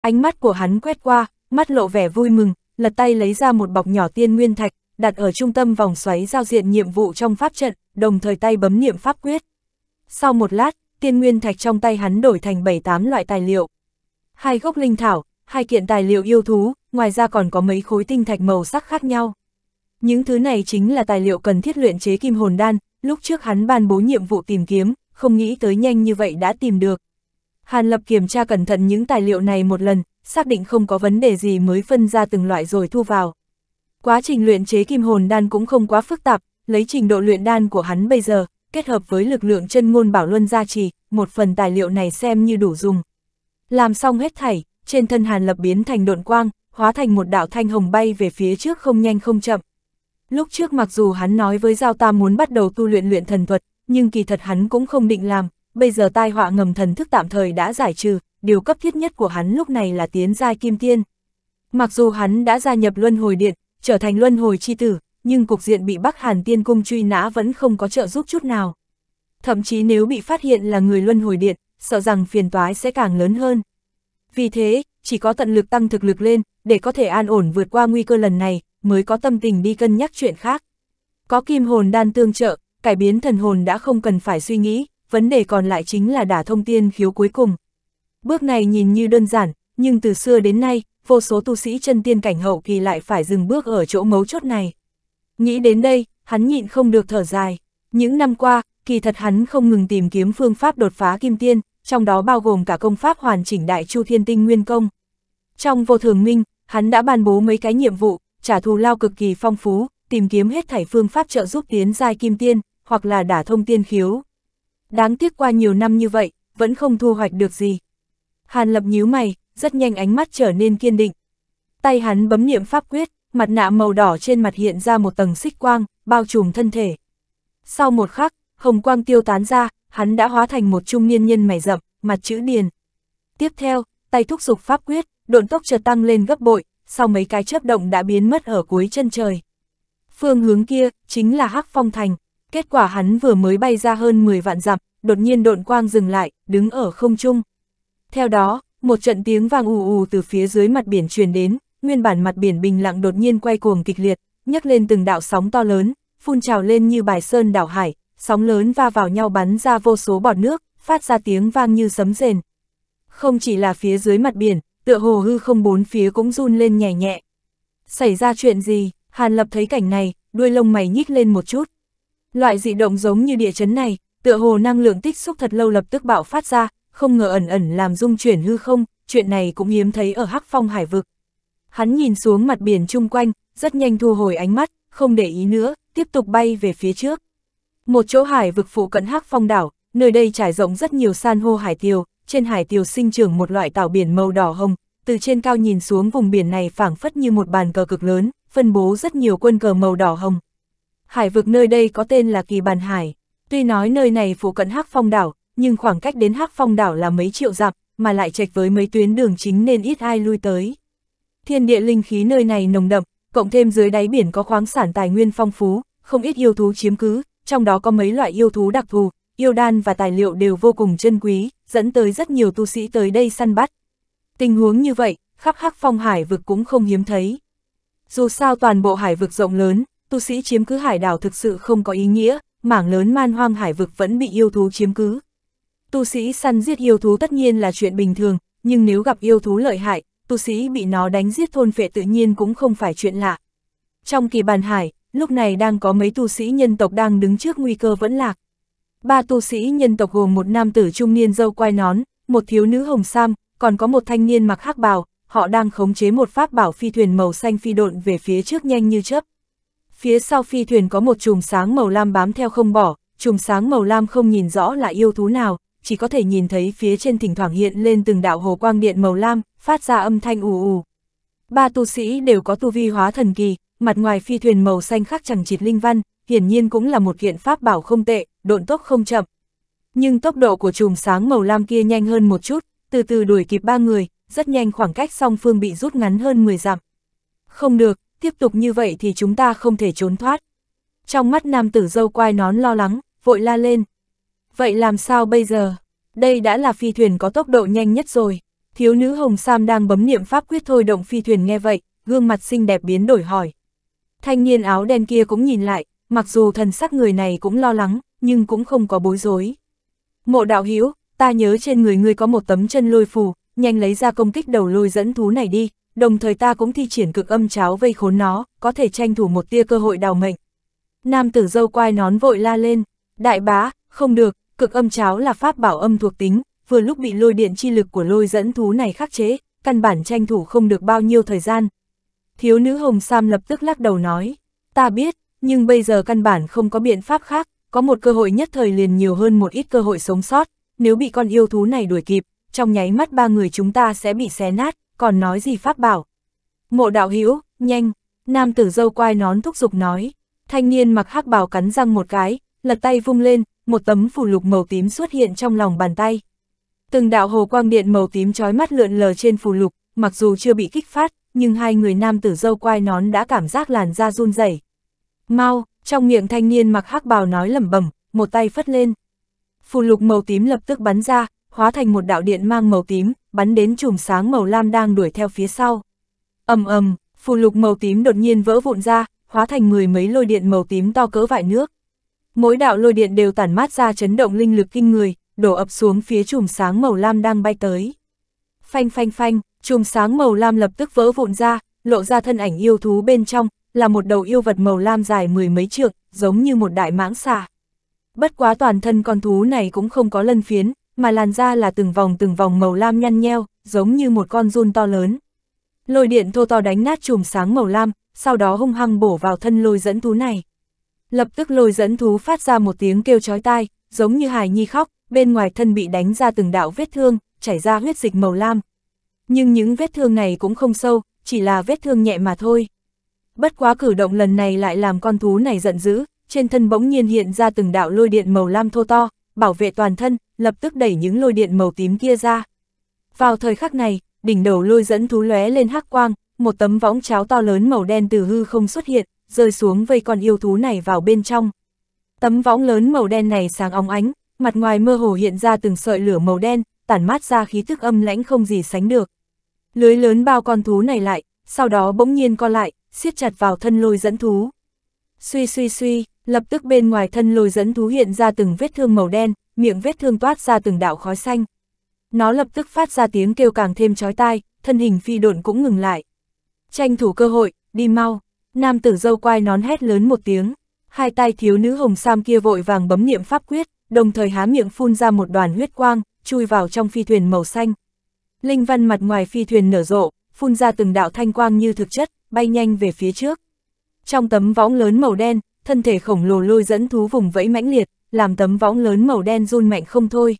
Ánh mắt của hắn quét qua, mắt lộ vẻ vui mừng, lật tay lấy ra một bọc nhỏ tiên nguyên thạch, đặt ở trung tâm vòng xoáy giao diện nhiệm vụ trong pháp trận, đồng thời tay bấm niệm pháp quyết. Sau một lát, tiên nguyên thạch trong tay hắn đổi thành 7-8 loại tài liệu. Hai gốc linh thảo, hai kiện tài liệu yêu thú, ngoài ra còn có mấy khối tinh thạch màu sắc khác nhau. Những thứ này chính là tài liệu cần thiết luyện chế kim hồn đan, lúc trước hắn ban bố nhiệm vụ tìm kiếm, không nghĩ tới nhanh như vậy đã tìm được. Hàn Lập kiểm tra cẩn thận những tài liệu này một lần, xác định không có vấn đề gì mới phân ra từng loại rồi thu vào. Quá trình luyện chế kim hồn đan cũng không quá phức tạp, lấy trình độ luyện đan của hắn bây giờ, kết hợp với lực lượng chân ngôn bảo luân gia trì, một phần tài liệu này xem như đủ dùng. Làm xong hết thảy, trên thân Hàn Lập biến thành độn quang, hóa thành một đạo thanh hồng bay về phía trước không nhanh không chậm. Lúc trước mặc dù hắn nói với Giao Tam muốn bắt đầu tu luyện luyện thần thuật, nhưng kỳ thật hắn cũng không định làm, bây giờ tai họa ngầm thần thức tạm thời đã giải trừ, điều cấp thiết nhất của hắn lúc này là tiến giai kim tiên. Mặc dù hắn đã gia nhập luân hồi điện, trở thành luân hồi chi tử, nhưng cục diện bị Bắc Hàn Tiên Cung truy nã vẫn không có trợ giúp chút nào. Thậm chí nếu bị phát hiện là người luân hồi điện, sợ rằng phiền toái sẽ càng lớn hơn. Vì thế, chỉ có tận lực tăng thực lực lên, để có thể an ổn vượt qua nguy cơ lần này, mới có tâm tình đi cân nhắc chuyện khác. Có kim hồn đan tương trợ, cải biến thần hồn đã không cần phải suy nghĩ, vấn đề còn lại chính là đả thông tiên khiếu cuối cùng. Bước này nhìn như đơn giản, nhưng từ xưa đến nay, vô số tu sĩ chân tiên cảnh hậu kỳ lại phải dừng bước ở chỗ mấu chốt này. Nghĩ đến đây, hắn nhịn không được thở dài. Những năm qua, kỳ thật hắn không ngừng tìm kiếm phương pháp đột phá kim tiên, trong đó bao gồm cả công pháp hoàn chỉnh đại chu thiên tinh nguyên công. Trong vô thường minh, hắn đã ban bố mấy cái nhiệm vụ, trả thù lao cực kỳ phong phú, tìm kiếm hết thảy phương pháp trợ giúp tiến giai kim tiên, hoặc là đả thông tiên khiếu đáng tiếc qua nhiều năm như vậy, vẫn không thu hoạch được gì. Hàn lập nhíu mày, rất nhanh ánh mắt trở nên kiên định. Tay hắn bấm niệm pháp quyết, mặt nạ màu đỏ trên mặt hiện ra một tầng xích quang, bao trùm thân thể. Sau một khắc, hồng quang tiêu tán ra, hắn đã hóa thành một trung niên nhân mày rậm, mặt chữ điền. Tiếp theo, tay thúc dục pháp quyết, độn tốc chợt tăng lên gấp bội, sau mấy cái chớp động đã biến mất ở cuối chân trời. Phương hướng kia chính là Hắc Phong Thành kết quả hắn vừa mới bay ra hơn 10 vạn dặm, đột nhiên độn quang dừng lại, đứng ở không trung. Theo đó, một trận tiếng vang ù ù từ phía dưới mặt biển truyền đến, nguyên bản mặt biển bình lặng đột nhiên quay cuồng kịch liệt, nhấc lên từng đạo sóng to lớn, phun trào lên như bài sơn đảo hải, sóng lớn va vào nhau bắn ra vô số bọt nước, phát ra tiếng vang như sấm rền. Không chỉ là phía dưới mặt biển, tựa hồ hư không bốn phía cũng run lên nhẹ nhẹ. Xảy ra chuyện gì, Hàn Lập thấy cảnh này, đuôi lông mày nhích lên một chút, Loại dị động giống như địa chấn này, tựa hồ năng lượng tích xúc thật lâu lập tức bạo phát ra, không ngờ ẩn ẩn làm dung chuyển hư không, chuyện này cũng hiếm thấy ở Hắc Phong Hải vực. Hắn nhìn xuống mặt biển chung quanh, rất nhanh thu hồi ánh mắt, không để ý nữa, tiếp tục bay về phía trước. Một chỗ hải vực phụ cận Hắc Phong đảo, nơi đây trải rộng rất nhiều san hô hải tiêu. trên hải tiêu sinh trưởng một loại tảo biển màu đỏ hồng, từ trên cao nhìn xuống vùng biển này phảng phất như một bàn cờ cực lớn, phân bố rất nhiều quân cờ màu đỏ hồng, hải vực nơi đây có tên là Kỳ Bàn Hải. Tuy nói nơi này phụ cận Hắc Phong đảo, nhưng khoảng cách đến Hắc Phong đảo là mấy triệu dặm, mà lại chệch với mấy tuyến đường chính nên ít ai lui tới. Thiên địa linh khí nơi này nồng đậm, cộng thêm dưới đáy biển có khoáng sản tài nguyên phong phú, không ít yêu thú chiếm cứ, trong đó có mấy loại yêu thú đặc thù, yêu đan và tài liệu đều vô cùng chân quý, dẫn tới rất nhiều tu sĩ tới đây săn bắt. Tình huống như vậy, khắp hắc phong hải vực cũng không hiếm thấy. Dù sao toàn bộ hải vực rộng lớn, tu sĩ chiếm cứ hải đảo thực sự không có ý nghĩa, mảng lớn man hoang hải vực vẫn bị yêu thú chiếm cứ. Tu sĩ săn giết yêu thú tất nhiên là chuyện bình thường, nhưng nếu gặp yêu thú lợi hại, tu sĩ bị nó đánh giết thôn phệ tự nhiên cũng không phải chuyện lạ. Trong kỳ bàn hải, lúc này đang có mấy tu sĩ nhân tộc đang đứng trước nguy cơ vẫn lạc. Ba tu sĩ nhân tộc gồm một nam tử trung niên dâu quai nón, một thiếu nữ hồng sam, còn có một thanh niên mặc hắc bào, họ đang khống chế một pháp bảo phi thuyền màu xanh phi độn về phía trước nhanh như chớp, Phía sau phi thuyền có một chùm sáng màu lam bám theo không bỏ, chùm sáng màu lam không nhìn rõ là yêu thú nào, chỉ có thể nhìn thấy phía trên thỉnh thoảng hiện lên từng đạo hồ quang điện màu lam, phát ra âm thanh ù ù. Ba tu sĩ đều có tu vi hóa thần kỳ, mặt ngoài phi thuyền màu xanh khắc chẳng chịt linh văn, hiển nhiên cũng là một kiện pháp bảo không tệ, độn tốc không chậm. Nhưng tốc độ của chùm sáng màu lam kia nhanh hơn một chút, từ từ đuổi kịp ba người, rất nhanh khoảng cách song phương bị rút ngắn hơn 10 dặm. Không được, tiếp tục như vậy thì chúng ta không thể trốn thoát. Trong mắt nam tử dâu quai nón lo lắng, vội la lên. Vậy làm sao bây giờ? Đây đã là phi thuyền có tốc độ nhanh nhất rồi. Thiếu nữ Hồng Sam đang bấm niệm pháp quyết thôi động phi thuyền nghe vậy, gương mặt xinh đẹp biến đổi hỏi. Thanh niên áo đen kia cũng nhìn lại, mặc dù thần sắc người này cũng lo lắng, nhưng cũng không có bối rối. Mộ đạo hữu ta nhớ trên người ngươi có một tấm chân lôi phù, nhanh lấy ra công kích đầu lôi dẫn thú này đi đồng thời ta cũng thi triển cực âm cháo vây khốn nó, có thể tranh thủ một tia cơ hội đào mệnh. Nam tử dâu quai nón vội la lên, đại bá, không được, cực âm cháo là pháp bảo âm thuộc tính, vừa lúc bị lôi điện chi lực của lôi dẫn thú này khắc chế, căn bản tranh thủ không được bao nhiêu thời gian. Thiếu nữ Hồng Sam lập tức lắc đầu nói, ta biết, nhưng bây giờ căn bản không có biện pháp khác, có một cơ hội nhất thời liền nhiều hơn một ít cơ hội sống sót, nếu bị con yêu thú này đuổi kịp, trong nháy mắt ba người chúng ta sẽ bị xé nát, còn nói gì pháp bảo. Mộ đạo hữu nhanh, nam tử dâu quai nón thúc giục nói, thanh niên mặc hắc bào cắn răng một cái, lật tay vung lên, một tấm phù lục màu tím xuất hiện trong lòng bàn tay. Từng đạo hồ quang điện màu tím trói mắt lượn lờ trên phù lục, mặc dù chưa bị kích phát, nhưng hai người nam tử dâu quai nón đã cảm giác làn da run rẩy. Mau, trong miệng thanh niên mặc hắc bào nói lẩm bẩm, một tay phất lên. Phù lục màu tím lập tức bắn ra, hóa thành một đạo điện mang màu tím, bắn đến chùm sáng màu lam đang đuổi theo phía sau. ầm ầm, phù lục màu tím đột nhiên vỡ vụn ra, hóa thành mười mấy lôi điện màu tím to cỡ vải nước. Mỗi đạo lôi điện đều tản mát ra chấn động linh lực kinh người, đổ ập xuống phía chùm sáng màu lam đang bay tới. Phanh phanh phanh, chùm sáng màu lam lập tức vỡ vụn ra, lộ ra thân ảnh yêu thú bên trong, là một đầu yêu vật màu lam dài mười mấy trượng, giống như một đại mãng xà. Bất quá toàn thân con thú này cũng không có lân phiến, mà làn da là từng vòng từng vòng màu lam nhăn nheo, giống như một con run to lớn. Lôi điện thô to đánh nát chùm sáng màu lam, sau đó hung hăng bổ vào thân lôi dẫn thú này. Lập tức lôi dẫn thú phát ra một tiếng kêu chói tai, giống như hài nhi khóc, bên ngoài thân bị đánh ra từng đạo vết thương, chảy ra huyết dịch màu lam. Nhưng những vết thương này cũng không sâu, chỉ là vết thương nhẹ mà thôi. Bất quá cử động lần này lại làm con thú này giận dữ, trên thân bỗng nhiên hiện ra từng đạo lôi điện màu lam thô to, bảo vệ toàn thân, lập tức đẩy những lôi điện màu tím kia ra. Vào thời khắc này, đỉnh đầu lôi dẫn thú lóe lên hắc quang, một tấm võng cháo to lớn màu đen từ hư không xuất hiện, rơi xuống vây con yêu thú này vào bên trong. Tấm võng lớn màu đen này sáng óng ánh, mặt ngoài mơ hồ hiện ra từng sợi lửa màu đen, tản mát ra khí thức âm lãnh không gì sánh được. Lưới lớn bao con thú này lại, sau đó bỗng nhiên co lại, siết chặt vào thân lôi dẫn thú. Suy suy suy, Lập tức bên ngoài thân lôi dẫn thú hiện ra từng vết thương màu đen, miệng vết thương toát ra từng đạo khói xanh. Nó lập tức phát ra tiếng kêu càng thêm chói tai, thân hình phi độn cũng ngừng lại. Tranh thủ cơ hội, đi mau. Nam tử dâu quai nón hét lớn một tiếng. Hai tay thiếu nữ hồng sam kia vội vàng bấm niệm pháp quyết, đồng thời há miệng phun ra một đoàn huyết quang, chui vào trong phi thuyền màu xanh. Linh văn mặt ngoài phi thuyền nở rộ, phun ra từng đạo thanh quang như thực chất, bay nhanh về phía trước. Trong tấm võng lớn màu đen, thân thể khổng lồ lôi dẫn thú vùng vẫy mãnh liệt, làm tấm võng lớn màu đen run mạnh không thôi.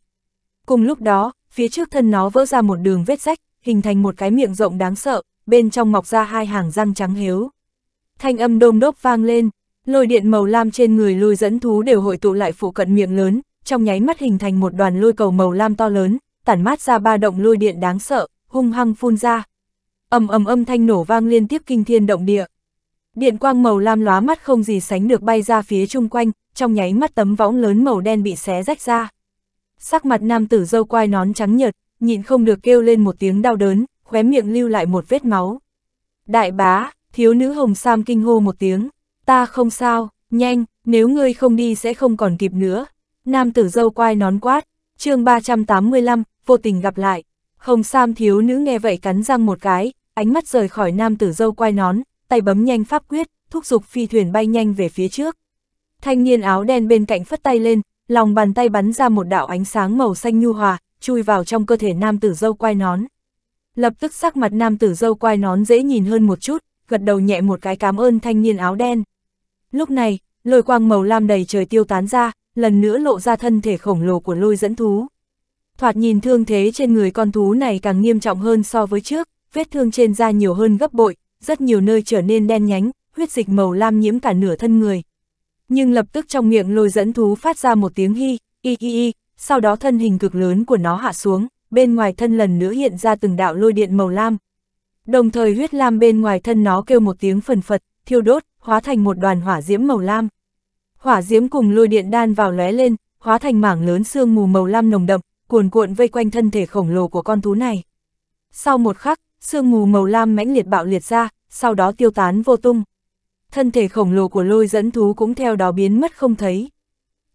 Cùng lúc đó, phía trước thân nó vỡ ra một đường vết rách, hình thành một cái miệng rộng đáng sợ, bên trong mọc ra hai hàng răng trắng hếu. Thanh âm đôm đốc vang lên, lôi điện màu lam trên người lôi dẫn thú đều hội tụ lại phụ cận miệng lớn, trong nháy mắt hình thành một đoàn lôi cầu màu lam to lớn, tản mát ra ba động lôi điện đáng sợ, hung hăng phun ra. Ầm ầm âm thanh nổ vang liên tiếp kinh thiên động địa. Điện quang màu lam lóa mắt không gì sánh được bay ra phía chung quanh, trong nháy mắt tấm võng lớn màu đen bị xé rách ra. Sắc mặt nam tử dâu quai nón trắng nhợt, nhịn không được kêu lên một tiếng đau đớn, khóe miệng lưu lại một vết máu. Đại bá, thiếu nữ hồng sam kinh hô một tiếng, ta không sao, nhanh, nếu ngươi không đi sẽ không còn kịp nữa. Nam tử dâu quai nón quát, chương 385, vô tình gặp lại. Hồng sam thiếu nữ nghe vậy cắn răng một cái, ánh mắt rời khỏi nam tử dâu quai nón, tay bấm nhanh pháp quyết, thúc giục phi thuyền bay nhanh về phía trước. Thanh niên áo đen bên cạnh phất tay lên, lòng bàn tay bắn ra một đạo ánh sáng màu xanh nhu hòa, chui vào trong cơ thể nam tử dâu quai nón. Lập tức sắc mặt nam tử dâu quai nón dễ nhìn hơn một chút, gật đầu nhẹ một cái cảm ơn thanh niên áo đen. Lúc này, lôi quang màu lam đầy trời tiêu tán ra, lần nữa lộ ra thân thể khổng lồ của lôi dẫn thú. Thoạt nhìn thương thế trên người con thú này càng nghiêm trọng hơn so với trước, vết thương trên da nhiều hơn gấp bội, rất nhiều nơi trở nên đen nhánh, huyết dịch màu lam nhiễm cả nửa thân người. Nhưng lập tức trong miệng lôi dẫn thú phát ra một tiếng hi, y y y, sau đó thân hình cực lớn của nó hạ xuống, bên ngoài thân lần nữa hiện ra từng đạo lôi điện màu lam. Đồng thời huyết lam bên ngoài thân nó kêu một tiếng phần phật, thiêu đốt, hóa thành một đoàn hỏa diễm màu lam. Hỏa diễm cùng lôi điện đan vào lóe lên, hóa thành mảng lớn xương mù màu lam nồng đậm, cuồn cuộn vây quanh thân thể khổng lồ của con thú này. Sau một khắc, sương mù màu lam mãnh liệt bạo liệt ra, sau đó tiêu tán vô tung. Thân thể khổng lồ của lôi dẫn thú cũng theo đó biến mất không thấy.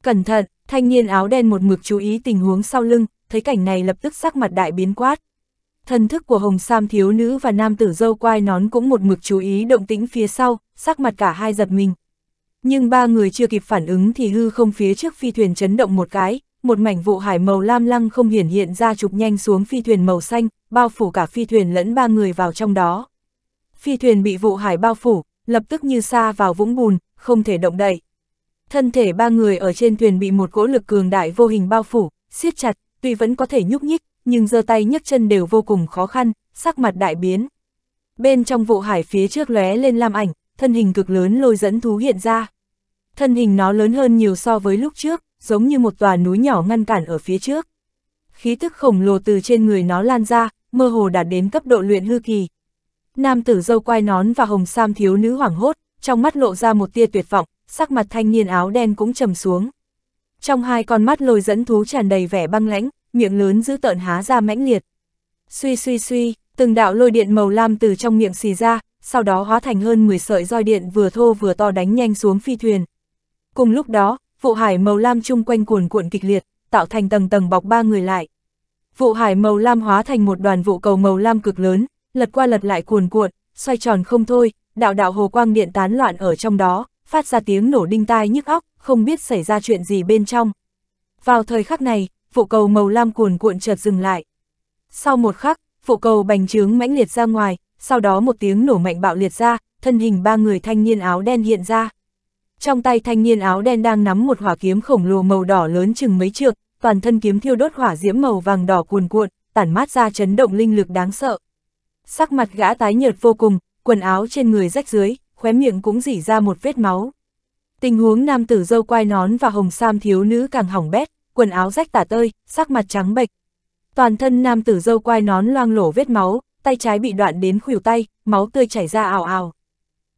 Cẩn thận, thanh niên áo đen một mực chú ý tình huống sau lưng, thấy cảnh này lập tức sắc mặt đại biến quát. Thần thức của hồng sam thiếu nữ và nam tử dâu quai nón cũng một mực chú ý động tĩnh phía sau, sắc mặt cả hai giật mình. Nhưng ba người chưa kịp phản ứng thì hư không phía trước phi thuyền chấn động một cái, một mảnh vụ hải màu lam lăng không hiển hiện ra chụp nhanh xuống phi thuyền màu xanh, bao phủ cả phi thuyền lẫn ba người vào trong đó. Phi thuyền bị vụ hải bao phủ, lập tức như xa vào vũng bùn, không thể động đậy. Thân thể ba người ở trên thuyền bị một cỗ lực cường đại vô hình bao phủ, siết chặt, tuy vẫn có thể nhúc nhích, nhưng giơ tay nhấc chân đều vô cùng khó khăn, sắc mặt đại biến. Bên trong vụ hải phía trước lóe lên lam ảnh, thân hình cực lớn lôi dẫn thú hiện ra. Thân hình nó lớn hơn nhiều so với lúc trước, giống như một tòa núi nhỏ ngăn cản ở phía trước. Khí tức khổng lồ từ trên người nó lan ra, mơ hồ đạt đến cấp độ luyện hư kỳ. Nam tử dâu quai nón và hồng sam thiếu nữ hoảng hốt, trong mắt lộ ra một tia tuyệt vọng, sắc mặt thanh niên áo đen cũng trầm xuống. Trong hai con mắt lồi dẫn thú tràn đầy vẻ băng lãnh, miệng lớn giữ tợn há ra mãnh liệt. Suy suy suy, từng đạo lôi điện màu lam từ trong miệng xì ra, sau đó hóa thành hơn 10 sợi roi điện vừa thô vừa to đánh nhanh xuống phi thuyền. Cùng lúc đó, vụ hải màu lam chung quanh cuồn cuộn kịch liệt, tạo thành tầng tầng bọc ba người lại. Vụ hải màu lam hóa thành một đoàn vụ cầu màu lam cực lớn, lật qua lật lại cuồn cuộn, xoay tròn không thôi, đạo đạo hồ quang điện tán loạn ở trong đó, phát ra tiếng nổ đinh tai nhức óc, không biết xảy ra chuyện gì bên trong. Vào thời khắc này, vụ cầu màu lam cuồn cuộn chợt dừng lại. Sau một khắc, vụ cầu bành trướng mãnh liệt ra ngoài, sau đó một tiếng nổ mạnh bạo liệt ra, thân hình ba người thanh niên áo đen hiện ra. Trong tay thanh niên áo đen đang nắm một hỏa kiếm khổng lồ màu đỏ lớn chừng mấy trượng, toàn thân kiếm thiêu đốt hỏa diễm màu vàng đỏ cuồn cuộn, tản mát ra chấn động linh lực đáng sợ. Sắc mặt gã tái nhợt vô cùng, quần áo trên người rách dưới, khóe miệng cũng rỉ ra một vết máu. Tình huống nam tử dâu quai nón và hồng sam thiếu nữ càng hỏng bét, quần áo rách tả tơi, sắc mặt trắng bệch. Toàn thân nam tử dâu quai nón loang lổ vết máu, tay trái bị đoạn đến khuỷu tay, máu tươi chảy ra ào ào.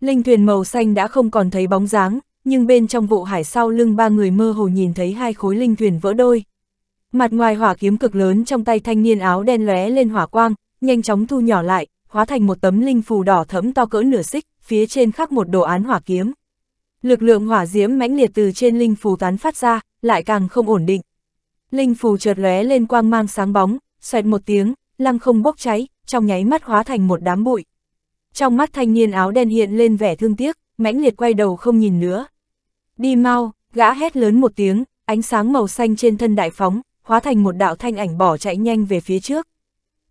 Linh thuyền màu xanh đã không còn thấy bóng dáng, nhưng bên trong vụ hải sau lưng ba người mơ hồ nhìn thấy hai khối linh thuyền vỡ đôi. Mặt ngoài hỏa kiếm cực lớn trong tay thanh niên áo đen lóe lên hỏa quang, nhanh chóng thu nhỏ lại, hóa thành một tấm linh phù đỏ thẫm to cỡ nửa xích, phía trên khắc một đồ án hỏa kiếm. Lực lượng hỏa diễm mãnh liệt từ trên linh phù tán phát ra, lại càng không ổn định. Linh phù chợt lóe lên quang mang sáng bóng, xoẹt một tiếng, lăng không bốc cháy, trong nháy mắt hóa thành một đám bụi. Trong mắt thanh niên áo đen hiện lên vẻ thương tiếc, mãnh liệt quay đầu không nhìn nữa. Đi mau, gã hét lớn một tiếng, ánh sáng màu xanh trên thân đại phóng, hóa thành một đạo thanh ảnh bỏ chạy nhanh về phía trước.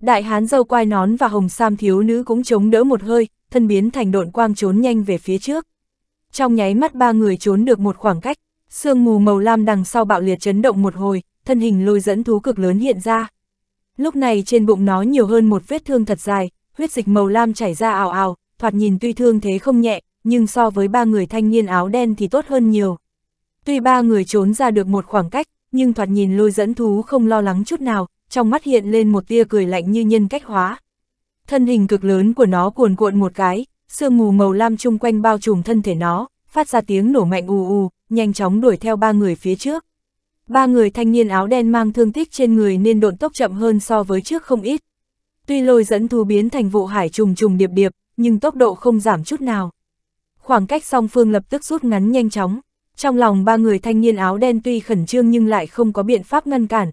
Đại hán dâu quai nón và hồng sam thiếu nữ cũng chống đỡ một hơi, thân biến thành độn quang trốn nhanh về phía trước. Trong nháy mắt ba người trốn được một khoảng cách, sương mù màu lam đằng sau bạo liệt chấn động một hồi, thân hình lôi dẫn thú cực lớn hiện ra. Lúc này trên bụng nó nhiều hơn một vết thương thật dài, huyết dịch màu lam chảy ra ảo ảo, thoạt nhìn tuy thương thế không nhẹ, nhưng so với ba người thanh niên áo đen thì tốt hơn nhiều. Tuy ba người trốn ra được một khoảng cách, nhưng thoạt nhìn lôi dẫn thú không lo lắng chút nào, trong mắt hiện lên một tia cười lạnh như nhân cách hóa. Thân hình cực lớn của nó cuồn cuộn một cái, sương mù màu lam chung quanh bao trùm thân thể nó, phát ra tiếng nổ mạnh ù ù, nhanh chóng đuổi theo ba người phía trước. Ba người thanh niên áo đen mang thương tích trên người nên độn tốc chậm hơn so với trước không ít, Tuy lôi dẫn thú biến thành vụ hải trùng trùng điệp điệp, nhưng tốc độ không giảm chút nào. Khoảng cách song phương lập tức rút ngắn nhanh chóng. Trong lòng ba người thanh niên áo đen tuy khẩn trương nhưng lại không có biện pháp ngăn cản.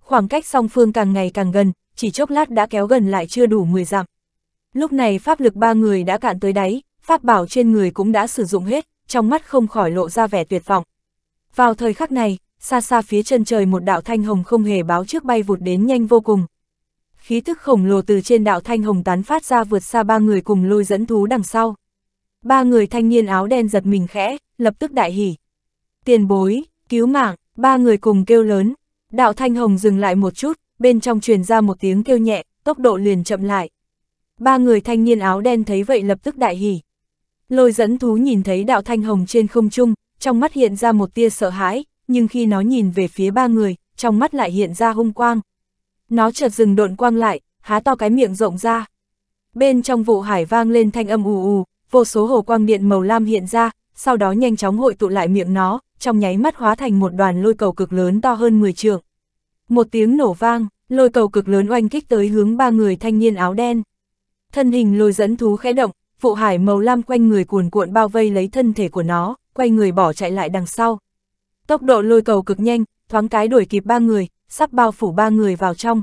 Khoảng cách song phương càng ngày càng gần, chỉ chốc lát đã kéo gần lại chưa đủ 10 dặm. Lúc này pháp lực ba người đã cạn tới đáy, pháp bảo trên người cũng đã sử dụng hết, trong mắt không khỏi lộ ra vẻ tuyệt vọng. Vào thời khắc này, xa xa phía chân trời một đạo thanh hồng không hề báo trước bay vụt đến nhanh vô cùng khí thức khổng lồ từ trên đạo thanh hồng tán phát ra vượt xa ba người cùng lôi dẫn thú đằng sau. Ba người thanh niên áo đen giật mình khẽ, lập tức đại hỉ. Tiền bối, cứu mạng, ba người cùng kêu lớn. Đạo thanh hồng dừng lại một chút, bên trong truyền ra một tiếng kêu nhẹ, tốc độ liền chậm lại. Ba người thanh niên áo đen thấy vậy lập tức đại hỉ. Lôi dẫn thú nhìn thấy đạo thanh hồng trên không trung, trong mắt hiện ra một tia sợ hãi, nhưng khi nó nhìn về phía ba người, trong mắt lại hiện ra hung quang, nó chợt dừng độn quang lại, há to cái miệng rộng ra. Bên trong vụ hải vang lên thanh âm ù ù, vô số hồ quang điện màu lam hiện ra, sau đó nhanh chóng hội tụ lại miệng nó, trong nháy mắt hóa thành một đoàn lôi cầu cực lớn to hơn 10 trường Một tiếng nổ vang, lôi cầu cực lớn oanh kích tới hướng ba người thanh niên áo đen. Thân hình lôi dẫn thú khẽ động, vụ hải màu lam quanh người cuồn cuộn bao vây lấy thân thể của nó, quay người bỏ chạy lại đằng sau. Tốc độ lôi cầu cực nhanh, thoáng cái đuổi kịp ba người, sắp bao phủ ba người vào trong.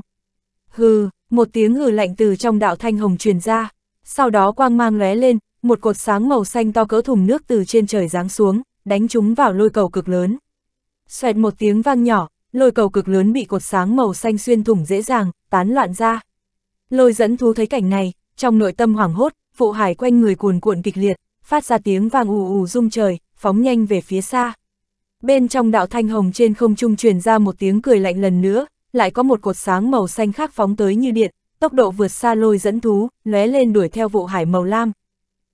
Hừ, một tiếng hừ lạnh từ trong đạo thanh hồng truyền ra, sau đó quang mang lóe lên, một cột sáng màu xanh to cỡ thùng nước từ trên trời giáng xuống, đánh chúng vào lôi cầu cực lớn. Xoẹt một tiếng vang nhỏ, lôi cầu cực lớn bị cột sáng màu xanh xuyên thủng dễ dàng, tán loạn ra. Lôi dẫn thú thấy cảnh này, trong nội tâm hoảng hốt, phụ hải quanh người cuồn cuộn kịch liệt, phát ra tiếng vang ù ù rung trời, phóng nhanh về phía xa. Bên trong đạo thanh hồng trên không trung truyền ra một tiếng cười lạnh lần nữa, lại có một cột sáng màu xanh khác phóng tới như điện, tốc độ vượt xa lôi dẫn thú, lóe lên đuổi theo vụ hải màu lam.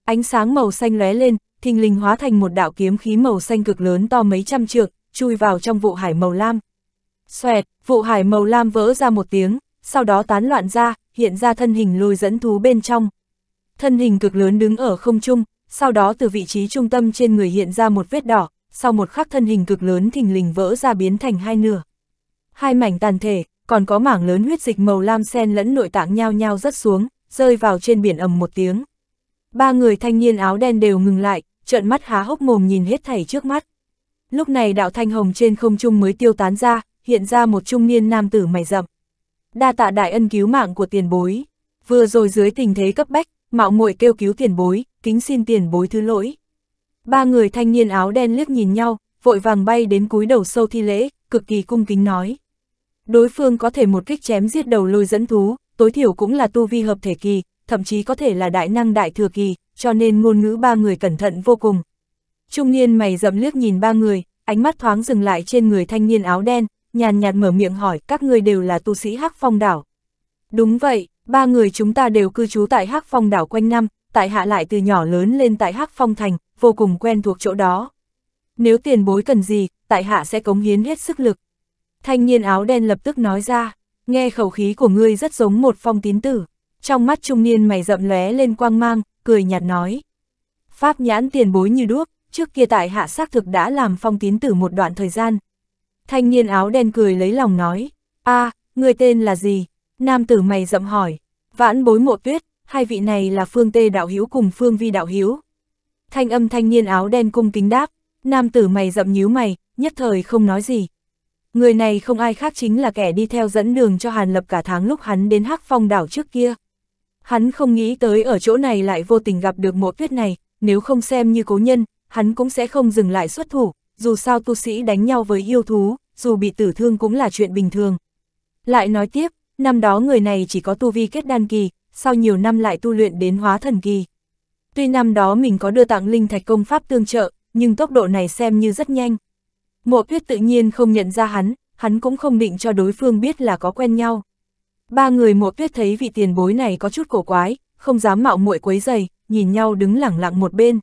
Ánh sáng màu xanh lóe lên, thình lình hóa thành một đạo kiếm khí màu xanh cực lớn to mấy trăm trượng, chui vào trong vụ hải màu lam. Xoẹt, vụ hải màu lam vỡ ra một tiếng, sau đó tán loạn ra, hiện ra thân hình lôi dẫn thú bên trong. Thân hình cực lớn đứng ở không trung, sau đó từ vị trí trung tâm trên người hiện ra một vết đỏ, sau một khắc thân hình cực lớn thình lình vỡ ra biến thành hai nửa. Hai mảnh tàn thể, còn có mảng lớn huyết dịch màu lam sen lẫn nội tạng nhao nhao rớt xuống, rơi vào trên biển ầm một tiếng. Ba người thanh niên áo đen đều ngừng lại, trợn mắt há hốc mồm nhìn hết thảy trước mắt. Lúc này đạo thanh hồng trên không trung mới tiêu tán ra, hiện ra một trung niên nam tử mày rậm. Đa tạ đại ân cứu mạng của tiền bối. Vừa rồi dưới tình thế cấp bách, mạo muội kêu cứu tiền bối, kính xin tiền bối thứ lỗi. Ba người thanh niên áo đen liếc nhìn nhau, vội vàng bay đến cúi đầu sâu thi lễ, cực kỳ cung kính nói. Đối phương có thể một kích chém giết đầu lôi dẫn thú, tối thiểu cũng là tu vi hợp thể kỳ, thậm chí có thể là đại năng đại thừa kỳ, cho nên ngôn ngữ ba người cẩn thận vô cùng. Trung niên mày dậm liếc nhìn ba người, ánh mắt thoáng dừng lại trên người thanh niên áo đen, nhàn nhạt mở miệng hỏi các người đều là tu sĩ Hắc Phong Đảo. Đúng vậy, ba người chúng ta đều cư trú tại Hắc Phong Đảo quanh năm, tại hạ lại từ nhỏ lớn lên tại Hắc Phong Thành, vô cùng quen thuộc chỗ đó. Nếu tiền bối cần gì, tại hạ sẽ cống hiến hết sức lực. Thanh niên áo đen lập tức nói ra, nghe khẩu khí của ngươi rất giống một phong tín tử. Trong mắt trung niên mày rậm lóe lên quang mang, cười nhạt nói. Pháp nhãn tiền bối như đuốc, trước kia tại hạ xác thực đã làm phong tín tử một đoạn thời gian. Thanh niên áo đen cười lấy lòng nói, a à, người tên là gì? Nam tử mày rậm hỏi, vãn bối mộ tuyết, hai vị này là phương tê đạo hiếu cùng phương vi đạo hiếu. Thanh âm thanh niên áo đen cung kính đáp, nam tử mày rậm nhíu mày, nhất thời không nói gì. Người này không ai khác chính là kẻ đi theo dẫn đường cho Hàn Lập cả tháng lúc hắn đến hắc phong đảo trước kia. Hắn không nghĩ tới ở chỗ này lại vô tình gặp được mộ tuyết này, nếu không xem như cố nhân, hắn cũng sẽ không dừng lại xuất thủ, dù sao tu sĩ đánh nhau với yêu thú, dù bị tử thương cũng là chuyện bình thường. Lại nói tiếp, năm đó người này chỉ có tu vi kết đan kỳ, sau nhiều năm lại tu luyện đến hóa thần kỳ. Tuy năm đó mình có đưa tặng linh thạch công pháp tương trợ, nhưng tốc độ này xem như rất nhanh. Mộ tuyết tự nhiên không nhận ra hắn, hắn cũng không định cho đối phương biết là có quen nhau. Ba người mộ tuyết thấy vị tiền bối này có chút cổ quái, không dám mạo muội quấy giày, nhìn nhau đứng lẳng lặng một bên.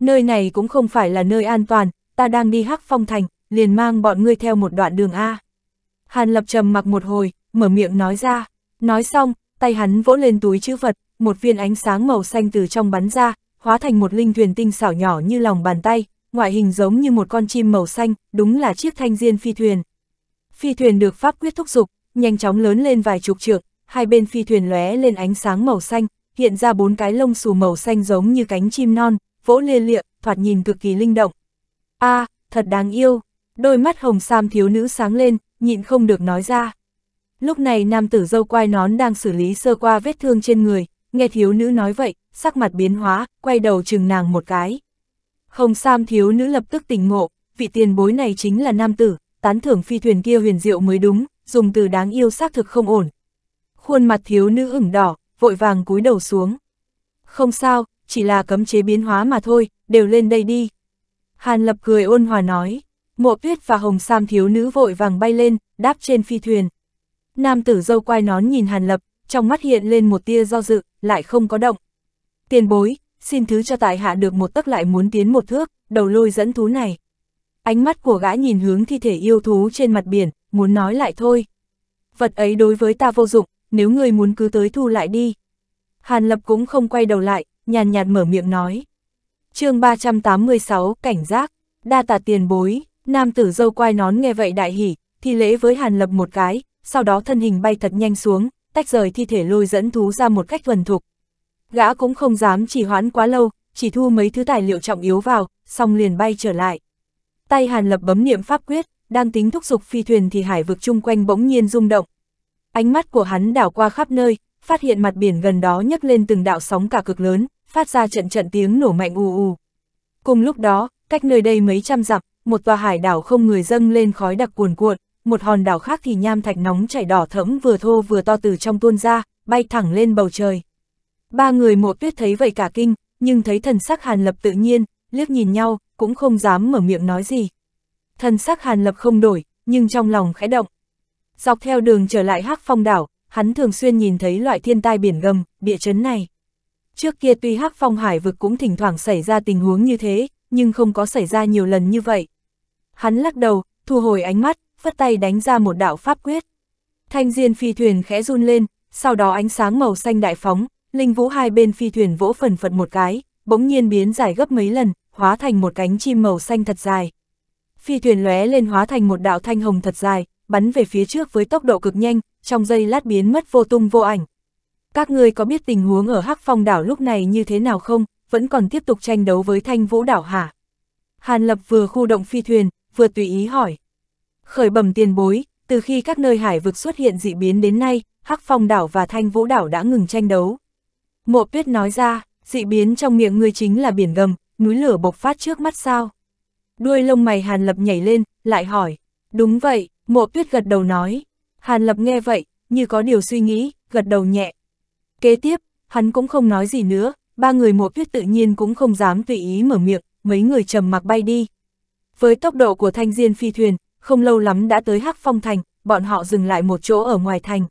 Nơi này cũng không phải là nơi an toàn, ta đang đi hắc phong thành, liền mang bọn ngươi theo một đoạn đường A. Hàn lập trầm mặc một hồi, mở miệng nói ra, nói xong, tay hắn vỗ lên túi chữ vật, một viên ánh sáng màu xanh từ trong bắn ra, hóa thành một linh thuyền tinh xảo nhỏ như lòng bàn tay, ngoại hình giống như một con chim màu xanh, đúng là chiếc thanh diên phi thuyền. Phi thuyền được pháp quyết thúc dục, nhanh chóng lớn lên vài chục trượng, hai bên phi thuyền lóe lên ánh sáng màu xanh, hiện ra bốn cái lông xù màu xanh giống như cánh chim non, vỗ lê lịa, thoạt nhìn cực kỳ linh động. A, à, thật đáng yêu. Đôi mắt hồng sam thiếu nữ sáng lên, nhịn không được nói ra. Lúc này nam tử dâu quai nón đang xử lý sơ qua vết thương trên người, nghe thiếu nữ nói vậy, sắc mặt biến hóa, quay đầu chừng nàng một cái. Hồng Sam thiếu nữ lập tức tỉnh ngộ, vị tiền bối này chính là nam tử, tán thưởng phi thuyền kia huyền diệu mới đúng, dùng từ đáng yêu xác thực không ổn. Khuôn mặt thiếu nữ ửng đỏ, vội vàng cúi đầu xuống. Không sao, chỉ là cấm chế biến hóa mà thôi, đều lên đây đi. Hàn lập cười ôn hòa nói, mộ tuyết và hồng sam thiếu nữ vội vàng bay lên, đáp trên phi thuyền. Nam tử dâu quai nón nhìn Hàn lập, trong mắt hiện lên một tia do dự, lại không có động. Tiền bối, xin thứ cho tại hạ được một tấc lại muốn tiến một thước, đầu lôi dẫn thú này. Ánh mắt của gã nhìn hướng thi thể yêu thú trên mặt biển, muốn nói lại thôi. Vật ấy đối với ta vô dụng, nếu người muốn cứ tới thu lại đi. Hàn Lập cũng không quay đầu lại, nhàn nhạt mở miệng nói. chương 386, cảnh giác, đa tà tiền bối, nam tử dâu quai nón nghe vậy đại hỉ, thi lễ với Hàn Lập một cái, sau đó thân hình bay thật nhanh xuống, tách rời thi thể lôi dẫn thú ra một cách thuần thục. Gã cũng không dám chỉ hoãn quá lâu, chỉ thu mấy thứ tài liệu trọng yếu vào, xong liền bay trở lại. Tay Hàn Lập bấm niệm pháp quyết, đang tính thúc giục phi thuyền thì hải vực chung quanh bỗng nhiên rung động. Ánh mắt của hắn đảo qua khắp nơi, phát hiện mặt biển gần đó nhấc lên từng đạo sóng cả cực lớn, phát ra trận trận tiếng nổ mạnh ù ù. Cùng lúc đó, cách nơi đây mấy trăm dặm, một tòa hải đảo không người dâng lên khói đặc cuồn cuộn, một hòn đảo khác thì nham thạch nóng chảy đỏ thẫm vừa thô vừa to từ trong tuôn ra, bay thẳng lên bầu trời. Ba người mộ tuyết thấy vậy cả kinh, nhưng thấy thần sắc Hàn Lập tự nhiên, liếc nhìn nhau, cũng không dám mở miệng nói gì. Thần sắc Hàn Lập không đổi, nhưng trong lòng khẽ động. Dọc theo đường trở lại hắc phong đảo, hắn thường xuyên nhìn thấy loại thiên tai biển gầm, địa chấn này. Trước kia tuy hắc phong hải vực cũng thỉnh thoảng xảy ra tình huống như thế, nhưng không có xảy ra nhiều lần như vậy. Hắn lắc đầu, thu hồi ánh mắt, phất tay đánh ra một đạo pháp quyết. Thanh diên phi thuyền khẽ run lên, sau đó ánh sáng màu xanh đại phóng, linh vũ hai bên phi thuyền vỗ phần phật một cái, bỗng nhiên biến dài gấp mấy lần, hóa thành một cánh chim màu xanh thật dài. Phi thuyền lóe lên hóa thành một đạo thanh hồng thật dài, bắn về phía trước với tốc độ cực nhanh, trong giây lát biến mất vô tung vô ảnh. Các ngươi có biết tình huống ở Hắc Phong đảo lúc này như thế nào không, vẫn còn tiếp tục tranh đấu với Thanh Vũ đảo hả? Hàn Lập vừa khu động phi thuyền, vừa tùy ý hỏi. Khởi bẩm tiền bối, từ khi các nơi hải vực xuất hiện dị biến đến nay, Hắc Phong đảo và Thanh Vũ đảo đã ngừng tranh đấu. Mộ Tuyết nói ra, dị biến trong miệng ngươi chính là biển gầm, núi lửa bộc phát trước mắt sao? Đuôi lông mày Hàn Lập nhảy lên, lại hỏi, đúng vậy, Mộ Tuyết gật đầu nói. Hàn Lập nghe vậy, như có điều suy nghĩ, gật đầu nhẹ. Kế tiếp, hắn cũng không nói gì nữa, ba người Mộ Tuyết tự nhiên cũng không dám tùy ý mở miệng, mấy người trầm mặc bay đi. Với tốc độ của thanh diên phi thuyền, không lâu lắm đã tới Hắc Phong Thành, bọn họ dừng lại một chỗ ở ngoài thành.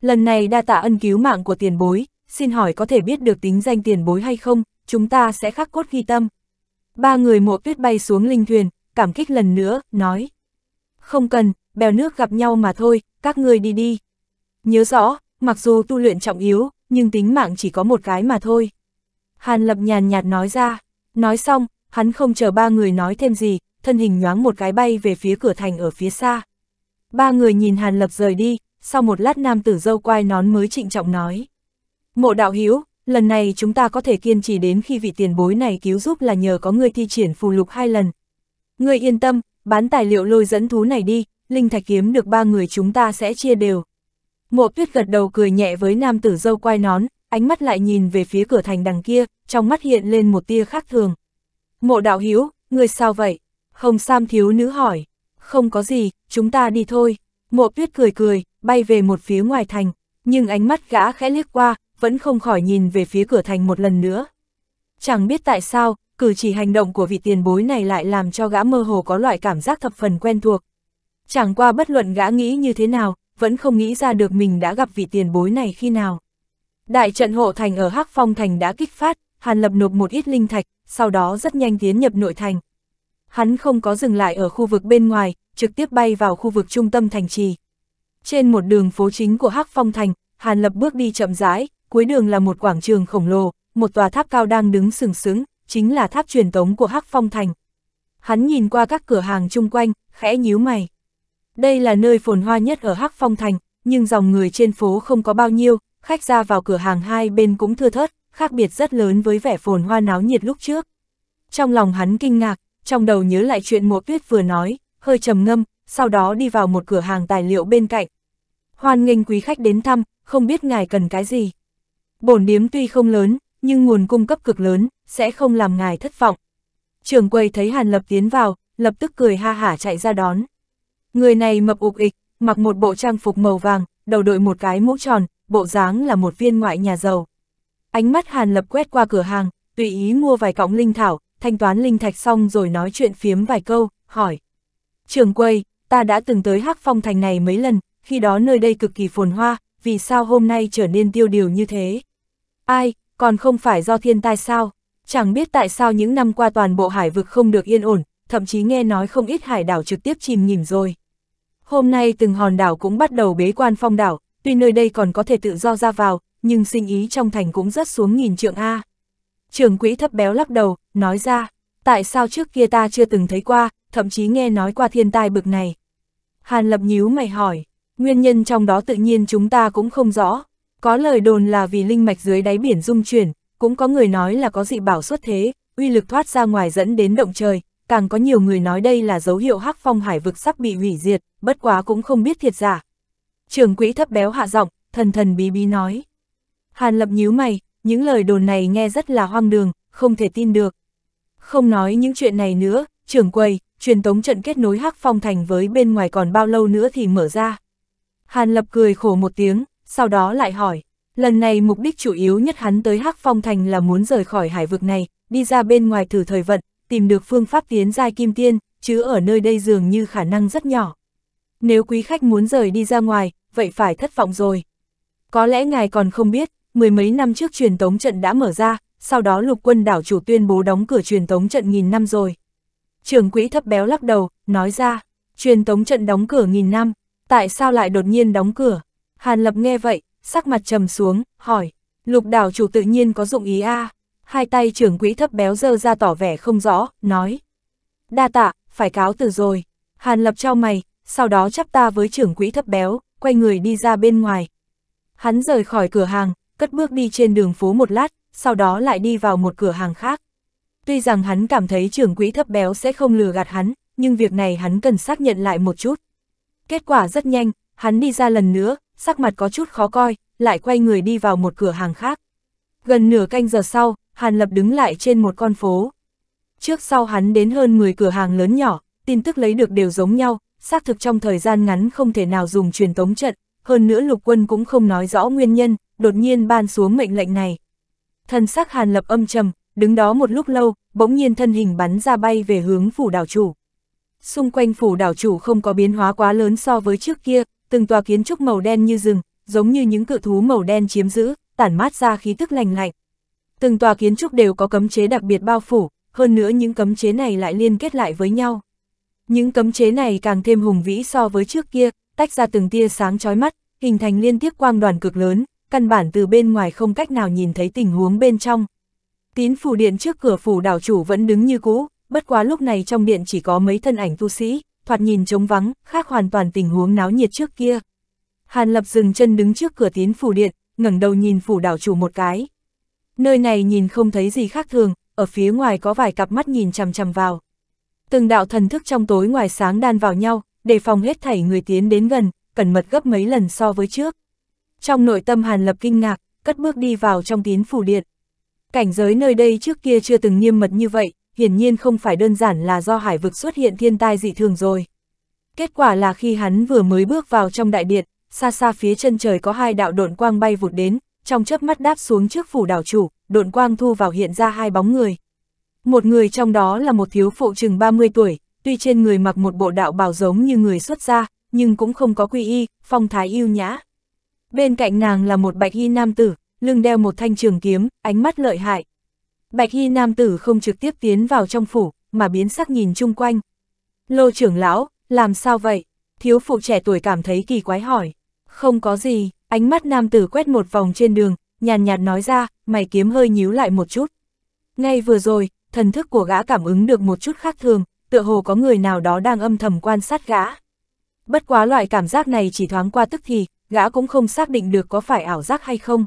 Lần này đa tạ ân cứu mạng của tiền bối, xin hỏi có thể biết được tính danh tiền bối hay không, chúng ta sẽ khắc cốt ghi tâm. Ba người mộ tuyết bay xuống linh thuyền, cảm kích lần nữa, nói. Không cần, bèo nước gặp nhau mà thôi, các người đi đi. Nhớ rõ, mặc dù tu luyện trọng yếu, nhưng tính mạng chỉ có một cái mà thôi. Hàn lập nhàn nhạt nói ra, nói xong, hắn không chờ ba người nói thêm gì, thân hình nhoáng một cái bay về phía cửa thành ở phía xa. Ba người nhìn Hàn Lập rời đi, sau một lát nam tử dâu quai nón mới trịnh trọng nói. Mộ đạo hiếu, lần này chúng ta có thể kiên trì đến khi vị tiền bối này cứu giúp là nhờ có người thi triển phù lục hai lần. Người yên tâm, bán tài liệu lôi dẫn thú này đi, linh thạch kiếm được ba người chúng ta sẽ chia đều. Mộ tuyết gật đầu cười nhẹ với nam tử dâu quai nón, ánh mắt lại nhìn về phía cửa thành đằng kia, trong mắt hiện lên một tia khác thường. Mộ đạo hiếu, người sao vậy? Hồng Sam thiếu nữ hỏi, không có gì, chúng ta đi thôi. Mộ tuyết cười cười, bay về một phía ngoài thành, nhưng ánh mắt gã khẽ liếc qua, vẫn không khỏi nhìn về phía cửa thành một lần nữa. Chẳng biết tại sao, cử chỉ hành động của vị tiền bối này lại làm cho gã mơ hồ có loại cảm giác thập phần quen thuộc. Chẳng qua bất luận gã nghĩ như thế nào, vẫn không nghĩ ra được mình đã gặp vị tiền bối này khi nào. Đại trận hộ thành ở Hắc Phong Thành đã kích phát, Hàn Lập nộp một ít linh thạch, sau đó rất nhanh tiến nhập nội thành hắn không có dừng lại ở khu vực bên ngoài, trực tiếp bay vào khu vực trung tâm thành trì. Trên một đường phố chính của Hắc Phong Thành, Hàn Lập bước đi chậm rãi, cuối đường là một quảng trường khổng lồ, một tòa tháp cao đang đứng sừng sững, chính là tháp truyền tống của Hắc Phong Thành. Hắn nhìn qua các cửa hàng chung quanh, khẽ nhíu mày. Đây là nơi phồn hoa nhất ở Hắc Phong Thành, nhưng dòng người trên phố không có bao nhiêu, khách ra vào cửa hàng hai bên cũng thưa thớt, khác biệt rất lớn với vẻ phồn hoa náo nhiệt lúc trước. Trong lòng hắn kinh ngạc, trong đầu nhớ lại chuyện mùa tuyết vừa nói, hơi trầm ngâm, sau đó đi vào một cửa hàng tài liệu bên cạnh. Hoan nghênh quý khách đến thăm, không biết ngài cần cái gì. Bổn điếm tuy không lớn, nhưng nguồn cung cấp cực lớn, sẽ không làm ngài thất vọng. trường quầy thấy Hàn Lập tiến vào, lập tức cười ha hả chạy ra đón. Người này mập ục ịch, mặc một bộ trang phục màu vàng, đầu đội một cái mũ tròn, bộ dáng là một viên ngoại nhà giàu. Ánh mắt Hàn Lập quét qua cửa hàng, tùy ý mua vài cọng linh thảo, thanh toán linh thạch xong rồi nói chuyện phiếm vài câu, hỏi. Trường quầy, ta đã từng tới hắc phong thành này mấy lần, khi đó nơi đây cực kỳ phồn hoa, vì sao hôm nay trở nên tiêu điều như thế? Ai, còn không phải do thiên tai sao? Chẳng biết tại sao những năm qua toàn bộ hải vực không được yên ổn, thậm chí nghe nói không ít hải đảo trực tiếp chìm nhìm rồi. Hôm nay từng hòn đảo cũng bắt đầu bế quan phong đảo, tuy nơi đây còn có thể tự do ra vào, nhưng sinh ý trong thành cũng rất xuống nghìn trượng A. Trường quỹ thấp béo lắc đầu, nói ra, tại sao trước kia ta chưa từng thấy qua, thậm chí nghe nói qua thiên tai bực này. Hàn lập nhíu mày hỏi, nguyên nhân trong đó tự nhiên chúng ta cũng không rõ. Có lời đồn là vì linh mạch dưới đáy biển dung chuyển, cũng có người nói là có dị bảo xuất thế, uy lực thoát ra ngoài dẫn đến động trời, càng có nhiều người nói đây là dấu hiệu hắc phong hải vực sắp bị hủy diệt, bất quá cũng không biết thiệt giả. Trường quỹ thấp béo hạ giọng, thần thần bí bí nói. Hàn lập nhíu mày, những lời đồn này nghe rất là hoang đường, không thể tin được. Không nói những chuyện này nữa, trưởng quầy, truyền tống trận kết nối Hắc Phong Thành với bên ngoài còn bao lâu nữa thì mở ra. Hàn Lập cười khổ một tiếng, sau đó lại hỏi, lần này mục đích chủ yếu nhất hắn tới Hắc Phong Thành là muốn rời khỏi hải vực này, đi ra bên ngoài thử thời vận, tìm được phương pháp tiến giai kim tiên, chứ ở nơi đây dường như khả năng rất nhỏ. Nếu quý khách muốn rời đi ra ngoài, vậy phải thất vọng rồi. Có lẽ ngài còn không biết, mười mấy năm trước truyền tống trận đã mở ra, sau đó lục quân đảo chủ tuyên bố đóng cửa truyền tống trận nghìn năm rồi. Trưởng quỹ thấp béo lắc đầu, nói ra, truyền tống trận đóng cửa nghìn năm, tại sao lại đột nhiên đóng cửa? Hàn Lập nghe vậy, sắc mặt trầm xuống, hỏi, lục đảo chủ tự nhiên có dụng ý a à? Hai tay trưởng quỹ thấp béo dơ ra tỏ vẻ không rõ, nói. Đa tạ, phải cáo từ rồi. Hàn Lập trao mày, sau đó chắp ta với trưởng quỹ thấp béo, quay người đi ra bên ngoài. Hắn rời khỏi cửa hàng, cất bước đi trên đường phố một lát, sau đó lại đi vào một cửa hàng khác. Tuy rằng hắn cảm thấy trưởng quỹ thấp béo sẽ không lừa gạt hắn, nhưng việc này hắn cần xác nhận lại một chút. Kết quả rất nhanh, hắn đi ra lần nữa, sắc mặt có chút khó coi, lại quay người đi vào một cửa hàng khác. Gần nửa canh giờ sau, Hàn Lập đứng lại trên một con phố. Trước sau hắn đến hơn 10 cửa hàng lớn nhỏ, tin tức lấy được đều giống nhau, xác thực trong thời gian ngắn không thể nào dùng truyền tống trận, hơn nữa lục quân cũng không nói rõ nguyên nhân, đột nhiên ban xuống mệnh lệnh này. thân sắc Hàn Lập âm trầm, đứng đó một lúc lâu, bỗng nhiên thân hình bắn ra bay về hướng phủ đảo chủ. Xung quanh phủ đảo chủ không có biến hóa quá lớn so với trước kia, từng tòa kiến trúc màu đen như rừng, giống như những cự thú màu đen chiếm giữ, tản mát ra khí tức lành lạnh. Từng tòa kiến trúc đều có cấm chế đặc biệt bao phủ, hơn nữa những cấm chế này lại liên kết lại với nhau. Những cấm chế này càng thêm hùng vĩ so với trước kia, tách ra từng tia sáng chói mắt, hình thành liên tiếp quang đoàn cực lớn, căn bản từ bên ngoài không cách nào nhìn thấy tình huống bên trong. Tín phủ điện trước cửa phủ đảo chủ vẫn đứng như cũ, bất quá lúc này trong điện chỉ có mấy thân ảnh tu sĩ, thoạt nhìn trống vắng, khác hoàn toàn tình huống náo nhiệt trước kia. Hàn Lập dừng chân đứng trước cửa tín phủ điện, ngẩng đầu nhìn phủ đảo chủ một cái. Nơi này nhìn không thấy gì khác thường, ở phía ngoài có vài cặp mắt nhìn chằm chằm vào. Từng đạo thần thức trong tối ngoài sáng đan vào nhau, đề phòng hết thảy người tiến đến gần, cẩn mật gấp mấy lần so với trước. Trong nội tâm Hàn Lập kinh ngạc, cất bước đi vào trong tín phủ điện. Cảnh giới nơi đây trước kia chưa từng nghiêm mật như vậy, hiển nhiên không phải đơn giản là do hải vực xuất hiện thiên tai dị thường rồi. Kết quả là khi hắn vừa mới bước vào trong đại điện, xa xa phía chân trời có hai đạo độn quang bay vụt đến, trong chớp mắt đáp xuống trước phủ đảo chủ, độn quang thu vào hiện ra hai bóng người. Một người trong đó là một thiếu phụ chừng 30 tuổi, tuy trên người mặc một bộ đạo bào giống như người xuất gia, nhưng cũng không có quy y, phong thái yêu nhã. Bên cạnh nàng là một bạch y nam tử, lưng đeo một thanh trường kiếm, ánh mắt lợi hại. Bạch y nam tử không trực tiếp tiến vào trong phủ, mà biến sắc nhìn chung quanh. Lô trưởng lão, làm sao vậy? Thiếu phụ trẻ tuổi cảm thấy kỳ quái hỏi. Không có gì, ánh mắt nam tử quét một vòng trên đường, nhàn nhạt, nói ra, mày kiếm hơi nhíu lại một chút. Ngay vừa rồi, thần thức của gã cảm ứng được một chút khác thường, tựa hồ có người nào đó đang âm thầm quan sát gã. Bất quá loại cảm giác này chỉ thoáng qua tức thì, gã cũng không xác định được có phải ảo giác hay không.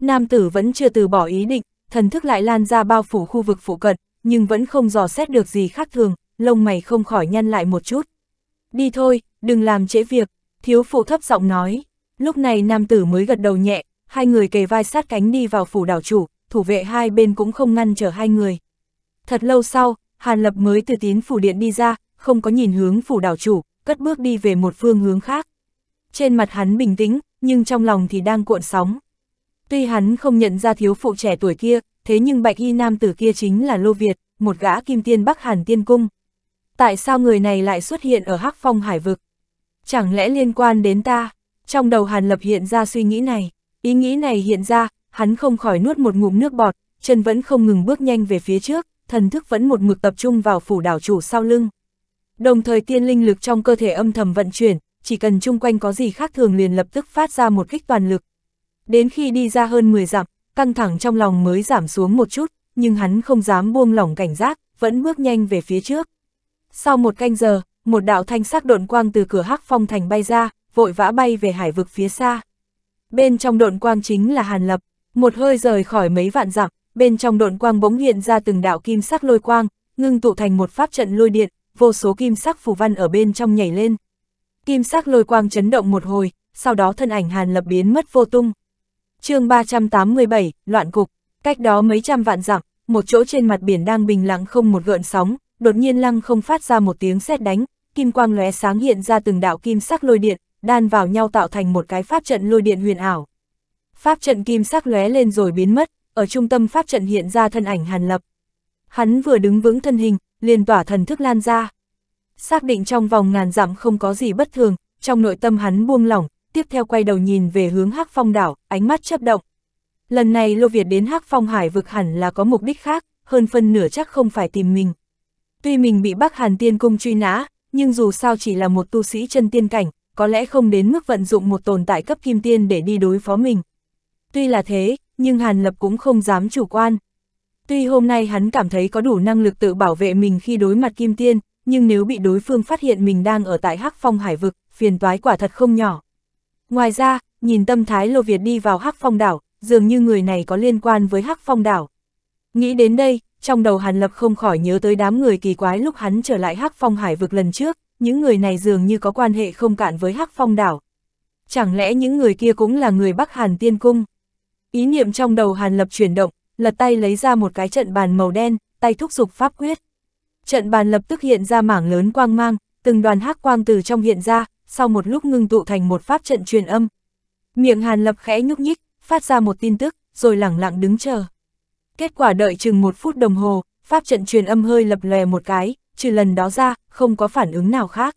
Nam tử vẫn chưa từ bỏ ý định, thần thức lại lan ra bao phủ khu vực phụ cận, nhưng vẫn không dò xét được gì khác thường, lông mày không khỏi nhăn lại một chút. Đi thôi, đừng làm trễ việc, thiếu phụ thấp giọng nói. Lúc này nam tử mới gật đầu nhẹ, hai người kề vai sát cánh đi vào phủ đảo chủ, thủ vệ hai bên cũng không ngăn trở hai người. Thật lâu sau, Hàn Lập mới từ tiến phủ điện đi ra, không có nhìn hướng phủ đảo chủ, cất bước đi về một phương hướng khác. Trên mặt hắn bình tĩnh, nhưng trong lòng thì đang cuộn sóng. Tuy hắn không nhận ra thiếu phụ trẻ tuổi kia, thế nhưng bạch y nam tử kia chính là Lô Việt, một gã kim tiên Bắc Hàn tiên cung. Tại sao người này lại xuất hiện ở Hắc Phong Hải Vực? Chẳng lẽ liên quan đến ta? Trong đầu Hàn Lập hiện ra suy nghĩ này, ý nghĩ này hiện ra, hắn không khỏi nuốt một ngụm nước bọt, chân vẫn không ngừng bước nhanh về phía trước thần thức vẫn một mực tập trung vào phủ đảo chủ sau lưng. Đồng thời tiên linh lực trong cơ thể âm thầm vận chuyển, chỉ cần chung quanh có gì khác thường liền lập tức phát ra một kích toàn lực. Đến khi đi ra hơn 10 dặm, căng thẳng trong lòng mới giảm xuống một chút, nhưng hắn không dám buông lỏng cảnh giác, vẫn bước nhanh về phía trước. Sau một canh giờ, một đạo thanh sắc độn quang từ cửa hắc phong thành bay ra, vội vã bay về hải vực phía xa. Bên trong độn quang chính là Hàn Lập, một hơi rời khỏi mấy vạn dặm, bên trong độn quang bỗng hiện ra từng đạo kim sắc lôi quang, ngưng tụ thành một pháp trận lôi điện, vô số kim sắc phù văn ở bên trong nhảy lên. Kim sắc lôi quang chấn động một hồi, sau đó thân ảnh Hàn Lập biến mất vô tung. chương 387, loạn cục, cách đó mấy trăm vạn dặm, một chỗ trên mặt biển đang bình lặng không một gợn sóng, đột nhiên lăng không phát ra một tiếng sét đánh, kim quang lóe sáng hiện ra từng đạo kim sắc lôi điện, đan vào nhau tạo thành một cái pháp trận lôi điện huyền ảo. Pháp trận kim sắc lóe lên rồi biến mất, ở trung tâm pháp trận hiện ra thân ảnh Hàn Lập. Hắn vừa đứng vững thân hình, liền tỏa thần thức lan ra. Xác định trong vòng ngàn dặm không có gì bất thường, trong nội tâm hắn buông lỏng, tiếp theo quay đầu nhìn về hướng Hắc Phong đảo, ánh mắt chớp động. Lần này Lô Việt đến Hắc Phong Hải vực hẳn là có mục đích khác, hơn phân nửa chắc không phải tìm mình. Tuy mình bị Bắc Hàn Tiên Cung truy nã, nhưng dù sao chỉ là một tu sĩ chân tiên cảnh, có lẽ không đến mức vận dụng một tồn tại cấp kim tiên để đi đối phó mình. Tuy là thế, nhưng Hàn Lập cũng không dám chủ quan. Tuy hôm nay hắn cảm thấy có đủ năng lực tự bảo vệ mình khi đối mặt Kim Tiên, nhưng nếu bị đối phương phát hiện mình đang ở tại Hắc Phong Hải Vực, phiền toái quả thật không nhỏ. Ngoài ra, nhìn tâm thái Lô Việt đi vào Hắc Phong Đảo, dường như người này có liên quan với Hắc Phong Đảo. Nghĩ đến đây, trong đầu Hàn Lập không khỏi nhớ tới đám người kỳ quái lúc hắn trở lại Hắc Phong Hải Vực lần trước, những người này dường như có quan hệ không cạn với Hắc Phong Đảo. Chẳng lẽ những người kia cũng là người Bắc Hàn Tiên Cung? Ý niệm trong đầu Hàn Lập chuyển động, lật tay lấy ra một cái trận bàn màu đen, tay thúc dục pháp quyết. Trận bàn lập tức hiện ra mảng lớn quang mang, từng đoàn hắc quang từ trong hiện ra, sau một lúc ngưng tụ thành một pháp trận truyền âm. Miệng Hàn Lập khẽ nhúc nhích, phát ra một tin tức, rồi lẳng lặng đứng chờ. Kết quả đợi chừng một phút đồng hồ, pháp trận truyền âm hơi lập lè một cái, trừ lần đó ra, không có phản ứng nào khác.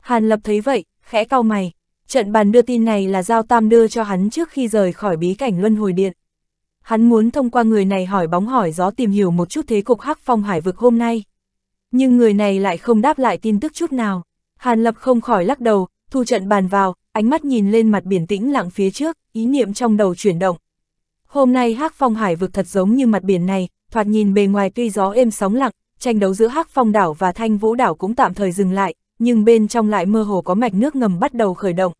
Hàn Lập thấy vậy, khẽ cau mày. Trận bàn đưa tin này là Giao Tam đưa cho hắn trước khi rời khỏi bí cảnh Luân Hồi Điện. Hắn muốn thông qua người này hỏi bóng hỏi gió tìm hiểu một chút thế cục hắc phong hải vực hôm nay. Nhưng người này lại không đáp lại tin tức chút nào. Hàn Lập không khỏi lắc đầu, thu trận bàn vào, ánh mắt nhìn lên mặt biển tĩnh lặng phía trước, ý niệm trong đầu chuyển động. Hôm nay hắc phong hải vực thật giống như mặt biển này, thoạt nhìn bề ngoài tuy gió êm sóng lặng, tranh đấu giữa hắc phong đảo và thanh vũ đảo cũng tạm thời dừng lại, nhưng bên trong lại mơ hồ có mạch nước ngầm bắt đầu khởi động.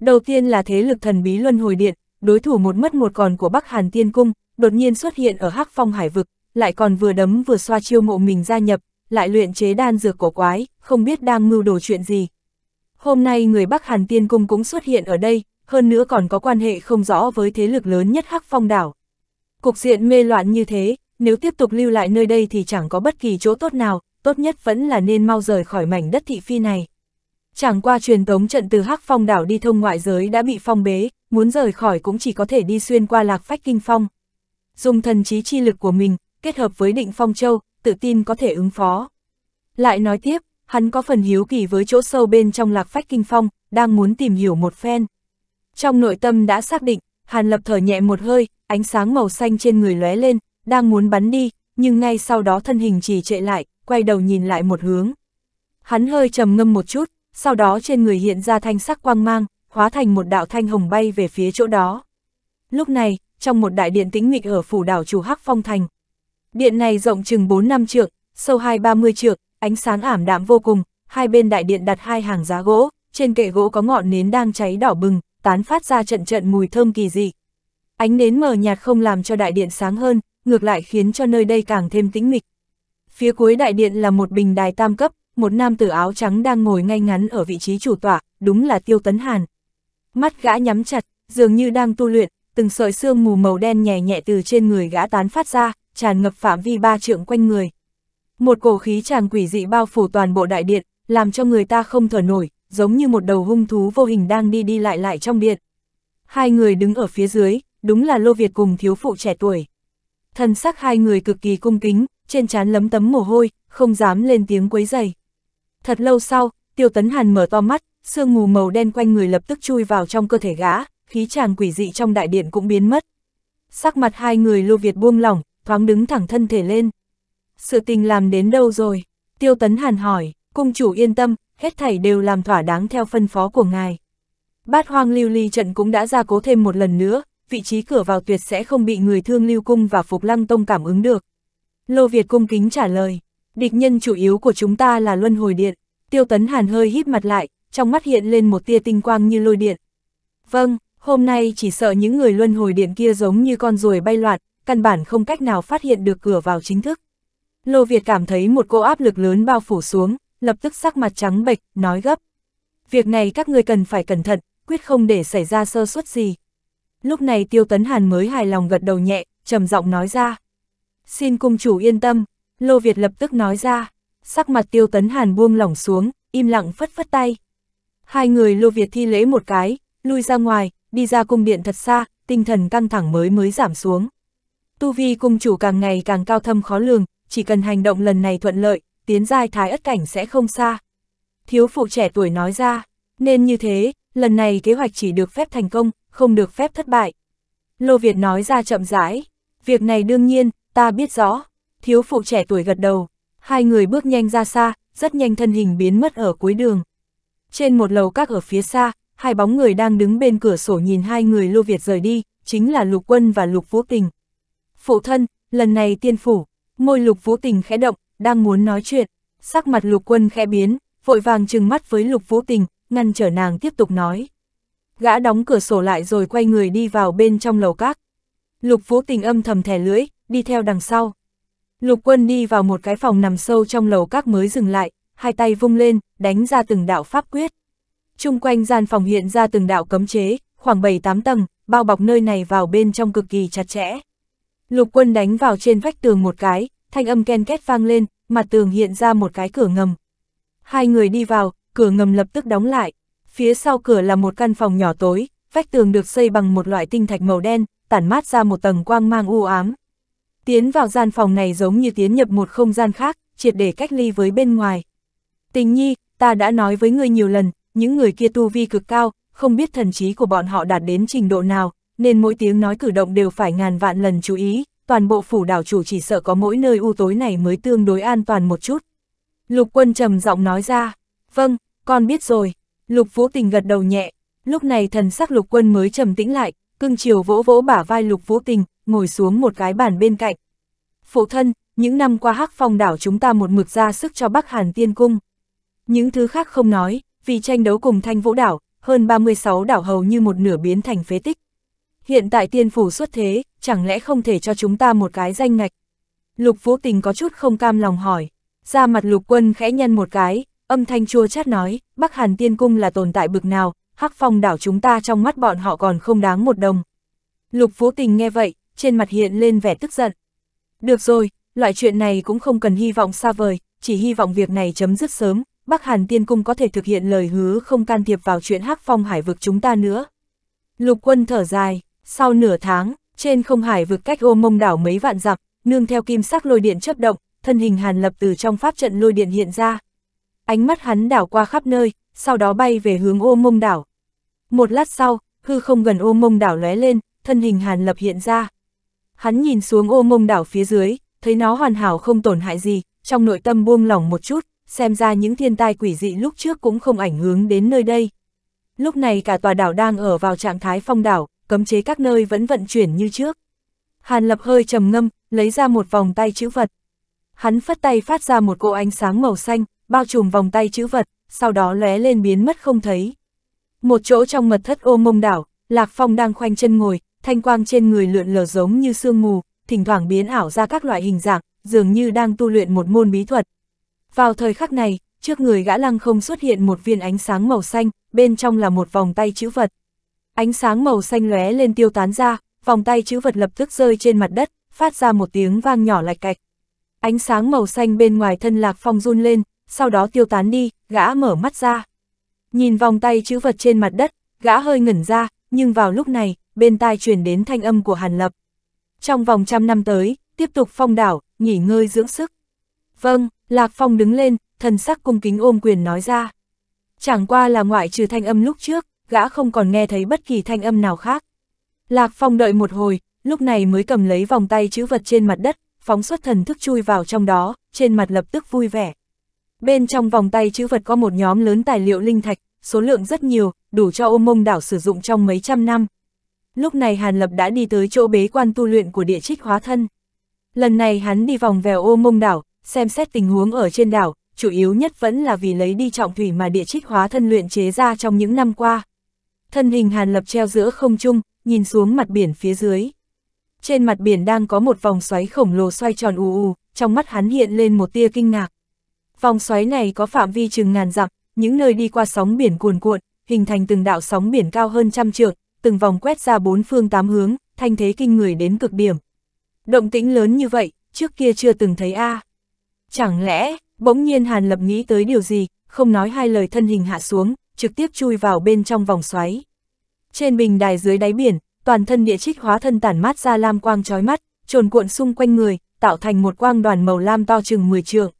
Đầu tiên là thế lực thần bí luân hồi điện, đối thủ một mất một còn của Bắc Hàn Tiên Cung, đột nhiên xuất hiện ở Hắc Phong Hải Vực, lại còn vừa đấm vừa xoa chiêu mộ mình gia nhập, lại luyện chế đan dược cổ quái, không biết đang mưu đồ chuyện gì. Hôm nay người Bắc Hàn Tiên Cung cũng xuất hiện ở đây, hơn nữa còn có quan hệ không rõ với thế lực lớn nhất Hắc Phong Đảo. Cục diện mê loạn như thế, nếu tiếp tục lưu lại nơi đây thì chẳng có bất kỳ chỗ tốt nào, tốt nhất vẫn là nên mau rời khỏi mảnh đất thị phi này. Chẳng qua truyền tống trận từ Hắc Phong đảo đi thông ngoại giới đã bị phong bế, muốn rời khỏi cũng chỉ có thể đi xuyên qua lạc phách kinh phong. Dùng thần trí chi lực của mình, kết hợp với định phong châu, tự tin có thể ứng phó. Lại nói tiếp, hắn có phần hiếu kỳ với chỗ sâu bên trong lạc phách kinh phong, đang muốn tìm hiểu một phen. Trong nội tâm đã xác định, Hàn Lập thở nhẹ một hơi, ánh sáng màu xanh trên người lóe lên, đang muốn bắn đi, nhưng ngay sau đó thân hình chỉ trệ lại, quay đầu nhìn lại một hướng. Hắn hơi trầm ngâm một chút, sau đó trên người hiện ra thanh sắc quang mang, hóa thành một đạo thanh hồng bay về phía chỗ đó. Lúc này, trong một đại điện tĩnh mịch ở phủ đảo chủ Hắc Phong Thành. Điện này rộng chừng 4 năm trượng, sâu 2-30 trượng, ánh sáng ảm đạm vô cùng, hai bên đại điện đặt hai hàng giá gỗ, trên kệ gỗ có ngọn nến đang cháy đỏ bừng, tán phát ra trận trận mùi thơm kỳ dị. Ánh nến mờ nhạt không làm cho đại điện sáng hơn, ngược lại khiến cho nơi đây càng thêm tĩnh mịch. Phía cuối đại điện là một bình đài tam cấp, một nam tử áo trắng đang ngồi ngay ngắn ở vị trí chủ tọa, đúng là Tiêu Tấn Hàn. Mắt gã nhắm chặt, dường như đang tu luyện, từng sợi xương mù màu đen nhẹ nhẹ từ trên người gã tán phát ra, tràn ngập phạm vi ba trượng quanh người. Một cổ khí tràng quỷ dị bao phủ toàn bộ đại điện, làm cho người ta không thở nổi, giống như một đầu hung thú vô hình đang đi đi lại lại trong điện. Hai người đứng ở phía dưới, đúng là Lô Việt cùng thiếu phụ trẻ tuổi. thân sắc hai người cực kỳ cung kính, trên trán lấm tấm mồ hôi, không dám lên tiếng quấy dày. Thật lâu sau, Tiêu Tấn Hàn mở to mắt, sương mù màu đen quanh người lập tức chui vào trong cơ thể gã, khí chàng quỷ dị trong đại điện cũng biến mất. Sắc mặt hai người Lô Việt buông lỏng, thoáng đứng thẳng thân thể lên. Sự tình làm đến đâu rồi? Tiêu Tấn Hàn hỏi, cung chủ yên tâm, hết thảy đều làm thỏa đáng theo phân phó của ngài. Bát hoang lưu ly trận cũng đã ra cố thêm một lần nữa, vị trí cửa vào tuyệt sẽ không bị người thương lưu cung và phục lăng tông cảm ứng được. Lô Việt cung kính trả lời. Địch nhân chủ yếu của chúng ta là luân hồi điện, tiêu tấn hàn hơi hít mặt lại, trong mắt hiện lên một tia tinh quang như lôi điện. Vâng, hôm nay chỉ sợ những người luân hồi điện kia giống như con ruồi bay loạn, căn bản không cách nào phát hiện được cửa vào chính thức. Lô Việt cảm thấy một cô áp lực lớn bao phủ xuống, lập tức sắc mặt trắng bệch, nói gấp. Việc này các người cần phải cẩn thận, quyết không để xảy ra sơ suất gì. Lúc này Tiêu Tấn Hàn mới hài lòng gật đầu nhẹ, trầm giọng nói ra. Xin cung chủ yên tâm, Lô Việt lập tức nói ra, sắc mặt tiêu tấn hàn buông lỏng xuống, im lặng phất phất tay. Hai người Lô Việt thi lễ một cái, lui ra ngoài, đi ra cung điện thật xa, tinh thần căng thẳng mới mới giảm xuống. Tu vi cung chủ càng ngày càng cao thâm khó lường, chỉ cần hành động lần này thuận lợi, tiến giai thái ất cảnh sẽ không xa. Thiếu phụ trẻ tuổi nói ra, nên như thế, lần này kế hoạch chỉ được phép thành công, không được phép thất bại. Lô Việt nói ra chậm rãi, việc này đương nhiên, ta biết rõ thiếu phụ trẻ tuổi gật đầu, hai người bước nhanh ra xa, rất nhanh thân hình biến mất ở cuối đường. Trên một lầu các ở phía xa, hai bóng người đang đứng bên cửa sổ nhìn hai người Lô Việt rời đi, chính là Lục Quân và Lục Vũ Tình. Phụ thân, lần này tiên phủ, môi Lục Vũ Tình khẽ động, đang muốn nói chuyện, sắc mặt Lục Quân khẽ biến, vội vàng trừng mắt với Lục Vũ Tình, ngăn trở nàng tiếp tục nói. Gã đóng cửa sổ lại rồi quay người đi vào bên trong lầu các. Lục Vũ Tình âm thầm thẻ lưỡi, đi theo đằng sau. Lục quân đi vào một cái phòng nằm sâu trong lầu các mới dừng lại, hai tay vung lên, đánh ra từng đạo pháp quyết. Trung quanh gian phòng hiện ra từng đạo cấm chế, khoảng 7-8 tầng, bao bọc nơi này vào bên trong cực kỳ chặt chẽ. Lục quân đánh vào trên vách tường một cái, thanh âm ken két vang lên, mặt tường hiện ra một cái cửa ngầm. Hai người đi vào, cửa ngầm lập tức đóng lại. Phía sau cửa là một căn phòng nhỏ tối, vách tường được xây bằng một loại tinh thạch màu đen, tản mát ra một tầng quang mang u ám, Tiến vào gian phòng này giống như tiến nhập một không gian khác, triệt để cách ly với bên ngoài. Tình nhi, ta đã nói với ngươi nhiều lần, những người kia tu vi cực cao, không biết thần trí của bọn họ đạt đến trình độ nào, nên mỗi tiếng nói cử động đều phải ngàn vạn lần chú ý, toàn bộ phủ đảo chủ chỉ sợ có mỗi nơi u tối này mới tương đối an toàn một chút. Lục quân trầm giọng nói ra, vâng, con biết rồi, lục vũ tình gật đầu nhẹ, lúc này thần sắc lục quân mới trầm tĩnh lại, cưng chiều vỗ vỗ bả vai lục vũ tình, ngồi xuống một cái bàn bên cạnh. Phụ thân, những năm qua hắc phong đảo chúng ta một mực ra sức cho Bắc Hàn tiên cung. Những thứ khác không nói, vì tranh đấu cùng thanh vũ đảo, hơn 36 đảo hầu như một nửa biến thành phế tích. Hiện tại tiên phủ xuất thế, chẳng lẽ không thể cho chúng ta một cái danh ngạch? Lục Vũ Tình có chút không cam lòng hỏi. Ra mặt lục quân khẽ nhăn một cái, âm thanh chua chát nói, Bắc Hàn tiên cung là tồn tại bực nào, hắc phong đảo chúng ta trong mắt bọn họ còn không đáng một đồng. Lục Vũ Tình nghe vậy, trên mặt hiện lên vẻ tức giận. Được rồi, loại chuyện này cũng không cần hy vọng xa vời, chỉ hy vọng việc này chấm dứt sớm, Bắc Hàn Tiên Cung có thể thực hiện lời hứa không can thiệp vào chuyện hắc phong hải vực chúng ta nữa. Lục quân thở dài, sau nửa tháng, trên không hải vực cách ô mông đảo mấy vạn dặm, nương theo kim sắc lôi điện chấp động, thân hình hàn lập từ trong pháp trận lôi điện hiện ra. Ánh mắt hắn đảo qua khắp nơi, sau đó bay về hướng ô mông đảo. Một lát sau, hư không gần ô mông đảo lóe lên, thân hình hàn lập hiện ra. Hắn nhìn xuống ô mông đảo phía dưới, thấy nó hoàn hảo không tổn hại gì, trong nội tâm buông lỏng một chút, xem ra những thiên tai quỷ dị lúc trước cũng không ảnh hưởng đến nơi đây. Lúc này cả tòa đảo đang ở vào trạng thái phong đảo, cấm chế các nơi vẫn vận chuyển như trước. Hàn Lập hơi trầm ngâm, lấy ra một vòng tay chữ vật. Hắn phất tay phát ra một cỗ ánh sáng màu xanh, bao trùm vòng tay chữ vật, sau đó lóe lên biến mất không thấy. Một chỗ trong mật thất ô mông đảo, Lạc Phong đang khoanh chân ngồi, thanh quang trên người lượn lờ giống như sương mù, thỉnh thoảng biến ảo ra các loại hình dạng, dường như đang tu luyện một môn bí thuật. Vào thời khắc này, trước người gã lăng không xuất hiện một viên ánh sáng màu xanh, bên trong là một vòng tay chữ vật. Ánh sáng màu xanh lóe lên tiêu tán ra, vòng tay chữ vật lập tức rơi trên mặt đất, phát ra một tiếng vang nhỏ lạch cạch. Ánh sáng màu xanh bên ngoài thân lạc phong run lên, sau đó tiêu tán đi, gã mở mắt ra. Nhìn vòng tay chữ vật trên mặt đất, gã hơi ngẩn ra, nhưng vào lúc này, bên tai truyền đến thanh âm của Hàn Lập. Trong vòng trăm năm tới, tiếp tục phong đảo, nghỉ ngơi dưỡng sức. Vâng, Lạc Phong đứng lên, thần sắc cung kính ôm quyền nói ra. Chẳng qua là ngoại trừ thanh âm lúc trước, gã không còn nghe thấy bất kỳ thanh âm nào khác. Lạc Phong đợi một hồi, lúc này mới cầm lấy vòng tay chữ vật trên mặt đất, phóng xuất thần thức chui vào trong đó, trên mặt lập tức vui vẻ. Bên trong vòng tay chữ vật có một nhóm lớn tài liệu linh thạch, số lượng rất nhiều, đủ cho ôm mông đảo sử dụng trong mấy trăm năm, Lúc này Hàn Lập đã đi tới chỗ bế quan tu luyện của địa trích hóa thân. Lần này hắn đi vòng vèo ô mông đảo, xem xét tình huống ở trên đảo, chủ yếu nhất vẫn là vì lấy đi trọng thủy mà địa trích hóa thân luyện chế ra trong những năm qua. Thân hình Hàn Lập treo giữa không trung, nhìn xuống mặt biển phía dưới. Trên mặt biển đang có một vòng xoáy khổng lồ xoay tròn ù ù, trong mắt hắn hiện lên một tia kinh ngạc. Vòng xoáy này có phạm vi chừng ngàn dặm, những nơi đi qua sóng biển cuồn cuộn, hình thành từng đạo sóng biển cao hơn trăm trượng, từng vòng quét ra bốn phương tám hướng, thanh thế kinh người đến cực điểm. Động tĩnh lớn như vậy, trước kia chưa từng thấy a. À. Chẳng lẽ, bỗng nhiên Hàn Lập nghĩ tới điều gì, không nói hai lời thân hình hạ xuống, trực tiếp chui vào bên trong vòng xoáy. Trên bình đài dưới đáy biển, toàn thân địa trích hóa thân tản mát ra lam quang chói mắt, trồn cuộn xung quanh người, tạo thành một quang đoàn màu lam to chừng 10 trượng.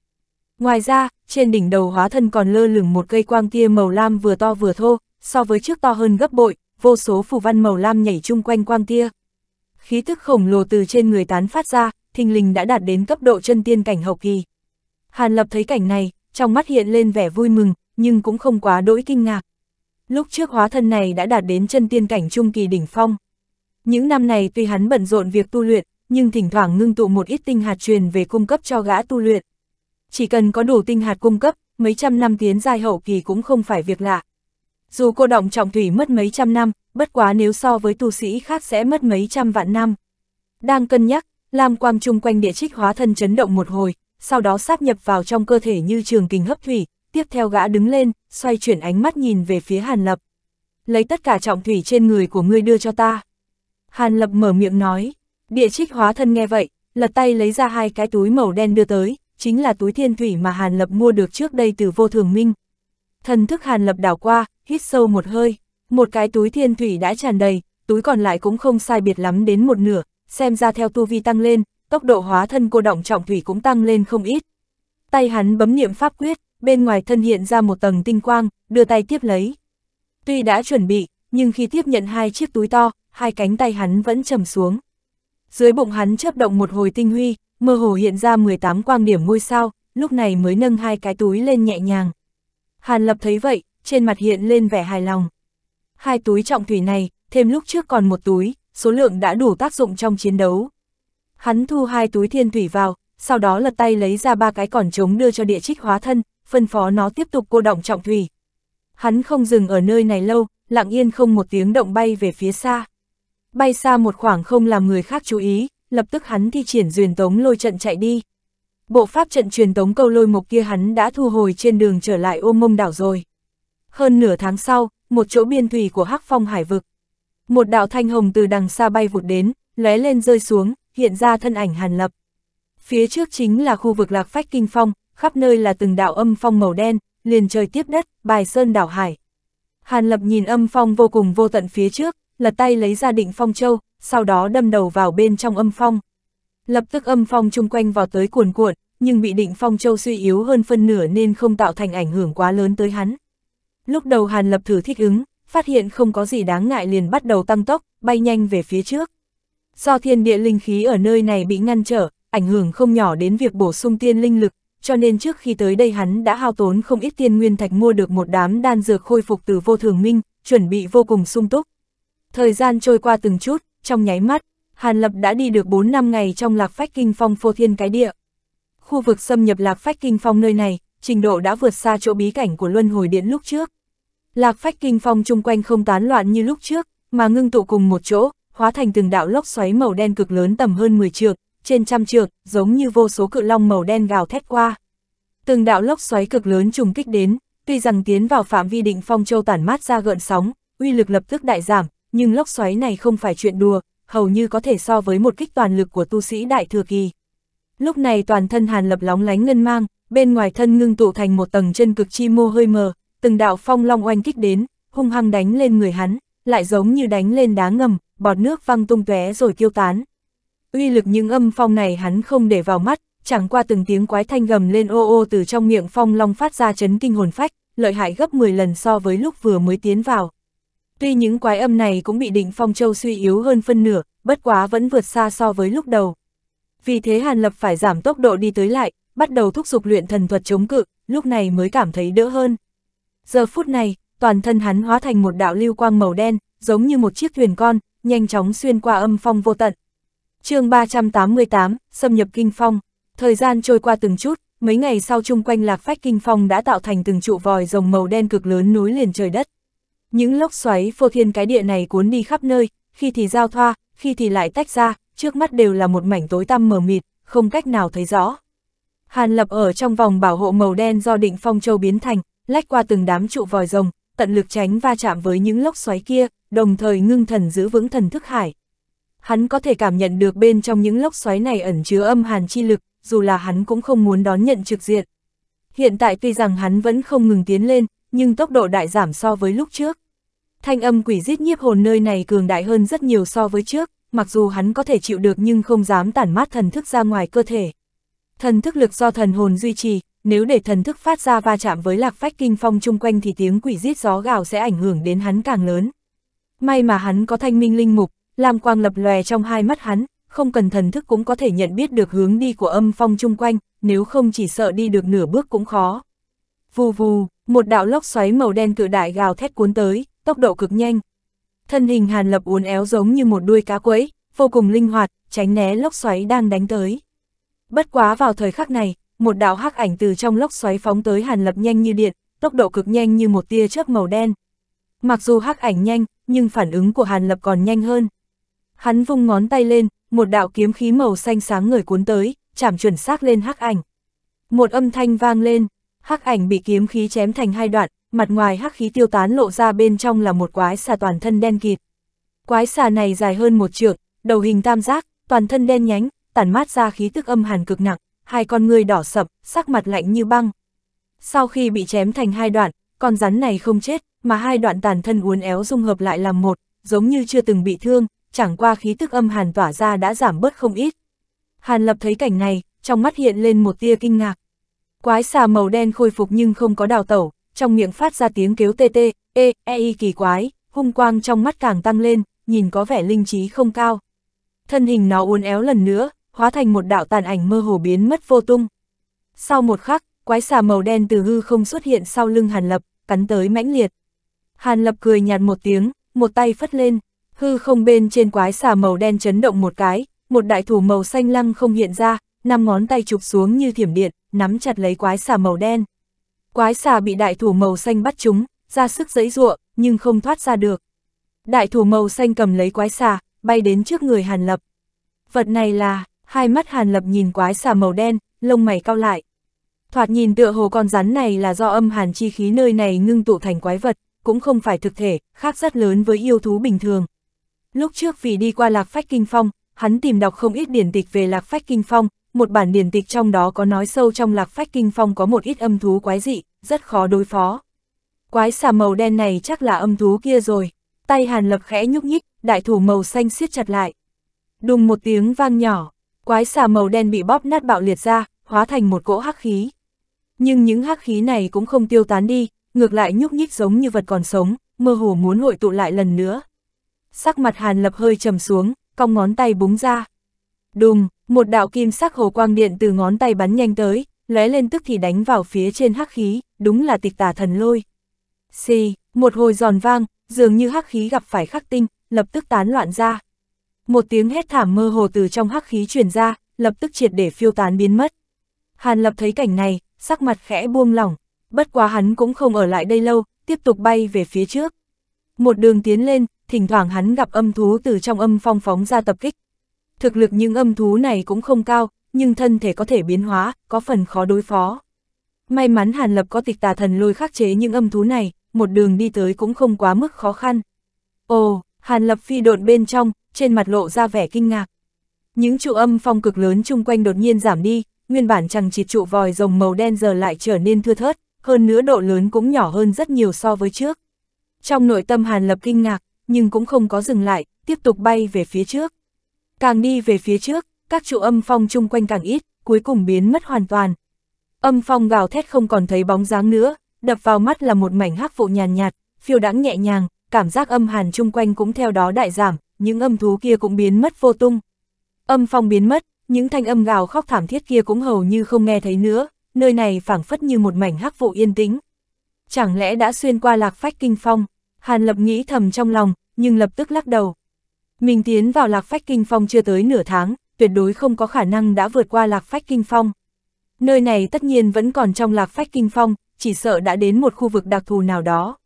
Ngoài ra, trên đỉnh đầu hóa thân còn lơ lửng một cây quang tia màu lam vừa to vừa thô, so với trước to hơn gấp bội, vô số phù văn màu lam nhảy chung quanh quang tia. Khí tức khổng lồ từ trên người tán phát ra, thình lình đã đạt đến cấp độ chân tiên cảnh hậu kỳ. Hàn Lập thấy cảnh này, trong mắt hiện lên vẻ vui mừng, nhưng cũng không quá đỗi kinh ngạc. Lúc trước hóa thân này đã đạt đến chân tiên cảnh trung kỳ đỉnh phong. Những năm này tuy hắn bận rộn việc tu luyện, nhưng thỉnh thoảng ngưng tụ một ít tinh hạt truyền về cung cấp cho gã tu luyện. Chỉ cần có đủ tinh hạt cung cấp, mấy trăm năm tiến giai hậu kỳ cũng không phải việc lạ dù cô động trọng thủy mất mấy trăm năm, bất quá nếu so với tu sĩ khác sẽ mất mấy trăm vạn năm. Đang cân nhắc, Lam Quang chung quanh địa trích hóa thân chấn động một hồi, sau đó sáp nhập vào trong cơ thể như trường kinh hấp thủy, tiếp theo gã đứng lên, xoay chuyển ánh mắt nhìn về phía Hàn Lập. Lấy tất cả trọng thủy trên người của ngươi đưa cho ta. Hàn Lập mở miệng nói, địa trích hóa thân nghe vậy, lật tay lấy ra hai cái túi màu đen đưa tới, chính là túi thiên thủy mà Hàn Lập mua được trước đây từ vô thường minh. Thần thức Hàn Lập đảo qua, hít sâu một hơi, một cái túi thiên thủy đã tràn đầy, túi còn lại cũng không sai biệt lắm đến một nửa, xem ra theo tu vi tăng lên, tốc độ hóa thân cô động trọng thủy cũng tăng lên không ít. Tay hắn bấm niệm pháp quyết, bên ngoài thân hiện ra một tầng tinh quang, đưa tay tiếp lấy. Tuy đã chuẩn bị, nhưng khi tiếp nhận hai chiếc túi to, hai cánh tay hắn vẫn trầm xuống. Dưới bụng hắn chấp động một hồi tinh huy, mơ hồ hiện ra 18 quang điểm ngôi sao, lúc này mới nâng hai cái túi lên nhẹ nhàng. Hàn Lập thấy vậy, trên mặt hiện lên vẻ hài lòng. Hai túi trọng thủy này, thêm lúc trước còn một túi, số lượng đã đủ tác dụng trong chiến đấu. Hắn thu hai túi thiên thủy vào, sau đó lật tay lấy ra ba cái còn trống đưa cho địa trích hóa thân, phân phó nó tiếp tục cô động trọng thủy. Hắn không dừng ở nơi này lâu, lặng yên không một tiếng động bay về phía xa. Bay xa một khoảng không làm người khác chú ý, lập tức hắn thi triển duyền tống lôi trận chạy đi. Bộ pháp trận truyền tống câu lôi mục kia hắn đã thu hồi trên đường trở lại ôm mông đảo rồi. Hơn nửa tháng sau, một chỗ biên thủy của Hắc Phong Hải vực. Một đạo thanh hồng từ đằng xa bay vụt đến, lóe lên rơi xuống, hiện ra thân ảnh Hàn Lập. Phía trước chính là khu vực Lạc Phách Kinh Phong, khắp nơi là từng đạo âm phong màu đen, liền trời tiếp đất, bài sơn đảo hải. Hàn Lập nhìn âm phong vô cùng vô tận phía trước, lật tay lấy ra định phong châu, sau đó đâm đầu vào bên trong âm phong. Lập tức âm phong chung quanh vào tới cuồn cuộn, nhưng bị định phong châu suy yếu hơn phân nửa nên không tạo thành ảnh hưởng quá lớn tới hắn. Lúc đầu Hàn Lập thử thích ứng, phát hiện không có gì đáng ngại liền bắt đầu tăng tốc, bay nhanh về phía trước. Do thiên địa linh khí ở nơi này bị ngăn trở, ảnh hưởng không nhỏ đến việc bổ sung tiên linh lực, cho nên trước khi tới đây hắn đã hao tốn không ít tiên nguyên thạch mua được một đám đan dược khôi phục từ vô thường minh, chuẩn bị vô cùng sung túc. Thời gian trôi qua từng chút, trong nháy mắt, Hàn Lập đã đi được 4 năm ngày trong lạc phách kinh phong phô thiên cái địa. Khu vực xâm nhập lạc phách kinh phong nơi này, trình độ đã vượt xa chỗ bí cảnh của luân hồi điện lúc trước. Lạc phách kinh phong chung quanh không tán loạn như lúc trước, mà ngưng tụ cùng một chỗ, hóa thành từng đạo lốc xoáy màu đen cực lớn tầm hơn 10 trượng, trên trăm trượng, giống như vô số cự long màu đen gào thét qua. Từng đạo lốc xoáy cực lớn trùng kích đến, tuy rằng tiến vào phạm vi định phong châu tản mát ra gợn sóng, uy lực lập tức đại giảm, nhưng lốc xoáy này không phải chuyện đùa, hầu như có thể so với một kích toàn lực của tu sĩ đại thừa kỳ. Lúc này toàn thân Hàn Lập lóng lánh ngân mang, bên ngoài thân ngưng tụ thành một tầng chân cực chi mô hơi mờ, từng đạo phong long oanh kích đến, hung hăng đánh lên người hắn, lại giống như đánh lên đá ngầm, bọt nước văng tung tóe rồi tiêu tán. Uy lực những âm phong này hắn không để vào mắt, chẳng qua từng tiếng quái thanh gầm lên ô ô từ trong miệng phong long phát ra chấn kinh hồn phách, lợi hại gấp 10 lần so với lúc vừa mới tiến vào. Tuy những quái âm này cũng bị định phong châu suy yếu hơn phân nửa, bất quá vẫn vượt xa so với lúc đầu. Vì thế Hàn Lập phải giảm tốc độ đi tới lại, bắt đầu thúc giục luyện thần thuật chống cự, lúc này mới cảm thấy đỡ hơn. Giờ phút này, toàn thân hắn hóa thành một đạo lưu quang màu đen, giống như một chiếc thuyền con, nhanh chóng xuyên qua âm phong vô tận. chương 388, xâm nhập kinh phong. Thời gian trôi qua từng chút, mấy ngày sau chung quanh lạc phách kinh phong đã tạo thành từng trụ vòi rồng màu đen cực lớn núi liền trời đất. Những lốc xoáy phô thiên cái địa này cuốn đi khắp nơi, khi thì giao thoa, khi thì lại tách ra, trước mắt đều là một mảnh tối tăm mờ mịt, không cách nào thấy rõ. Hàn lập ở trong vòng bảo hộ màu đen do định phong châu biến thành, lách qua từng đám trụ vòi rồng, tận lực tránh va chạm với những lốc xoáy kia, đồng thời ngưng thần giữ vững thần thức hải. Hắn có thể cảm nhận được bên trong những lốc xoáy này ẩn chứa âm hàn chi lực, dù là hắn cũng không muốn đón nhận trực diện. Hiện tại tuy rằng hắn vẫn không ngừng tiến lên, nhưng tốc độ đại giảm so với lúc trước. Thanh âm quỷ giết nhiếp hồn nơi này cường đại hơn rất nhiều so với trước, mặc dù hắn có thể chịu được nhưng không dám tản mát thần thức ra ngoài cơ thể. Thần thức lực do thần hồn duy trì, nếu để thần thức phát ra va chạm với lạc phách kinh phong chung quanh thì tiếng quỷ giết gió gào sẽ ảnh hưởng đến hắn càng lớn. May mà hắn có thanh minh linh mục, làm quang lập lòe trong hai mắt hắn, không cần thần thức cũng có thể nhận biết được hướng đi của âm phong chung quanh, nếu không chỉ sợ đi được nửa bước cũng khó. Vù vù, một đạo lốc xoáy màu đen cự đại gào thét cuốn tới, tốc độ cực nhanh. Thân hình Hàn Lập uốn éo giống như một đuôi cá quẫy, vô cùng linh hoạt, tránh né lốc xoáy đang đánh tới. Bất quá vào thời khắc này, một đạo hắc ảnh từ trong lốc xoáy phóng tới Hàn Lập nhanh như điện, tốc độ cực nhanh như một tia chớp màu đen. Mặc dù hắc ảnh nhanh, nhưng phản ứng của Hàn Lập còn nhanh hơn. Hắn vung ngón tay lên, một đạo kiếm khí màu xanh sáng người cuốn tới, chạm chuẩn xác lên hắc ảnh. Một âm thanh vang lên, hắc ảnh bị kiếm khí chém thành hai đoạn, mặt ngoài hắc khí tiêu tán lộ ra bên trong là một quái xà toàn thân đen kịt. Quái xà này dài hơn một trượng, đầu hình tam giác, toàn thân đen nhánh, tản mát ra khí tức âm hàn cực nặng hai con người đỏ sập, sắc mặt lạnh như băng. Sau khi bị chém thành hai đoạn, con rắn này không chết, mà hai đoạn tàn thân uốn éo dung hợp lại làm một, giống như chưa từng bị thương, chẳng qua khí tức âm hàn tỏa ra đã giảm bớt không ít. Hàn Lập thấy cảnh này, trong mắt hiện lên một tia kinh ngạc. Quái xà màu đen khôi phục nhưng không có đào tẩu, trong miệng phát ra tiếng kêu tê tê, ê, e y kỳ quái, hung quang trong mắt càng tăng lên, nhìn có vẻ linh trí không cao. Thân hình nó uốn éo lần nữa, hóa thành một đạo tàn ảnh mơ hồ biến mất vô tung. Sau một khắc, quái xà màu đen từ hư không xuất hiện sau lưng Hàn Lập, cắn tới mãnh liệt. Hàn Lập cười nhạt một tiếng, một tay phất lên, hư không bên trên quái xà màu đen chấn động một cái, một đại thủ màu xanh lăng không hiện ra, năm ngón tay chụp xuống như thiểm điện, nắm chặt lấy quái xà màu đen. Quái xà bị đại thủ màu xanh bắt chúng, ra sức giãy giụa, nhưng không thoát ra được. Đại thủ màu xanh cầm lấy quái xà, bay đến trước người Hàn Lập. Vật này là, hai mắt Hàn Lập nhìn quái xà màu đen, lông mày cao lại. Thoạt nhìn tựa hồ con rắn này là do âm hàn chi khí nơi này ngưng tụ thành quái vật, cũng không phải thực thể, khác rất lớn với yêu thú bình thường. Lúc trước vì đi qua Lạc Phách Kinh Phong, hắn tìm đọc không ít điển tịch về Lạc Phách Kinh Phong, một bản điển tịch trong đó có nói sâu trong Lạc Phách Kinh Phong có một ít âm thú quái dị, rất khó đối phó. Quái xà màu đen này chắc là âm thú kia rồi. Tay Hàn Lập khẽ nhúc nhích, đại thủ màu xanh siết chặt lại. Đùng một tiếng vang nhỏ, quái xà màu đen bị bóp nát bạo liệt ra, hóa thành một cỗ hắc khí. Nhưng những hắc khí này cũng không tiêu tán đi, ngược lại nhúc nhích giống như vật còn sống, mơ hồ muốn hội tụ lại lần nữa. Sắc mặt Hàn Lập hơi trầm xuống, cong ngón tay búng ra. Đùng, một đạo kim sắc hồ quang điện từ ngón tay bắn nhanh tới, lóe lên tức thì đánh vào phía trên hắc khí, đúng là tịch tà thần lôi. Xì, một hồi giòn vang, dường như hắc khí gặp phải khắc tinh, lập tức tán loạn ra. Một tiếng hét thảm mơ hồ từ trong hắc khí truyền ra, lập tức triệt để phiêu tán biến mất. Hàn Lập thấy cảnh này, sắc mặt khẽ buông lỏng, bất quá hắn cũng không ở lại đây lâu, tiếp tục bay về phía trước. Một đường tiến lên, thỉnh thoảng hắn gặp âm thú từ trong âm phong phóng ra tập kích. Thực lực những âm thú này cũng không cao, nhưng thân thể có thể biến hóa, có phần khó đối phó. May mắn Hàn Lập có tịch tà thần lôi khắc chế những âm thú này, một đường đi tới cũng không quá mức khó khăn. Ồ, Hàn Lập phi độn bên trong, trên mặt lộ ra vẻ kinh ngạc. Những trụ âm phong cực lớn chung quanh đột nhiên giảm đi, nguyên bản chẳng chỉ trụ vòi rồng màu đen giờ lại trở nên thưa thớt, hơn nữa độ lớn cũng nhỏ hơn rất nhiều so với trước. Trong nội tâm Hàn Lập kinh ngạc, nhưng cũng không có dừng lại, tiếp tục bay về phía trước. Càng đi về phía trước, các trụ âm phong chung quanh càng ít, cuối cùng biến mất hoàn toàn. Âm phong gào thét không còn thấy bóng dáng nữa, đập vào mắt là một mảnh hắc vụ nhàn nhạt, nhạt, phiêu đãng nhẹ nhàng, cảm giác âm hàn chung quanh cũng theo đó đại giảm, những âm thú kia cũng biến mất vô tung. Âm phong biến mất, những thanh âm gào khóc thảm thiết kia cũng hầu như không nghe thấy nữa, nơi này phảng phất như một mảnh hắc vụ yên tĩnh. Chẳng lẽ đã xuyên qua lạc phách kinh phong? Hàn Lập nghĩ thầm trong lòng, nhưng lập tức lắc đầu. Mình tiến vào lạc phách kinh phong chưa tới nửa tháng, tuyệt đối không có khả năng đã vượt qua lạc phách kinh phong. Nơi này tất nhiên vẫn còn trong lạc phách kinh phong, chỉ sợ đã đến một khu vực đặc thù nào đó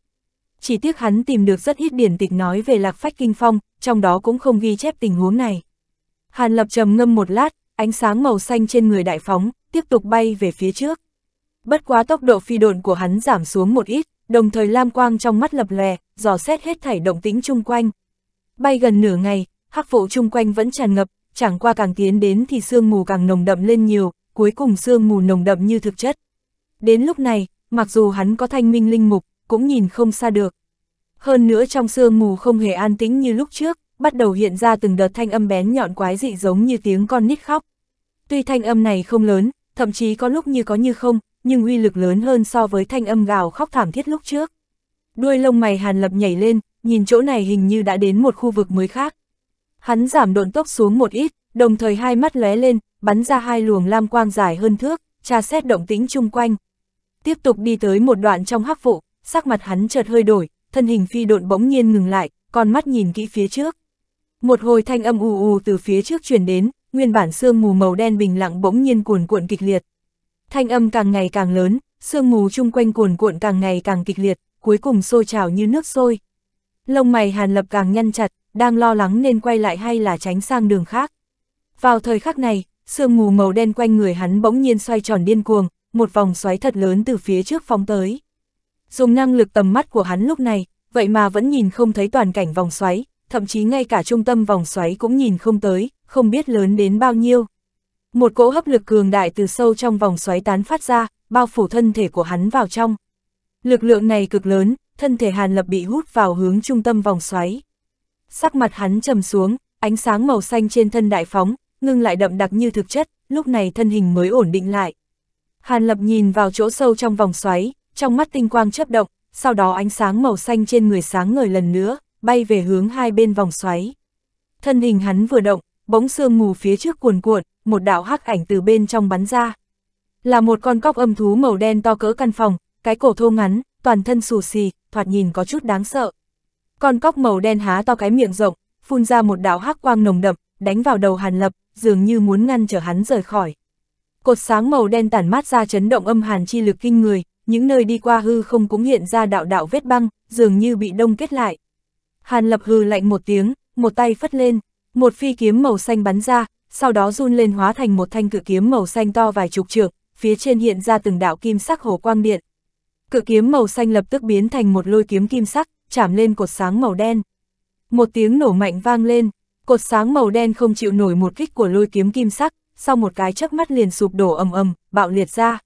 chỉ tiếc hắn tìm được rất ít điển tịch nói về lạc phách kinh phong, trong đó cũng không ghi chép tình huống này. Hàn Lập trầm ngâm một lát, ánh sáng màu xanh trên người đại phóng, tiếp tục bay về phía trước. Bất quá tốc độ phi độn của hắn giảm xuống một ít, đồng thời lam quang trong mắt lập lè, dò xét hết thảy động tĩnh chung quanh. Bay gần nửa ngày, hắc vụ chung quanh vẫn tràn ngập, chẳng qua càng tiến đến thì sương mù càng nồng đậm lên nhiều, cuối cùng sương mù nồng đậm như thực chất. Đến lúc này, mặc dù hắn có thanh minh linh mục, cũng nhìn không xa được. Hơn nữa trong sương mù không hề an tĩnh như lúc trước, bắt đầu hiện ra từng đợt thanh âm bén nhọn quái dị giống như tiếng con nít khóc. Tuy thanh âm này không lớn, thậm chí có lúc như có như không, nhưng uy lực lớn hơn so với thanh âm gào khóc thảm thiết lúc trước. Đuôi lông mày Hàn Lập nhảy lên, nhìn chỗ này hình như đã đến một khu vực mới khác. Hắn giảm độn tốc xuống một ít, đồng thời hai mắt lóe lên, bắn ra hai luồng lam quang dài hơn thước, tra xét động tĩnh chung quanh. Tiếp tục đi tới một đoạn trong hắc vụ, sắc mặt hắn chợt hơi đổi, thân hình phi độn bỗng nhiên ngừng lại, con mắt nhìn kỹ phía trước. Một hồi thanh âm ù ù từ phía trước truyền đến, nguyên bản sương mù màu đen bình lặng bỗng nhiên cuồn cuộn kịch liệt. Thanh âm càng ngày càng lớn, sương mù chung quanh cuồn cuộn càng ngày càng kịch liệt, cuối cùng sôi trào như nước sôi. Lông mày Hàn Lập càng nhăn chặt, đang lo lắng nên quay lại hay là tránh sang đường khác. Vào thời khắc này, sương mù màu đen quanh người hắn bỗng nhiên xoay tròn điên cuồng, một vòng xoáy thật lớn từ phía trước phóng tới dùng năng lực tầm mắt của hắn lúc này, vậy mà vẫn nhìn không thấy toàn cảnh vòng xoáy, thậm chí ngay cả trung tâm vòng xoáy cũng nhìn không tới, không biết lớn đến bao nhiêu. Một cỗ hấp lực cường đại từ sâu trong vòng xoáy tán phát ra, bao phủ thân thể của hắn vào trong. Lực lượng này cực lớn, thân thể Hàn Lập bị hút vào hướng trung tâm vòng xoáy. Sắc mặt hắn trầm xuống, ánh sáng màu xanh trên thân đại phóng, ngưng lại đậm đặc như thực chất, lúc này thân hình mới ổn định lại. Hàn Lập nhìn vào chỗ sâu trong vòng xoáy, trong mắt tinh quang chớp động, sau đó ánh sáng màu xanh trên người sáng ngời lần nữa, bay về hướng hai bên vòng xoáy. Thân hình hắn vừa động, bóng sương mù phía trước cuồn cuộn, một đạo hắc ảnh từ bên trong bắn ra. Là một con cóc âm thú màu đen to cỡ căn phòng, cái cổ thô ngắn, toàn thân xù xì, thoạt nhìn có chút đáng sợ. Con cóc màu đen há to cái miệng rộng, phun ra một đạo hắc quang nồng đậm, đánh vào đầu Hàn Lập, dường như muốn ngăn trở hắn rời khỏi. Cột sáng màu đen tản mát ra chấn động âm hàn chi lực kinh người, những nơi đi qua hư không cũng hiện ra đạo đạo vết băng, dường như bị đông kết lại. Hàn lập hư lạnh một tiếng, một tay phất lên, một phi kiếm màu xanh bắn ra, sau đó run lên hóa thành một thanh cự kiếm màu xanh to vài chục trượng, phía trên hiện ra từng đạo kim sắc hồ quang điện. Cự kiếm màu xanh lập tức biến thành một lôi kiếm kim sắc, chạm lên cột sáng màu đen. Một tiếng nổ mạnh vang lên, cột sáng màu đen không chịu nổi một kích của lôi kiếm kim sắc, sau một cái chớp mắt liền sụp đổ ầm ầm, bạo liệt ra.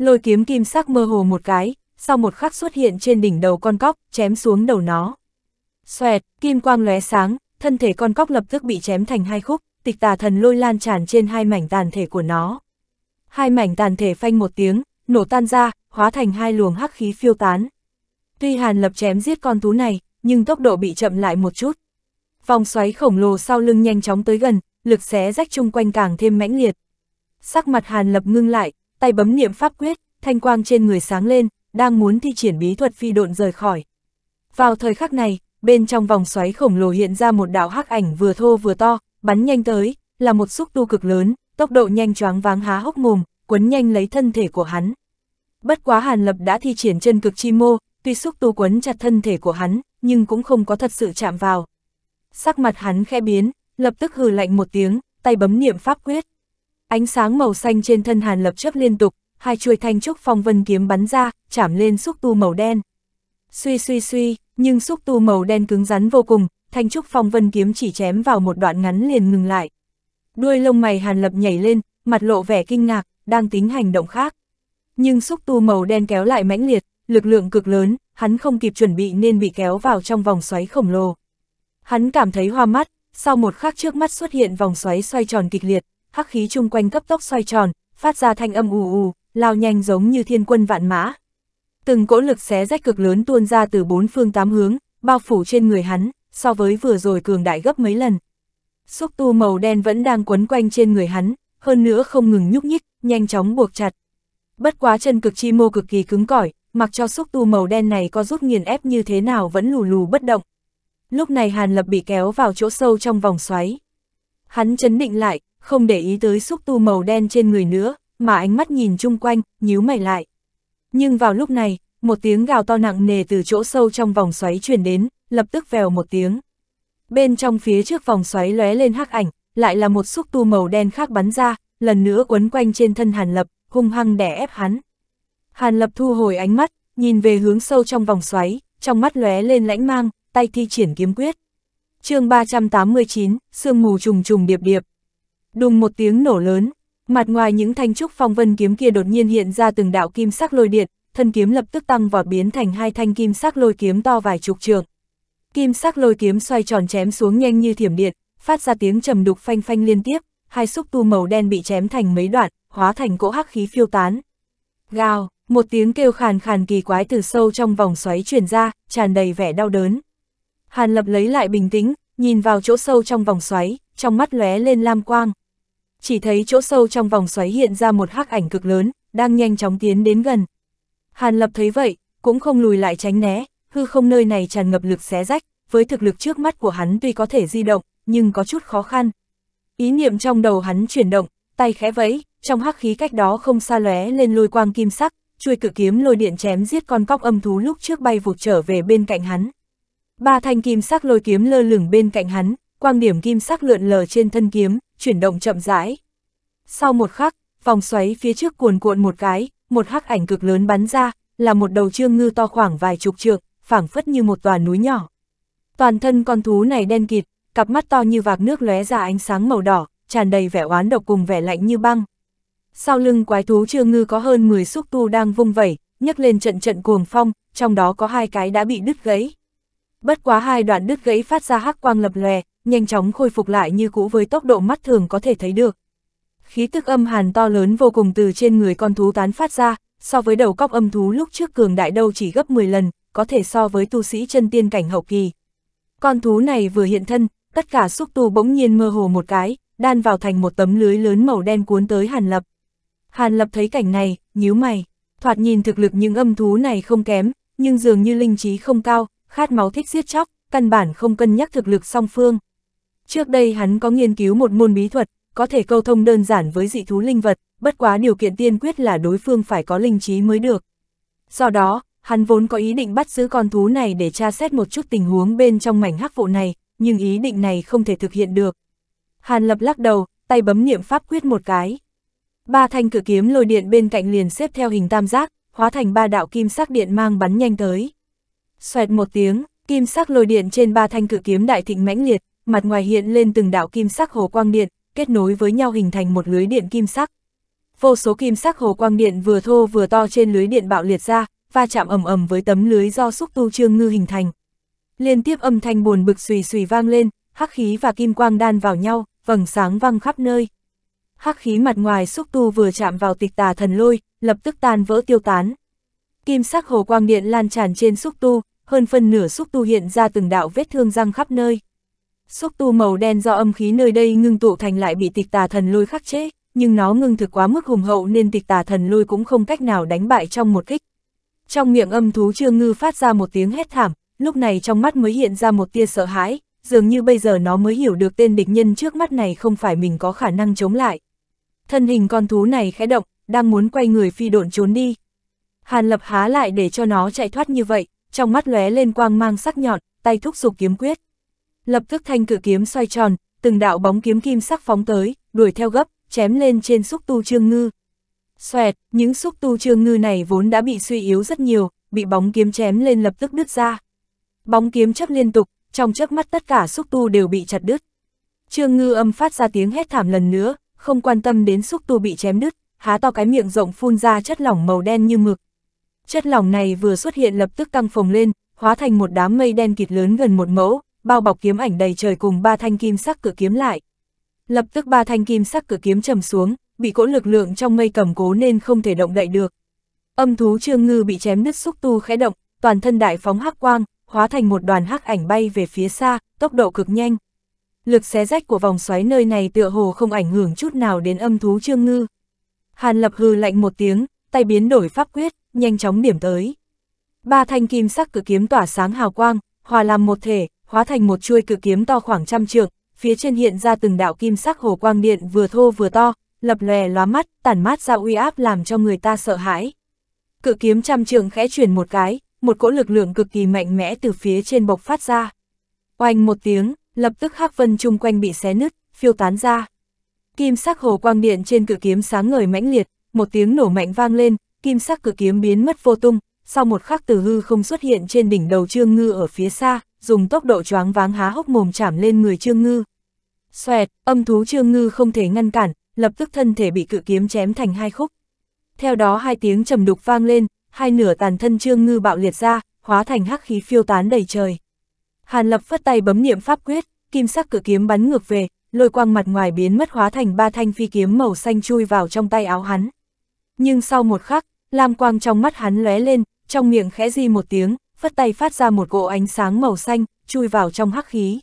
Lôi kiếm kim sắc mơ hồ một cái, sau một khắc xuất hiện trên đỉnh đầu con cóc, chém xuống đầu nó. Xoẹt, kim quang lóe sáng, thân thể con cóc lập tức bị chém thành hai khúc, tịch tà thần lôi lan tràn trên hai mảnh tàn thể của nó. Hai mảnh tàn thể phanh một tiếng, nổ tan ra, hóa thành hai luồng hắc khí phiêu tán. Tuy Hàn Lập chém giết con thú này, nhưng tốc độ bị chậm lại một chút. Vòng xoáy khổng lồ sau lưng nhanh chóng tới gần, lực xé rách chung quanh càng thêm mãnh liệt. Sắc mặt Hàn Lập ngưng lại, tay bấm niệm pháp quyết, thanh quang trên người sáng lên, đang muốn thi triển bí thuật phi độn rời khỏi. Vào thời khắc này, bên trong vòng xoáy khổng lồ hiện ra một đạo hắc ảnh vừa thô vừa to, bắn nhanh tới, là một xúc tu cực lớn, tốc độ nhanh choáng váng há hốc mồm, quấn nhanh lấy thân thể của hắn. Bất quá Hàn Lập đã thi triển chân cực chi mô, tuy xúc tu quấn chặt thân thể của hắn, nhưng cũng không có thật sự chạm vào. Sắc mặt hắn khẽ biến, lập tức hừ lạnh một tiếng, tay bấm niệm pháp quyết. Ánh sáng màu xanh trên thân Hàn Lập chớp liên tục, hai chuôi thanh trúc phong vân kiếm bắn ra, chạm lên xúc tu màu đen. Suy suy suy, nhưng xúc tu màu đen cứng rắn vô cùng, thanh trúc phong vân kiếm chỉ chém vào một đoạn ngắn liền ngừng lại. Đuôi lông mày Hàn Lập nhảy lên, mặt lộ vẻ kinh ngạc, đang tính hành động khác. Nhưng xúc tu màu đen kéo lại mãnh liệt, lực lượng cực lớn, hắn không kịp chuẩn bị nên bị kéo vào trong vòng xoáy khổng lồ. Hắn cảm thấy hoa mắt, sau một khắc trước mắt xuất hiện vòng xoáy xoay tròn kịch liệt, hắc khí chung quanh cấp tốc xoay tròn, phát ra thanh âm ù ù, lao nhanh giống như thiên quân vạn mã. Từng cỗ lực xé rách cực lớn tuôn ra từ bốn phương tám hướng, bao phủ trên người hắn, so với vừa rồi cường đại gấp mấy lần. Xúc tu màu đen vẫn đang quấn quanh trên người hắn, hơn nữa không ngừng nhúc nhích, nhanh chóng buộc chặt. Bất quá chân cực chi mô cực kỳ cứng cỏi, mặc cho xúc tu màu đen này có rút nghiền ép như thế nào vẫn lù lù bất động. Lúc này Hàn Lập bị kéo vào chỗ sâu trong vòng xoáy. Hắn chấn định lại, không để ý tới xúc tu màu đen trên người nữa, mà ánh mắt nhìn chung quanh, nhíu mày lại. Nhưng vào lúc này, một tiếng gào to nặng nề từ chỗ sâu trong vòng xoáy truyền đến, lập tức vèo một tiếng. Bên trong phía trước vòng xoáy lóe lên hắc ảnh, lại là một xúc tu màu đen khác bắn ra, lần nữa quấn quanh trên thân Hàn Lập, hung hăng đè ép hắn. Hàn Lập thu hồi ánh mắt, nhìn về hướng sâu trong vòng xoáy, trong mắt lóe lên lãnh mang, tay thi triển kiếm quyết. chương 389, sương mù trùng trùng điệp điệp, đùng một tiếng nổ lớn, mặt ngoài những thanh trúc phong vân kiếm kia đột nhiên hiện ra từng đạo kim sắc lôi điện, thân kiếm lập tức tăng vọt biến thành hai thanh kim sắc lôi kiếm to vài chục trường. Kim sắc lôi kiếm xoay tròn chém xuống nhanh như thiểm điện, phát ra tiếng trầm đục phanh phanh liên tiếp, hai xúc tu màu đen bị chém thành mấy đoạn, hóa thành cỗ hắc khí phiêu tán. Gào, một tiếng kêu khàn khàn kỳ quái từ sâu trong vòng xoáy truyền ra, tràn đầy vẻ đau đớn. Hàn Lập lấy lại bình tĩnh, nhìn vào chỗ sâu trong vòng xoáy, trong mắt lóe lên lam quang, chỉ thấy chỗ sâu trong vòng xoáy hiện ra một hắc ảnh cực lớn, đang nhanh chóng tiến đến gần. Hàn Lập thấy vậy, cũng không lùi lại tránh né, hư không nơi này tràn ngập lực xé rách, với thực lực trước mắt của hắn tuy có thể di động, nhưng có chút khó khăn. Ý niệm trong đầu hắn chuyển động, tay khẽ vẫy, trong hắc khí cách đó không xa lóe lên lôi quang kim sắc, chui cự kiếm lôi điện chém giết con cóc âm thú lúc trước bay vụt trở về bên cạnh hắn. Ba thanh kim sắc lôi kiếm lơ lửng bên cạnh hắn, quang điểm kim sắc lượn lờ trên thân kiếm, chuyển động chậm rãi. Sau một khắc, vòng xoáy phía trước cuồn cuộn một cái, một hắc ảnh cực lớn bắn ra, là một đầu trương ngư to khoảng vài chục trượng, phảng phất như một tòa núi nhỏ. Toàn thân con thú này đen kịt, cặp mắt to như vạc nước lóe ra ánh sáng màu đỏ, tràn đầy vẻ oán độc cùng vẻ lạnh như băng. Sau lưng quái thú trương ngư có hơn 10 xúc tu đang vung vẩy, nhấc lên trận trận cuồng phong, trong đó có hai cái đã bị đứt gãy. Bất quá hai đoạn đứt gãy phát ra hắc quang lập lòe, nhanh chóng khôi phục lại như cũ với tốc độ mắt thường có thể thấy được. Khí tức âm hàn to lớn vô cùng từ trên người con thú tán phát ra, so với đầu cóc âm thú lúc trước cường đại đâu chỉ gấp 10 lần, có thể so với tu sĩ chân tiên cảnh hậu kỳ. Con thú này vừa hiện thân, tất cả xúc tu bỗng nhiên mơ hồ một cái, đan vào thành một tấm lưới lớn màu đen cuốn tới Hàn Lập. Hàn Lập thấy cảnh này, nhíu mày, thoạt nhìn thực lực những âm thú này không kém, nhưng dường như linh trí không cao, khát máu thích giết chóc, căn bản không cân nhắc thực lực song phương. Trước đây hắn có nghiên cứu một môn bí thuật, có thể câu thông đơn giản với dị thú linh vật, bất quá điều kiện tiên quyết là đối phương phải có linh trí mới được. Do đó, hắn vốn có ý định bắt giữ con thú này để tra xét một chút tình huống bên trong mảnh hắc vụ này, nhưng ý định này không thể thực hiện được. Hàn lập lắc đầu, tay bấm niệm pháp quyết một cái. Ba thanh cự kiếm lôi điện bên cạnh liền xếp theo hình tam giác, hóa thành ba đạo kim sắc điện mang bắn nhanh tới. Xoẹt một tiếng, kim sắc lôi điện trên ba thanh cự kiếm đại thịnh mãnh liệt, mặt ngoài hiện lên từng đạo kim sắc hồ quang điện, kết nối với nhau hình thành một lưới điện kim sắc. Vô số kim sắc hồ quang điện vừa thô vừa to trên lưới điện bạo liệt ra, va chạm ầm ầm với tấm lưới do xúc tu trương ngư hình thành. Liên tiếp âm thanh buồn bực xùy xùy vang lên, hắc khí và kim quang đan vào nhau, vầng sáng văng khắp nơi. Hắc khí mặt ngoài xúc tu vừa chạm vào tịch tà thần lôi, lập tức tan vỡ tiêu tán. Kim sắc hồ quang điện lan tràn trên xúc tu, hơn phân nửa xúc tu hiện ra từng đạo vết thương răng khắp nơi xúc tu màu đen do âm khí nơi đây ngưng tụ thành lại bị tịch tà thần lôi khắc chế, nhưng nó ngưng thực quá mức hùng hậu nên tịch tà thần lôi cũng không cách nào đánh bại trong một kích. Trong miệng âm thú trương ngư phát ra một tiếng hét thảm, lúc này trong mắt mới hiện ra một tia sợ hãi, dường như bây giờ nó mới hiểu được tên địch nhân trước mắt này không phải mình có khả năng chống lại. Thân hình con thú này khẽ động, đang muốn quay người phi độn trốn đi. Hàn lập há lại để cho nó chạy thoát như vậy, trong mắt lóe lên quang mang sắc nhọn, tay thúc giục kiếm quyết lập tức thanh cử kiếm xoay tròn, từng đạo bóng kiếm kim sắc phóng tới, đuổi theo gấp, chém lên trên xúc tu trương ngư. Xoẹt, những xúc tu trương ngư này vốn đã bị suy yếu rất nhiều, bị bóng kiếm chém lên lập tức đứt ra. Bóng kiếm chấp liên tục, trong chớp mắt tất cả xúc tu đều bị chặt đứt. Trương ngư âm phát ra tiếng hét thảm lần nữa, không quan tâm đến xúc tu bị chém đứt, há to cái miệng rộng phun ra chất lỏng màu đen như mực. Chất lỏng này vừa xuất hiện lập tức căng phồng lên, hóa thành một đám mây đen kịt lớn gần một mẫu, bao bọc kiếm ảnh đầy trời cùng ba thanh kim sắc cự kiếm lại. Lập tức ba thanh kim sắc cự kiếm trầm xuống, bị cỗ lực lượng trong mây cầm cố nên không thể động đậy được. Âm thú Trương Ngư bị chém nứt xúc tu khẽ động, toàn thân đại phóng hắc quang, hóa thành một đoàn hắc ảnh bay về phía xa, tốc độ cực nhanh. Lực xé rách của vòng xoáy nơi này tựa hồ không ảnh hưởng chút nào đến âm thú Trương Ngư. Hàn Lập hư lạnh một tiếng, tay biến đổi pháp quyết, nhanh chóng điểm tới. Ba thanh kim sắc cử kiếm tỏa sáng hào quang, hòa làm một thể, hóa thành một chuôi cự kiếm to khoảng trăm trượng, phía trên hiện ra từng đạo kim sắc hồ quang điện vừa thô vừa to, lập lòe lóa mắt, tản mát ra uy áp làm cho người ta sợ hãi. Cự kiếm trăm trượng khẽ chuyển một cái, một cỗ lực lượng cực kỳ mạnh mẽ từ phía trên bộc phát ra. Oanh một tiếng, lập tức hắc vân chung quanh bị xé nứt, phiêu tán ra. Kim sắc hồ quang điện trên cự kiếm sáng ngời mãnh liệt, một tiếng nổ mạnh vang lên, kim sắc cự kiếm biến mất vô tung, sau một khắc từ hư không xuất hiện trên đỉnh đầu Trương Ngư ở phía xa, dùng tốc độ choáng váng há hốc mồm chạm lên người Trương Ngư. Xoẹt, âm thú Trương Ngư không thể ngăn cản, lập tức thân thể bị cự kiếm chém thành hai khúc. Theo đó hai tiếng trầm đục vang lên, hai nửa tàn thân Trương Ngư bạo liệt ra, hóa thành hắc khí phiêu tán đầy trời. Hàn Lập phất tay bấm niệm pháp quyết, kim sắc cự kiếm bắn ngược về, lôi quang mặt ngoài biến mất hóa thành ba thanh phi kiếm màu xanh chui vào trong tay áo hắn. Nhưng sau một khắc, lam quang trong mắt hắn lóe lên, trong miệng khẽ di một tiếng, phất tay phát ra một cỗ ánh sáng màu xanh, chui vào trong hắc khí.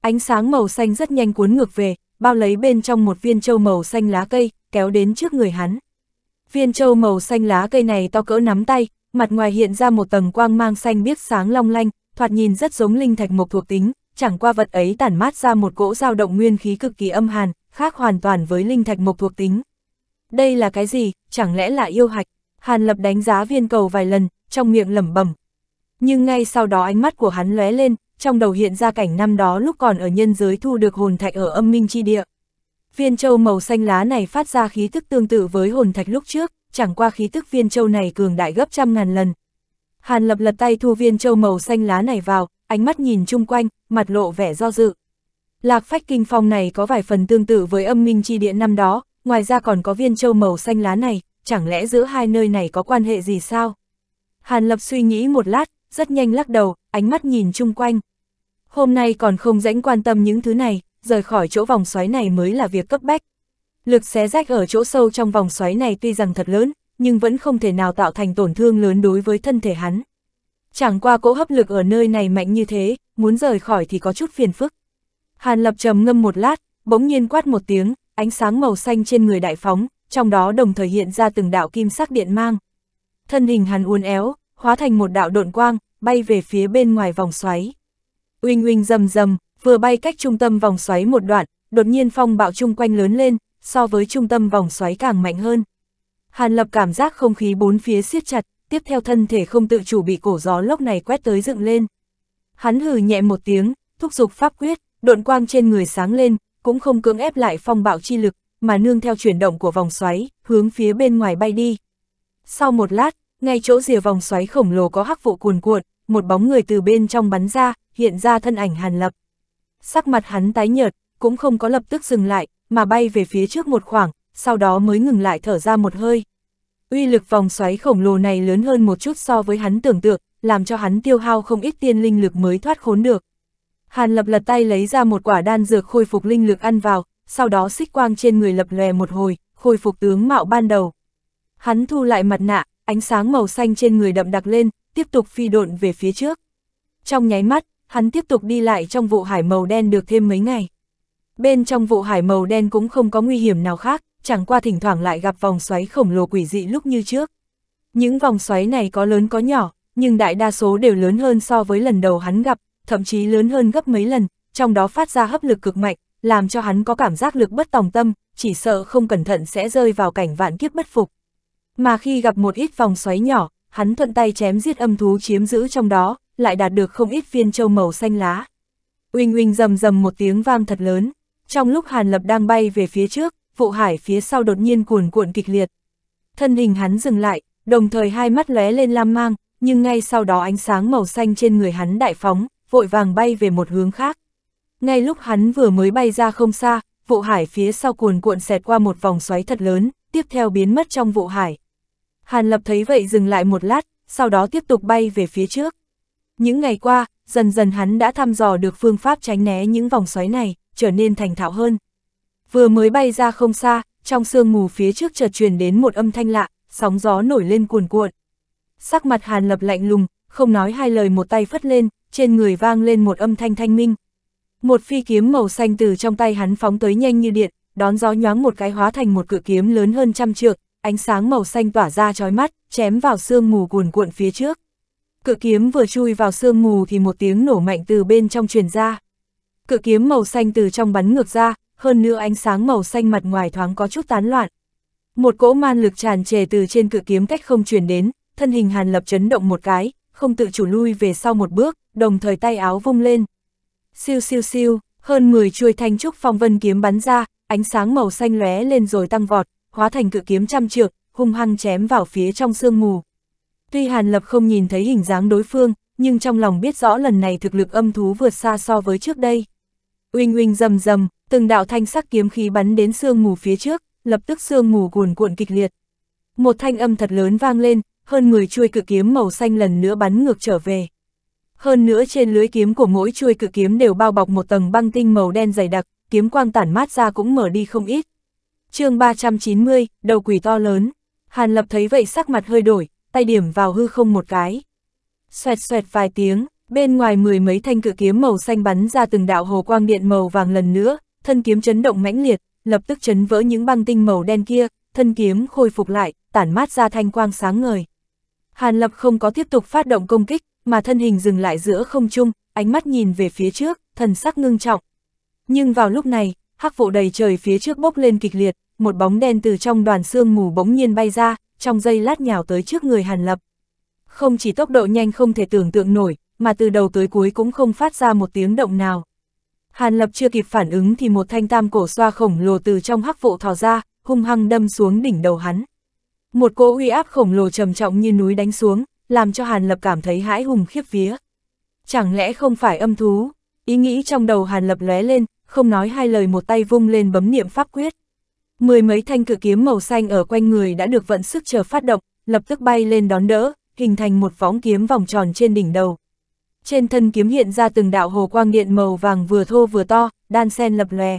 Ánh sáng màu xanh rất nhanh cuốn ngược về, bao lấy bên trong một viên châu màu xanh lá cây, kéo đến trước người hắn. Viên châu màu xanh lá cây này to cỡ nắm tay, mặt ngoài hiện ra một tầng quang mang xanh biếc sáng long lanh, thoạt nhìn rất giống linh thạch mộc thuộc tính, chẳng qua vật ấy tản mát ra một cỗ dao động nguyên khí cực kỳ âm hàn, khác hoàn toàn với linh thạch mộc thuộc tính. Đây là cái gì, chẳng lẽ là yêu hạch? Hàn Lập đánh giá viên cầu vài lần, trong miệng lẩm bẩm, nhưng ngay sau đó ánh mắt của hắn lóe lên, trong đầu hiện ra cảnh năm đó lúc còn ở nhân giới thu được hồn thạch ở âm minh chi địa. Viên châu màu xanh lá này phát ra khí tức tương tự với hồn thạch lúc trước, chẳng qua khí tức viên châu này cường đại gấp trăm ngàn lần. Hàn lập lật tay thu viên châu màu xanh lá này vào, ánh mắt nhìn chung quanh, mặt lộ vẻ do dự. Lạc phách kinh phong này có vài phần tương tự với âm minh chi địa năm đó, ngoài ra còn có viên châu màu xanh lá này, chẳng lẽ giữa hai nơi này có quan hệ gì sao? Hàn lập suy nghĩ một lát, rất nhanh lắc đầu, ánh mắt nhìn chung quanh. Hôm nay còn không rãnh quan tâm những thứ này, rời khỏi chỗ vòng xoáy này mới là việc cấp bách. Lực xé rách ở chỗ sâu trong vòng xoáy này tuy rằng thật lớn, nhưng vẫn không thể nào tạo thành tổn thương lớn đối với thân thể hắn. Chẳng qua cỗ hấp lực ở nơi này mạnh như thế, muốn rời khỏi thì có chút phiền phức. Hàn Lập trầm ngâm một lát, bỗng nhiên quát một tiếng, ánh sáng màu xanh trên người đại phóng, trong đó đồng thời hiện ra từng đạo kim sắc điện mang. Thân hình hắn uốn éo, hóa thành một đạo độn quang, bay về phía bên ngoài vòng xoáy. Uinh uinh rầm rầm, vừa bay cách trung tâm vòng xoáy một đoạn, đột nhiên phong bạo chung quanh lớn lên, so với trung tâm vòng xoáy càng mạnh hơn. Hàn Lập cảm giác không khí bốn phía siết chặt, tiếp theo thân thể không tự chủ bị cổ gió lốc này quét tới dựng lên. Hắn hừ nhẹ một tiếng, thúc giục pháp quyết, độn quang trên người sáng lên, cũng không cưỡng ép lại phong bạo chi lực, mà nương theo chuyển động của vòng xoáy, hướng phía bên ngoài bay đi. Sau một lát, ngay chỗ rìa vòng xoáy khổng lồ có hắc vụ cuồn cuộn, một bóng người từ bên trong bắn ra, hiện ra thân ảnh Hàn Lập. Sắc mặt hắn tái nhợt, cũng không có lập tức dừng lại, mà bay về phía trước một khoảng, sau đó mới ngừng lại thở ra một hơi. Uy lực vòng xoáy khổng lồ này lớn hơn một chút so với hắn tưởng tượng, làm cho hắn tiêu hao không ít tiên linh lực mới thoát khốn được. Hàn Lập lật tay lấy ra một quả đan dược khôi phục linh lực ăn vào, sau đó xích quang trên người lập lòe một hồi, khôi phục tướng mạo ban đầu. Hắn thu lại mặt nạ, ánh sáng màu xanh trên người đậm đặc lên, tiếp tục phi độn về phía trước. Trong nháy mắt, hắn tiếp tục đi lại trong vụ hải màu đen được thêm mấy ngày. Bên trong vụ hải màu đen cũng không có nguy hiểm nào khác, chẳng qua thỉnh thoảng lại gặp vòng xoáy khổng lồ quỷ dị lúc như trước. Những vòng xoáy này có lớn có nhỏ, nhưng đại đa số đều lớn hơn so với lần đầu hắn gặp, thậm chí lớn hơn gấp mấy lần, trong đó phát ra hấp lực cực mạnh, làm cho hắn có cảm giác lực bất tòng tâm, chỉ sợ không cẩn thận sẽ rơi vào cảnh vạn kiếp bất phục mà khi gặp một ít vòng xoáy nhỏ, hắn thuận tay chém giết âm thú chiếm giữ trong đó, lại đạt được không ít viên châu màu xanh lá. Uỳnh uỳnh rầm rầm một tiếng vang thật lớn, trong lúc Hàn Lập đang bay về phía trước, vụ hải phía sau đột nhiên cuồn cuộn kịch liệt. Thân hình hắn dừng lại, đồng thời hai mắt lóe lên lam mang, nhưng ngay sau đó ánh sáng màu xanh trên người hắn đại phóng, vội vàng bay về một hướng khác. Ngay lúc hắn vừa mới bay ra không xa, vụ hải phía sau cuồn cuộn xẹt qua một vòng xoáy thật lớn, tiếp theo biến mất trong vụ hải. Hàn Lập thấy vậy dừng lại một lát, sau đó tiếp tục bay về phía trước. Những ngày qua, dần dần hắn đã thăm dò được phương pháp tránh né những vòng xoáy này, trở nên thành thạo hơn. Vừa mới bay ra không xa, trong sương mù phía trước chợt truyền đến một âm thanh lạ, sóng gió nổi lên cuồn cuộn. Sắc mặt Hàn Lập lạnh lùng, không nói hai lời một tay phất lên, trên người vang lên một âm thanh thanh minh. Một phi kiếm màu xanh từ trong tay hắn phóng tới nhanh như điện, đón gió nhoáng một cái hóa thành một cự kiếm lớn hơn trăm trượng, ánh sáng màu xanh tỏa ra chói mắt, chém vào sương mù cuồn cuộn phía trước. Cự kiếm vừa chui vào sương mù thì một tiếng nổ mạnh từ bên trong truyền ra. Cự kiếm màu xanh từ trong bắn ngược ra, hơn nữa ánh sáng màu xanh mặt ngoài thoáng có chút tán loạn. Một cỗ man lực tràn trề từ trên cự kiếm cách không truyền đến, thân hình Hàn Lập chấn động một cái, không tự chủ lui về sau một bước, đồng thời tay áo vung lên. Siêu siêu siêu, hơn 10 chuôi thanh trúc phong vân kiếm bắn ra, ánh sáng màu xanh lóe lên rồi tăng vọt, hóa thành cự kiếm trăm trượng, hung hăng chém vào phía trong sương mù. Tuy Hàn Lập không nhìn thấy hình dáng đối phương, nhưng trong lòng biết rõ lần này thực lực âm thú vượt xa so với trước đây. Uinh uinh rầm rầm, từng đạo thanh sắc kiếm khí bắn đến sương mù phía trước, lập tức sương mù cuồn cuộn kịch liệt. Một thanh âm thật lớn vang lên, hơn 10 chuôi cự kiếm màu xanh lần nữa bắn ngược trở về. Hơn nữa trên lưới kiếm của mỗi chuôi cự kiếm đều bao bọc một tầng băng tinh màu đen dày đặc, kiếm quang tản mát ra cũng mở đi không ít chương 390, đầu quỷ to lớn. Hàn Lập thấy vậy sắc mặt hơi đổi, tay điểm vào hư không một cái. Xoẹt xoẹt vài tiếng, bên ngoài mười mấy thanh cự kiếm màu xanh bắn ra từng đạo hồ quang điện màu vàng lần nữa, thân kiếm chấn động mãnh liệt, lập tức chấn vỡ những băng tinh màu đen kia, thân kiếm khôi phục lại, tản mát ra thanh quang sáng ngời. Hàn Lập không có tiếp tục phát động công kích, mà thân hình dừng lại giữa không trung, ánh mắt nhìn về phía trước, thần sắc ngưng trọng. Nhưng vào lúc này, hắc vụ đầy trời phía trước bốc lên kịch liệt, một bóng đen từ trong đoàn xương mù bỗng nhiên bay ra, trong giây lát nhào tới trước người Hàn Lập. Không chỉ tốc độ nhanh không thể tưởng tượng nổi, mà từ đầu tới cuối cũng không phát ra một tiếng động nào. Hàn Lập chưa kịp phản ứng thì một thanh tam cổ xoa khổng lồ từ trong hắc vụ thò ra, hung hăng đâm xuống đỉnh đầu hắn. Một cỗ uy áp khổng lồ trầm trọng như núi đánh xuống, làm cho Hàn Lập cảm thấy hãi hùng khiếp vía. Chẳng lẽ không phải âm thú? Ý nghĩ trong đầu Hàn Lập lóe lên, không nói hai lời một tay vung lên bấm niệm pháp quyết. Mười mấy thanh cự kiếm màu xanh ở quanh người đã được vận sức chờ phát động, lập tức bay lên đón đỡ, hình thành một võng kiếm vòng tròn trên đỉnh đầu. Trên thân kiếm hiện ra từng đạo hồ quang điện màu vàng vừa thô vừa to, đan sen lập lòe.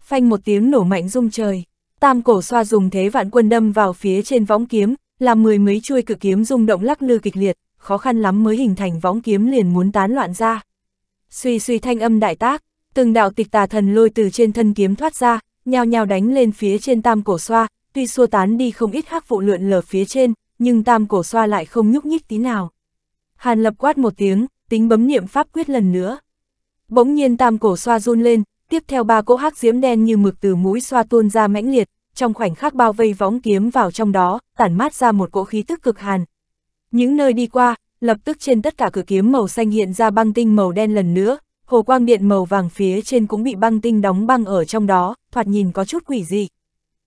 Phanh một tiếng nổ mạnh rung trời, tam cổ xoa dùng thế vạn quân đâm vào phía trên võng kiếm, làm mười mấy chuôi cự kiếm rung động lắc lư kịch liệt, khó khăn lắm mới hình thành võng kiếm liền muốn tán loạn ra. Suy suy thanh âm đại tác, từng đạo tịch tà thần lôi từ trên thân kiếm thoát ra, nhào nhào đánh lên phía trên tam cổ xoa, tuy xua tán đi không ít hắc vụ lượn lờ phía trên, nhưng tam cổ xoa lại không nhúc nhích tí nào. Hàn lập quát một tiếng, tính bấm niệm pháp quyết lần nữa. Bỗng nhiên tam cổ xoa run lên, tiếp theo ba cỗ hắc diễm đen như mực từ mũi xoa tuôn ra mãnh liệt, trong khoảnh khắc bao vây võng kiếm vào trong đó, tản mát ra một cỗ khí tức cực hàn. Những nơi đi qua, lập tức trên tất cả cửa kiếm màu xanh hiện ra băng tinh màu đen lần nữa, hồ quang điện màu vàng phía trên cũng bị băng tinh đóng băng ở trong đó, thoạt nhìn có chút quỷ dị.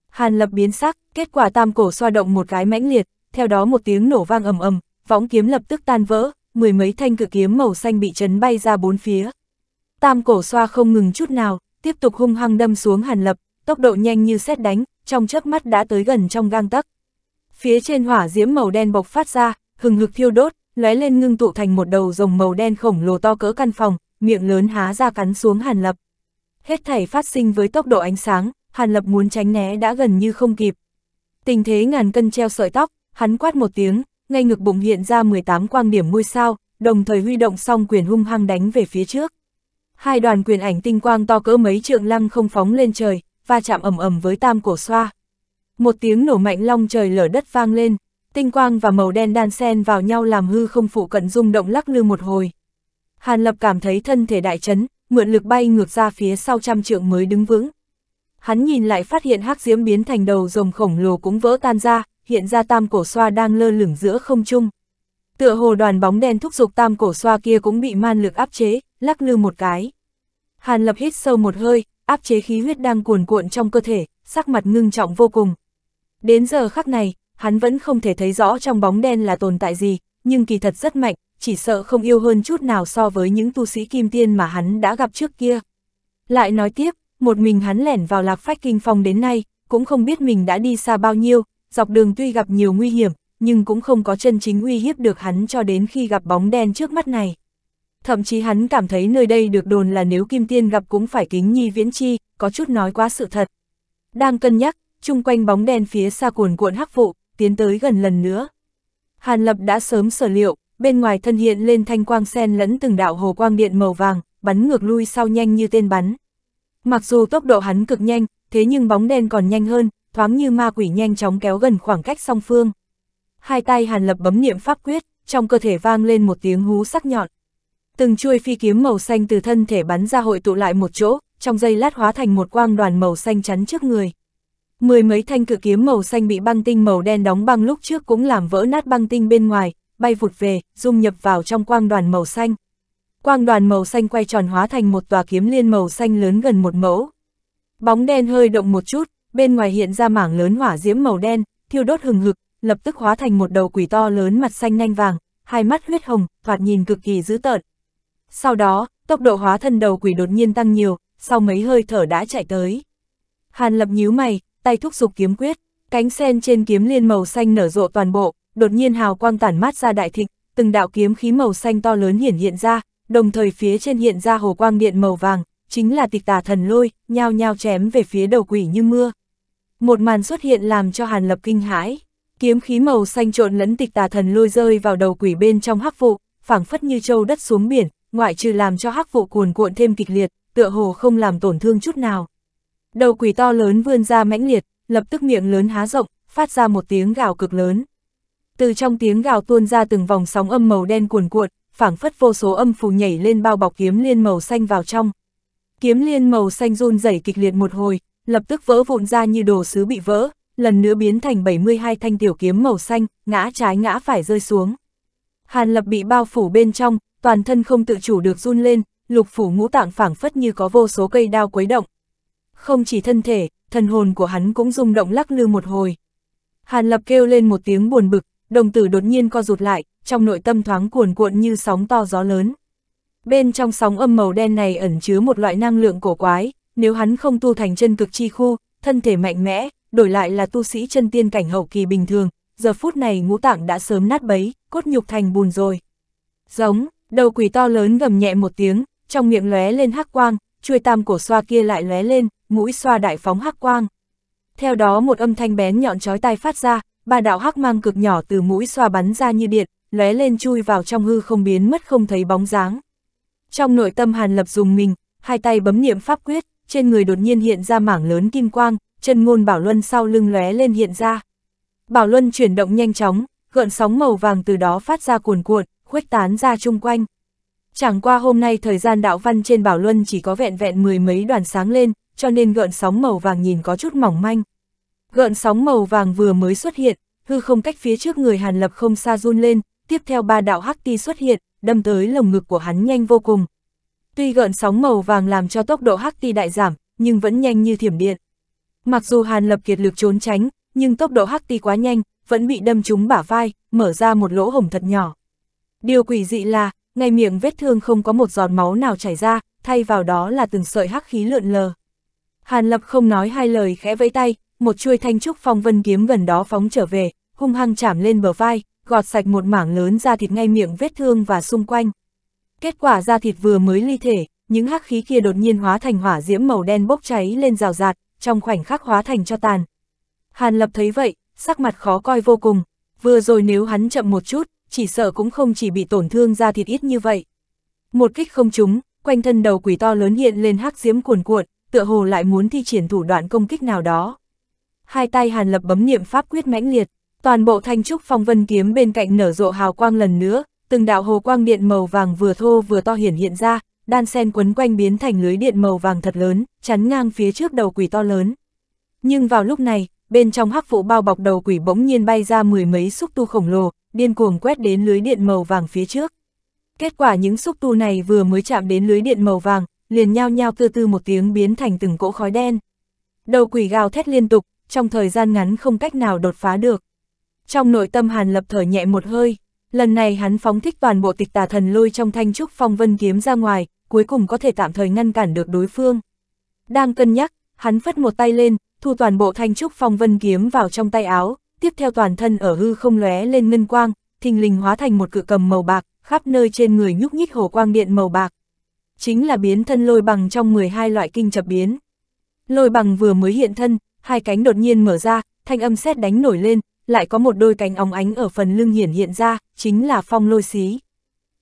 Hàn lập biến sắc, kết quả tam cổ xoa động một cái mãnh liệt, theo đó một tiếng nổ vang ầm ầm, võng kiếm lập tức tan vỡ, mười mấy thanh cự kiếm màu xanh bị chấn bay ra bốn phía. Tam cổ xoa không ngừng chút nào, tiếp tục hung hăng đâm xuống hàn lập, tốc độ nhanh như xét đánh, trong chớp mắt đã tới gần trong gang tấc. Phía trên hỏa diễm màu đen bộc phát ra, hừng hực thiêu đốt, lóe lên ngưng tụ thành một đầu rồng màu đen khổng lồ to cỡ căn phòng, miệng lớn há ra cắn xuống Hàn Lập. Hết thảy phát sinh với tốc độ ánh sáng, Hàn Lập muốn tránh né đã gần như không kịp. Tình thế ngàn cân treo sợi tóc, hắn quát một tiếng, ngay ngực bụng hiện ra 18 quang điểm ngôi sao, đồng thời huy động song quyền hung hăng đánh về phía trước. Hai đoàn quyền ảnh tinh quang to cỡ mấy trượng lăng không phóng lên trời, va chạm ầm ầm với tam cổ xoa. Một tiếng nổ mạnh long trời lở đất vang lên, tinh quang và màu đen đan xen vào nhau làm hư không phụ cận rung động lắc lư một hồi. Hàn Lập cảm thấy thân thể đại chấn, mượn lực bay ngược ra phía sau trăm trượng mới đứng vững. Hắn nhìn lại phát hiện hắc diễm biến thành đầu rồng khổng lồ cũng vỡ tan ra, hiện ra tam cổ xoa đang lơ lửng giữa không trung. Tựa hồ đoàn bóng đen thúc giục tam cổ xoa kia cũng bị man lực áp chế, lắc lư một cái. Hàn Lập hít sâu một hơi, áp chế khí huyết đang cuồn cuộn trong cơ thể, sắc mặt ngưng trọng vô cùng. Đến giờ khắc này, hắn vẫn không thể thấy rõ trong bóng đen là tồn tại gì, nhưng kỳ thật rất mạnh, chỉ sợ không yêu hơn chút nào so với những tu sĩ kim tiên mà hắn đã gặp trước kia. Lại nói tiếp, một mình hắn lẻn vào lạc phách kinh phong đến nay, cũng không biết mình đã đi xa bao nhiêu, dọc đường tuy gặp nhiều nguy hiểm, nhưng cũng không có chân chính uy hiếp được hắn cho đến khi gặp bóng đen trước mắt này. Thậm chí hắn cảm thấy nơi đây được đồn là nếu kim tiên gặp cũng phải kính nhi viễn chi, có chút nói quá sự thật. Đang cân nhắc, chung quanh bóng đen phía xa cuồn cuộn hắc vụ, tiến tới gần lần nữa. Hàn Lập đã sớm sở liệu, bên ngoài thân hiện lên thanh quang sen lẫn từng đạo hồ quang điện màu vàng, bắn ngược lui sau nhanh như tên bắn. Mặc dù tốc độ hắn cực nhanh, thế nhưng bóng đen còn nhanh hơn, thoáng như ma quỷ nhanh chóng kéo gần khoảng cách song phương. Hai tay Hàn Lập bấm niệm pháp quyết, trong cơ thể vang lên một tiếng hú sắc nhọn. Từng chuôi phi kiếm màu xanh từ thân thể bắn ra hội tụ lại một chỗ, trong giây lát hóa thành một quang đoàn màu xanh chắn trước người. Mười mấy thanh cự kiếm màu xanh bị băng tinh màu đen đóng băng lúc trước cũng làm vỡ nát băng tinh bên ngoài, bay vụt về, dung nhập vào trong quang đoàn màu xanh. Quang đoàn màu xanh quay tròn hóa thành một tòa kiếm liên màu xanh lớn gần một mẫu. Bóng đen hơi động một chút, bên ngoài hiện ra mảng lớn hỏa diễm màu đen, thiêu đốt hừng hực, lập tức hóa thành một đầu quỷ to lớn mặt xanh nhanh vàng, hai mắt huyết hồng, thoạt nhìn cực kỳ dữ tợn. Sau đó, tốc độ hóa thân đầu quỷ đột nhiên tăng nhiều, sau mấy hơi thở đã chạy tới. Hàn lập nhíu mày, tay thúc giục kiếm quyết, cánh sen trên kiếm liên màu xanh nở rộ toàn bộ, đột nhiên hào quang tản mát ra đại thịnh, từng đạo kiếm khí màu xanh to lớn hiển hiện ra, đồng thời phía trên hiện ra hồ quang điện màu vàng, chính là tịch tà thần lôi, nhao nhao chém về phía đầu quỷ như mưa. Một màn xuất hiện làm cho Hàn Lập kinh hãi, kiếm khí màu xanh trộn lẫn tịch tà thần lôi rơi vào đầu quỷ bên trong hắc vụ, phảng phất như châu đất xuống biển, ngoại trừ làm cho hắc vụ cuồn cuộn thêm kịch liệt, tựa hồ không làm tổn thương chút nào. Đầu quỷ to lớn vươn ra mãnh liệt, lập tức miệng lớn há rộng, phát ra một tiếng gào cực lớn từ trong tiếng gào tuôn ra từng vòng sóng âm màu đen cuồn cuộn, phảng phất vô số âm phù nhảy lên bao bọc kiếm liên màu xanh vào trong. Kiếm liên màu xanh run rẩy kịch liệt một hồi, lập tức vỡ vụn ra như đồ sứ bị vỡ, lần nữa biến thành 72 thanh tiểu kiếm màu xanh, ngã trái ngã phải rơi xuống. Hàn Lập bị bao phủ bên trong, toàn thân không tự chủ được run lên, lục phủ ngũ tạng phảng phất như có vô số cây đao quấy động. Không chỉ thân thể, thần hồn của hắn cũng rung động lắc lư một hồi. Hàn Lập kêu lên một tiếng buồn bực, đồng tử đột nhiên co rụt lại, trong nội tâm thoáng cuồn cuộn như sóng to gió lớn. Bên trong sóng âm màu đen này ẩn chứa một loại năng lượng cổ quái, nếu hắn không tu thành chân cực chi khu, thân thể mạnh mẽ, đổi lại là tu sĩ chân tiên cảnh hậu kỳ bình thường, giờ phút này ngũ tạng đã sớm nát bấy, cốt nhục thành bùn rồi. Giống, đầu quỷ to lớn gầm nhẹ một tiếng, trong miệng lóe lên hắc quang, chuôi tam cổ xoa kia lại lóe lên, mũi xoa đại phóng hắc quang. Theo đó một âm thanh bén nhọn chói tai phát ra, ba đạo hắc mang cực nhỏ từ mũi xoa bắn ra như điện, lóe lên chui vào trong hư không biến mất không thấy bóng dáng. Trong nội tâm Hàn Lập dùng mình, hai tay bấm niệm pháp quyết, trên người đột nhiên hiện ra mảng lớn kim quang, chân ngôn Bảo Luân sau lưng lóe lên hiện ra. Bảo Luân chuyển động nhanh chóng, gợn sóng màu vàng từ đó phát ra cuồn cuộn, khuếch tán ra chung quanh. Chẳng qua hôm nay thời gian đạo văn trên Bảo Luân chỉ có vẹn vẹn mười mấy đoàn sáng lên, cho nên gợn sóng màu vàng nhìn có chút mỏng manh, Gợn sóng màu vàng vừa mới xuất hiện, hư không cách phía trước người Hàn Lập không xa run lên, tiếp theo ba đạo hắc ti xuất hiện, đâm tới lồng ngực của hắn nhanh vô cùng. Tuy gợn sóng màu vàng làm cho tốc độ hắc ti đại giảm, nhưng vẫn nhanh như thiểm điện. Mặc dù Hàn Lập kiệt lực trốn tránh, nhưng tốc độ hắc ti quá nhanh, vẫn bị đâm trúng bả vai, mở ra một lỗ hổng thật nhỏ. Điều quỷ dị là, ngay miệng vết thương không có một giọt máu nào chảy ra, thay vào đó là từng sợi hắc khí lượn lờ. Hàn Lập không nói hai lời khẽ vẫy tay, một chuôi thanh trúc phong vân kiếm gần đó phóng trở về, hung hăng chạm lên bờ vai, gọt sạch một mảng lớn da thịt ngay miệng vết thương và xung quanh. Kết quả da thịt vừa mới ly thể, những hắc khí kia đột nhiên hóa thành hỏa diễm màu đen bốc cháy lên rào rạt, trong khoảnh khắc hóa thành cho tàn. Hàn Lập thấy vậy, sắc mặt khó coi vô cùng, vừa rồi nếu hắn chậm một chút, chỉ sợ cũng không chỉ bị tổn thương da thịt ít như vậy. Một kích không trúng, quanh thân đầu quỷ to lớn hiện lên hắc diễm cuồn cuộn, tựa hồ lại muốn thi triển thủ đoạn công kích nào đó hai tay Hàn Lập bấm niệm pháp quyết mãnh liệt, toàn bộ thanh trúc phong vân kiếm bên cạnh nở rộ hào quang lần nữa, từng đạo hồ quang điện màu vàng vừa thô vừa to hiển hiện ra, đan sen quấn quanh biến thành lưới điện màu vàng thật lớn, chắn ngang phía trước đầu quỷ to lớn. Nhưng vào lúc này, bên trong hắc phụ bao bọc đầu quỷ bỗng nhiên bay ra mười mấy xúc tu khổng lồ, điên cuồng quét đến lưới điện màu vàng phía trước. Kết quả những xúc tu này vừa mới chạm đến lưới điện màu vàng, liền nhao nhao tư tư một tiếng biến thành từng cỗ khói đen. Đầu quỷ gào thét liên tục, trong thời gian ngắn không cách nào đột phá được. Trong nội tâm Hàn Lập thở nhẹ một hơi, lần này hắn phóng thích toàn bộ tịch tà thần lôi trong thanh trúc phong vân kiếm ra ngoài, cuối cùng có thể tạm thời ngăn cản được đối phương. Đang cân nhắc, hắn phất một tay lên, thu toàn bộ thanh trúc phong vân kiếm vào trong tay áo, tiếp theo toàn thân ở hư không lóe lên ngân quang, thình lình hóa thành một cự cầm màu bạc, khắp nơi trên người nhúc nhích hồ quang điện màu bạc. Chính là biến thân lôi bằng trong 12 loại kinh chập biến. Lôi bằng vừa mới hiện thân, hai cánh đột nhiên mở ra, thanh âm sét đánh nổi lên, lại có một đôi cánh óng ánh ở phần lưng hiển hiện ra, chính là phong lôi xí.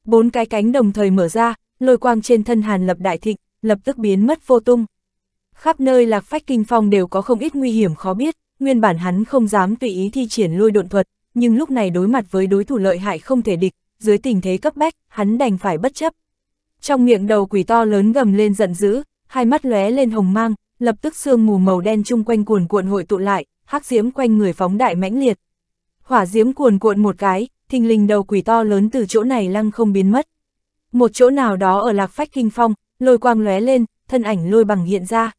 Bốn cái cánh đồng thời mở ra, lôi quang trên thân hàn lập đại thịnh, lập tức biến mất vô tung. Khắp nơi lạc phách kinh phong đều có không ít nguy hiểm khó biết, nguyên bản hắn không dám tùy ý thi triển lôi độn thuật, nhưng lúc này đối mặt với đối thủ lợi hại không thể địch, dưới tình thế cấp bách, hắn đành phải bất chấp. Trong miệng đầu quỷ to lớn gầm lên giận dữ, hai mắt lóe lên hồng mang, lập tức sương mù màu đen chung quanh cuồn cuộn hội tụ lại, hắc diễm quanh người phóng đại mãnh liệt. Hỏa diễm cuồn cuộn một cái, thình lình đầu quỷ to lớn từ chỗ này lăng không biến mất. Một chỗ nào đó ở lạc phách kinh phong, lôi quang lóe lên, thân ảnh lôi bằng hiện ra.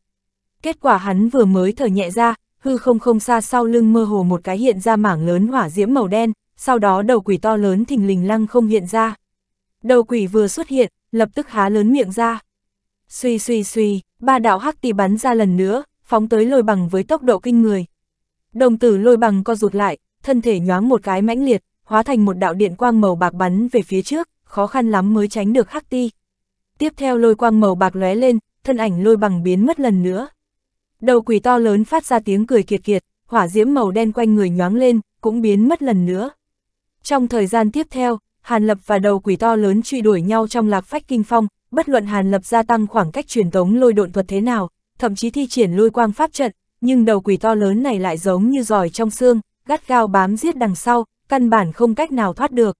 Kết quả hắn vừa mới thở nhẹ ra, hư không không xa sau lưng mơ hồ một cái hiện ra mảng lớn hỏa diễm màu đen, sau đó đầu quỷ to lớn thình lình lăng không hiện ra. Đầu quỷ vừa xuất hiện, lập tức há lớn miệng ra. Xuy suy suy, ba đạo hắc tì bắn ra lần nữa, phóng tới lôi bằng với tốc độ kinh người. Đồng tử lôi bằng co rụt lại, thân thể nhoáng một cái mãnh liệt, hóa thành một đạo điện quang màu bạc bắn về phía trước, khó khăn lắm mới tránh được hắc ti. Tiếp theo lôi quang màu bạc lóe lên, thân ảnh lôi bằng biến mất lần nữa. Đầu quỷ to lớn phát ra tiếng cười kiệt kiệt, hỏa diễm màu đen quanh người nhoáng lên, cũng biến mất lần nữa. Trong thời gian tiếp theo, Hàn Lập và đầu quỷ to lớn truy đuổi nhau trong lạc phách kinh phong, bất luận Hàn Lập gia tăng khoảng cách truyền tống lôi độn thuật thế nào, thậm chí thi triển lôi quang pháp trận, nhưng đầu quỷ to lớn này lại giống như giỏi trong xương, gắt gao bám giết đằng sau, căn bản không cách nào thoát được.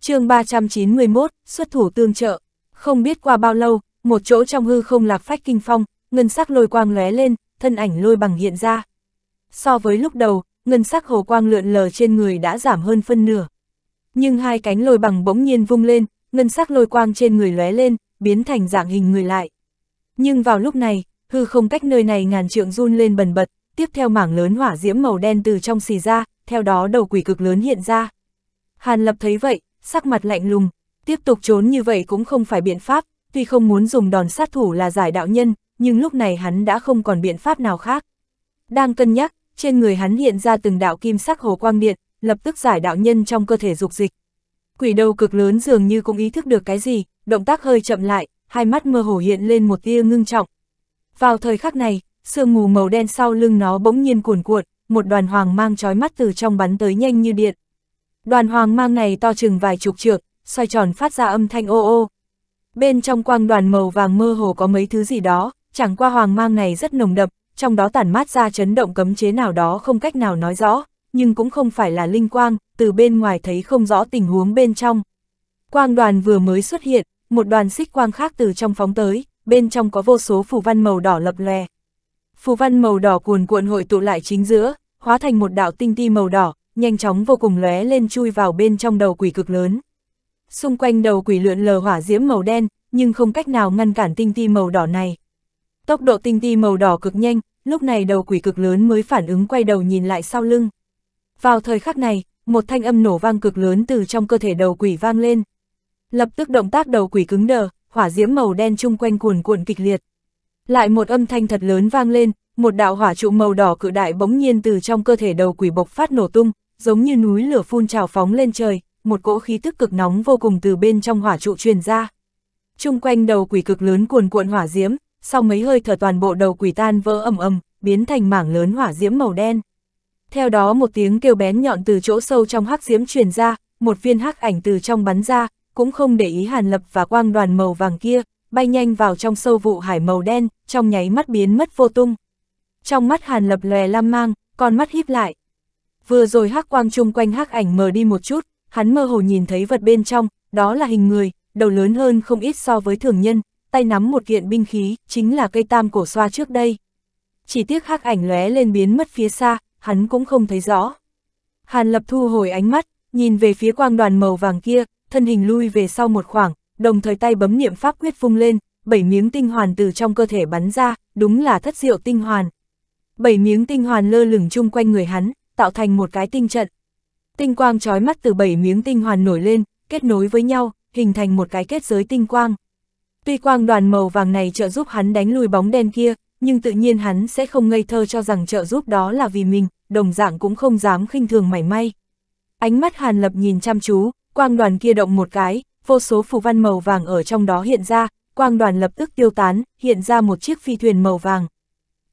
chương 391, xuất thủ tương trợ, không biết qua bao lâu, một chỗ trong hư không lạc phách kinh phong, ngân sắc lôi quang lóe lên, thân ảnh lôi bằng hiện ra. So với lúc đầu, ngân sắc hồ quang lượn lờ trên người đã giảm hơn phân nửa. Nhưng hai cánh lôi bằng bỗng nhiên vung lên, ngân sắc lôi quang trên người lóe lên, biến thành dạng hình người lại. Nhưng vào lúc này, hư không cách nơi này ngàn trượng run lên bần bật, tiếp theo mảng lớn hỏa diễm màu đen từ trong xì ra, theo đó đầu quỷ cực lớn hiện ra. Hàn Lập thấy vậy, sắc mặt lạnh lùng, tiếp tục trốn như vậy cũng không phải biện pháp, tuy không muốn dùng đòn sát thủ là giải đạo nhân, nhưng lúc này hắn đã không còn biện pháp nào khác. Đang cân nhắc, trên người hắn hiện ra từng đạo kim sắc hồ quang điện, lập tức giải đạo nhân trong cơ thể dục dịch, Quỷ đầu cực lớn dường như cũng ý thức được cái gì, động tác hơi chậm lại, hai mắt mơ hồ hiện lên một tia ngưng trọng. Vào thời khắc này, sương mù màu đen sau lưng nó bỗng nhiên cuồn cuộn, một đoàn hoàng mang trói mắt từ trong bắn tới nhanh như điện. Đoàn hoàng mang này to chừng vài chục trượng, xoay tròn phát ra âm thanh ô ô. Bên trong quang đoàn màu vàng mơ hồ có mấy thứ gì đó, chẳng qua hoàng mang này rất nồng đậm, trong đó tản mát ra chấn động cấm chế nào đó không cách nào nói rõ, nhưng cũng không phải là linh quang, từ bên ngoài thấy không rõ tình huống bên trong. Quang đoàn vừa mới xuất hiện, một đoàn xích quang khác từ trong phóng tới, bên trong có vô số phù văn màu đỏ lập lè. Phù văn màu đỏ cuồn cuộn hội tụ lại chính giữa, hóa thành một đạo tinh ti màu đỏ, nhanh chóng vô cùng lóe lên chui vào bên trong đầu quỷ cực lớn. Xung quanh đầu quỷ lượn lờ hỏa diễm màu đen, nhưng không cách nào ngăn cản tinh ti màu đỏ này. Tốc độ tinh ti màu đỏ cực nhanh, lúc này đầu quỷ cực lớn mới phản ứng quay đầu nhìn lại sau lưng. Vào thời khắc này, một thanh âm nổ vang cực lớn từ trong cơ thể đầu quỷ vang lên. Lập tức động tác đầu quỷ cứng đờ, hỏa diễm màu đen chung quanh cuồn cuộn kịch liệt. Lại một âm thanh thật lớn vang lên, một đạo hỏa trụ màu đỏ cự đại bỗng nhiên từ trong cơ thể đầu quỷ bộc phát nổ tung, giống như núi lửa phun trào phóng lên trời, một cỗ khí tức cực nóng vô cùng từ bên trong hỏa trụ truyền ra. Chung quanh đầu quỷ cực lớn cuồn cuộn hỏa diễm, sau mấy hơi thở toàn bộ đầu quỷ tan vỡ ầm ầm, biến thành mảng lớn hỏa diễm màu đen theo đó một tiếng kêu bén nhọn từ chỗ sâu trong hắc diễm truyền ra, một viên hắc ảnh từ trong bắn ra, cũng không để ý Hàn Lập và quang đoàn màu vàng kia, bay nhanh vào trong sâu vụ hải màu đen, trong nháy mắt biến mất vô tung. Trong mắt Hàn Lập lòe lam mang, con mắt híp lại. Vừa rồi hắc quang chung quanh hắc ảnh mờ đi một chút, hắn mơ hồ nhìn thấy vật bên trong, đó là hình người, đầu lớn hơn không ít so với thường nhân, tay nắm một kiện binh khí, chính là cây tam cổ xoa trước đây. Chỉ tiếc hắc ảnh lóe lên biến mất phía xa, hắn cũng không thấy rõ. Hàn Lập thu hồi ánh mắt, nhìn về phía quang đoàn màu vàng kia, thân hình lui về sau một khoảng, đồng thời tay bấm niệm pháp quyết phung lên, bảy miếng tinh hoàn từ trong cơ thể bắn ra, đúng là thất diệu tinh hoàn. Bảy miếng tinh hoàn lơ lửng chung quanh người hắn, tạo thành một cái tinh trận. Tinh quang trói mắt từ bảy miếng tinh hoàn nổi lên, kết nối với nhau, hình thành một cái kết giới tinh quang. Tuy quang đoàn màu vàng này trợ giúp hắn đánh lùi bóng đen kia, nhưng tự nhiên hắn sẽ không ngây thơ cho rằng trợ giúp đó là vì mình, đồng dạng cũng không dám khinh thường mảy may. Ánh mắt Hàn Lập nhìn chăm chú, quang đoàn kia động một cái, vô số phù văn màu vàng ở trong đó hiện ra, quang đoàn lập tức tiêu tán, hiện ra một chiếc phi thuyền màu vàng.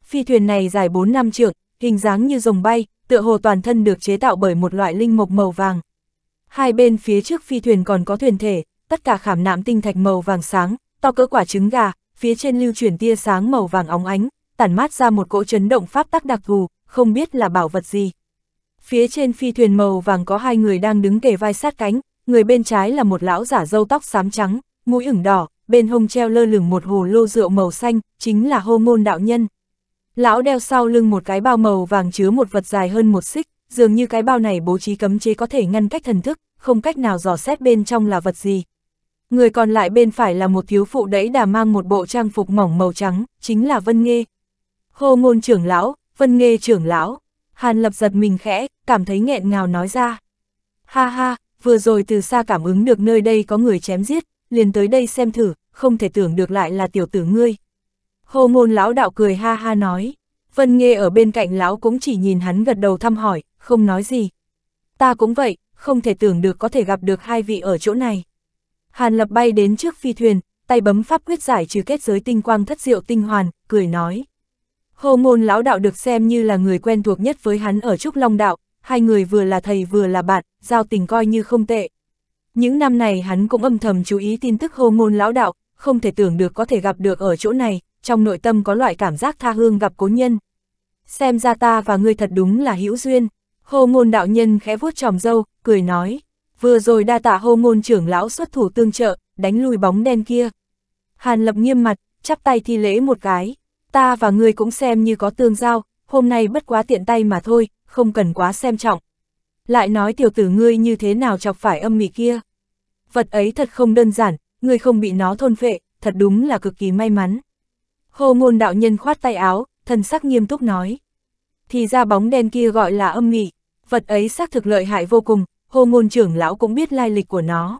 Phi thuyền này dài 4 năm trượng, hình dáng như rồng bay, tựa hồ toàn thân được chế tạo bởi một loại linh mộc màu vàng. Hai bên phía trước phi thuyền còn có thuyền thể, tất cả khảm nạm tinh thạch màu vàng sáng, to cỡ quả trứng gà, phía trên lưu chuyển tia sáng màu vàng óng ánh, tản mát ra một cỗ chấn động pháp tắc đặc thù, không biết là bảo vật gì. Phía trên phi thuyền màu vàng có hai người đang đứng kề vai sát cánh, người bên trái là một lão giả râu tóc xám trắng, mũi ửng đỏ, bên hông treo lơ lửng một hồ lô rượu màu xanh, chính là hô môn đạo nhân. Lão đeo sau lưng một cái bao màu vàng chứa một vật dài hơn một xích, dường như cái bao này bố trí cấm chế có thể ngăn cách thần thức, không cách nào dò xét bên trong là vật gì. Người còn lại bên phải là một thiếu phụ đẫy đà mang một bộ trang phục mỏng màu trắng, chính là Vân Nghê. Hồ ngôn trưởng lão, Vân Nghê trưởng lão. Hàn lập giật mình khẽ, cảm thấy nghẹn ngào nói ra. Ha ha, vừa rồi từ xa cảm ứng được nơi đây có người chém giết, liền tới đây xem thử, không thể tưởng được lại là tiểu tử ngươi. Hồ ngôn lão đạo cười ha ha nói. Vân Nghê ở bên cạnh lão cũng chỉ nhìn hắn gật đầu thăm hỏi, không nói gì. Ta cũng vậy, không thể tưởng được có thể gặp được hai vị ở chỗ này. Hàn Lập bay đến trước phi thuyền, tay bấm pháp quyết giải trừ kết giới tinh quang thất diệu tinh hoàn, cười nói. Hồ ngôn lão đạo được xem như là người quen thuộc nhất với hắn ở Trúc Long Đạo, hai người vừa là thầy vừa là bạn, giao tình coi như không tệ. Những năm này hắn cũng âm thầm chú ý tin tức hồ ngôn lão đạo, không thể tưởng được có thể gặp được ở chỗ này, trong nội tâm có loại cảm giác tha hương gặp cố nhân. Xem ra ta và ngươi thật đúng là hữu duyên. Hồ ngôn đạo nhân khẽ vuốt tròm dâu, cười nói vừa rồi đa tạ hô ngôn trưởng lão xuất thủ tương trợ, đánh lui bóng đen kia. Hàn lập nghiêm mặt, chắp tay thi lễ một cái, ta và ngươi cũng xem như có tương giao, hôm nay bất quá tiện tay mà thôi, không cần quá xem trọng. Lại nói tiểu tử ngươi như thế nào chọc phải âm mị kia. Vật ấy thật không đơn giản, ngươi không bị nó thôn phệ, thật đúng là cực kỳ may mắn. Hồ ngôn đạo nhân khoát tay áo, thần sắc nghiêm túc nói. Thì ra bóng đen kia gọi là âm mị, vật ấy xác thực lợi hại vô cùng, hồ ngôn trưởng lão cũng biết lai lịch của nó.